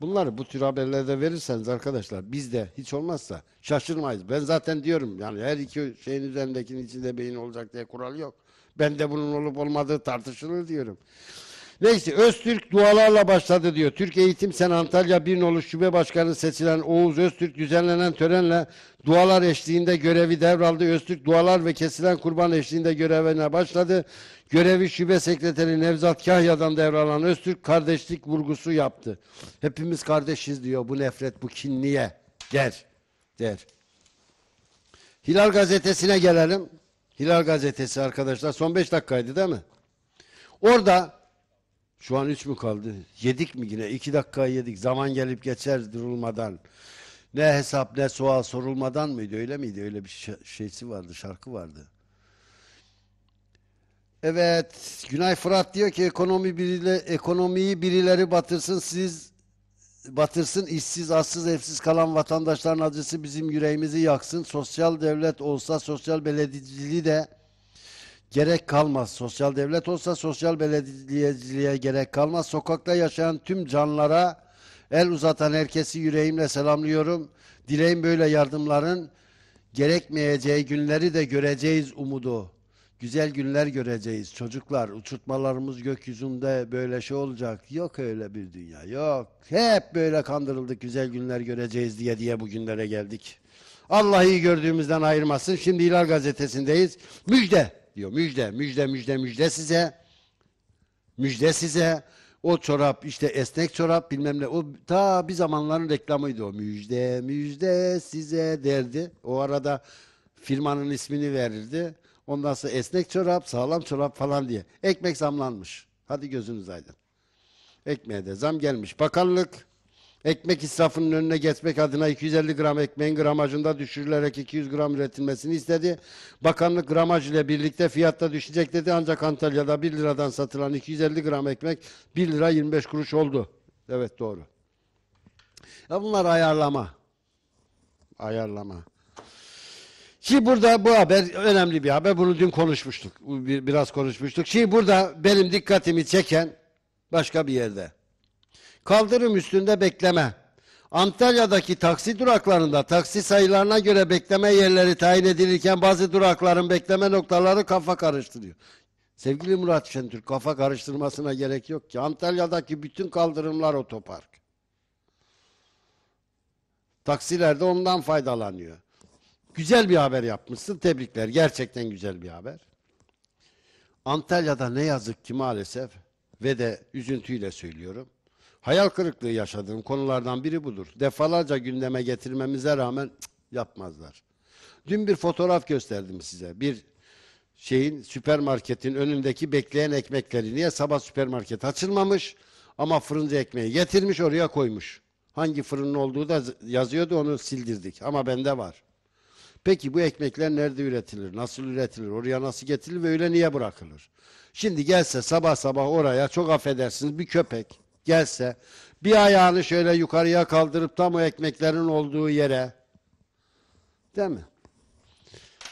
Bunları bu tür haberlerde verirseniz arkadaşlar biz de hiç olmazsa şaşırmayız. Ben zaten diyorum yani her iki şeyin üzerindekinin içinde beyin olacak diye kural yok. Ben de bunun olup olmadığı tartışılır diyorum. Neyse Öztürk dualarla başladı diyor. Türk Eğitim Sen Antalya bir Birnolu Şube Başkanı seçilen Oğuz Öztürk düzenlenen törenle dualar eşliğinde görevi devraldı. Öztürk dualar ve kesilen kurban eşliğinde görevine başladı. Görevi şube sekreteri Nevzat Kahya'dan devralan Öztürk kardeşlik vurgusu yaptı. Hepimiz kardeşiz diyor bu nefret bu kin niye der der. Hilal gazetesine gelelim. Hilal gazetesi arkadaşlar son 5 dakikaydı değil mi? Orada şu an üç mü kaldı? Yedik mi yine? İki dakika yedik. Zaman gelip geçer durulmadan. Ne hesap ne sual sorulmadan mıydı? Öyle miydi? Öyle bir şeysi vardı, şarkı vardı. Evet, Günay Fırat diyor ki ekonomi birile, ekonomiyi birileri batırsın siz batırsın işsiz, assız, evsiz kalan vatandaşların acısı bizim yüreğimizi yaksın. Sosyal devlet olsa sosyal belediciliği de gerek kalmaz. Sosyal devlet olsa sosyal belediyeciliğe gerek kalmaz. Sokakta yaşayan tüm canlara el uzatan herkesi yüreğimle selamlıyorum. Dileğim böyle yardımların gerekmeyeceği günleri de göreceğiz umudu. Güzel günler göreceğiz çocuklar. Uçurtmalarımız gökyüzünde böyle şey olacak. Yok öyle bir dünya. Yok. Hep böyle kandırıldık. Güzel günler göreceğiz diye diye bugünlere geldik. Allah iyi gördüğümüzden ayırmasın. Şimdi Hilal Gazetesi'ndeyiz. Müjde diyor. Müjde, müjde, müjde, müjde size. Müjde size. O çorap işte esnek çorap bilmem ne. O ta bir zamanların reklamıydı o. Müjde, müjde size derdi. O arada firmanın ismini verirdi. Ondan sonra esnek çorap, sağlam çorap falan diye. Ekmek zamlanmış. Hadi gözünüz aydın. Ekmeğe de zam gelmiş. Bakanlık Ekmek israfının önüne geçmek adına 250 gram ekmeğin gramajında düşürülerek 200 gram üretilmesini istedi. Bakanlık gramaj ile birlikte fiyatta düşecek dedi ancak Antalya'da 1 liradan satılan 250 gram ekmek 1 lira 25 kuruş oldu. Evet doğru. Ya bunlar ayarlama. Ayarlama. Ki burada bu haber önemli bir haber. Bunu dün konuşmuştuk. Biraz konuşmuştuk. Şimdi burada benim dikkatimi çeken başka bir yerde. Kaldırım üstünde bekleme. Antalya'daki taksi duraklarında taksi sayılarına göre bekleme yerleri tayin edilirken bazı durakların bekleme noktaları kafa karıştırıyor. Sevgili Murat Şentürk kafa karıştırmasına gerek yok ki. Antalya'daki bütün kaldırımlar otopark. Taksiler de ondan faydalanıyor. Güzel bir haber yapmışsın. Tebrikler. Gerçekten güzel bir haber. Antalya'da ne yazık ki maalesef ve de üzüntüyle söylüyorum. Hayal kırıklığı yaşadığım konulardan biri budur. Defalarca gündeme getirmemize rağmen cık, yapmazlar. Dün bir fotoğraf gösterdim size. Bir şeyin süpermarketin önündeki bekleyen ekmekleri niye sabah süpermarket açılmamış ama fırıncı ekmeği getirmiş oraya koymuş. Hangi fırının olduğu da yazıyordu onu sildirdik ama bende var. Peki bu ekmekler nerede üretilir? Nasıl üretilir? Oraya nasıl getirilir ve öyle niye bırakılır? Şimdi gelse sabah sabah oraya çok affedersiniz bir köpek gelse bir ayağını şöyle yukarıya kaldırıp tam o ekmeklerin olduğu yere değil mi?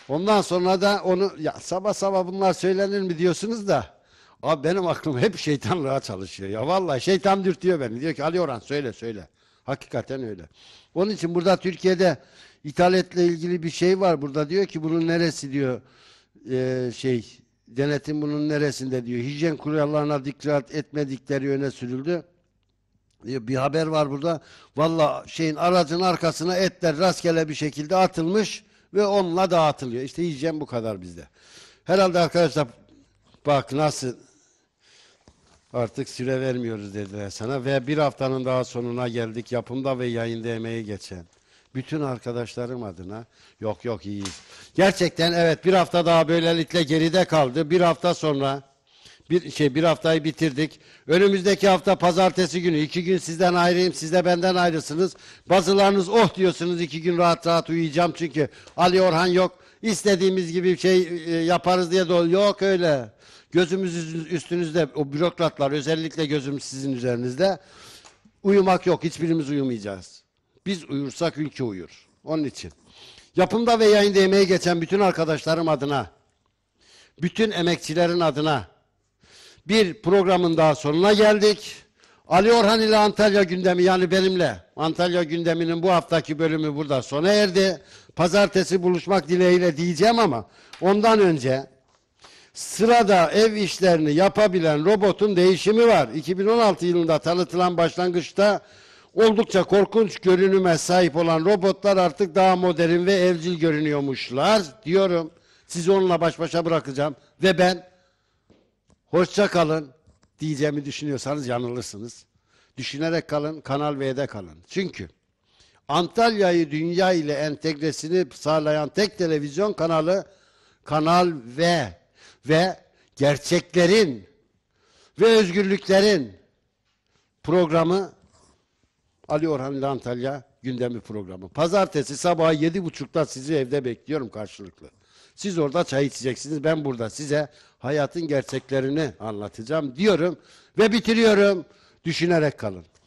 Ondan sonra da onu ya sabah sabah bunlar söylenir mi diyorsunuz da abi benim aklım hep şeytanlığa çalışıyor ya vallahi şeytan dürtüyor beni diyor ki Ali Orhan söyle söyle. Hakikaten öyle. Onun için burada Türkiye'de etle ilgili bir şey var burada diyor ki bunun neresi diyor e, şey Denetim bunun neresinde diyor. Hijyen kurallarına dikkat etmedikleri öne sürüldü. Diyor, bir haber var burada. Valla şeyin aracın arkasına etler rastgele bir şekilde atılmış ve onunla dağıtılıyor. İşte hijyen bu kadar bizde. Herhalde arkadaşlar bak nasıl artık süre vermiyoruz dediler sana ve bir haftanın daha sonuna geldik yapımda ve yayında emeği geçen bütün arkadaşlarım adına yok yok iyiyiz. Gerçekten evet bir hafta daha böylelikle geride kaldı. Bir hafta sonra bir şey bir haftayı bitirdik. Önümüzdeki hafta pazartesi günü iki gün sizden ayrıyım, siz de benden ayrısınız. Bazılarınız oh diyorsunuz iki gün rahat rahat uyuyacağım çünkü Ali Orhan yok. İstediğimiz gibi şey e, yaparız diye dolu yok öyle. Gözümüz üstünüzde o bürokratlar özellikle gözüm sizin üzerinizde. Uyumak yok. Hiçbirimiz uyumayacağız. Biz uyursak ülke uyur. Onun için. Yapımda ve yayında emeği geçen bütün arkadaşlarım adına, bütün emekçilerin adına bir programın daha sonuna geldik. Ali Orhan ile Antalya gündemi yani benimle Antalya gündeminin bu haftaki bölümü burada sona erdi. Pazartesi buluşmak dileğiyle diyeceğim ama ondan önce sırada ev işlerini yapabilen robotun değişimi var. 2016 yılında tanıtılan başlangıçta Oldukça korkunç görünüme sahip olan robotlar artık daha modern ve evcil görünüyormuşlar diyorum. Sizi onunla baş başa bırakacağım ve ben hoşça kalın diyeceğimi düşünüyorsanız yanılırsınız. Düşünerek kalın, Kanal V'de kalın. Çünkü Antalya'yı dünya ile entegresini sağlayan tek televizyon kanalı Kanal V ve gerçeklerin ve özgürlüklerin programı Ali Orhan ile Antalya gündemi programı. Pazartesi sabah yedi buçukta sizi evde bekliyorum karşılıklı. Siz orada çay içeceksiniz. Ben burada size hayatın gerçeklerini anlatacağım diyorum ve bitiriyorum. Düşünerek kalın.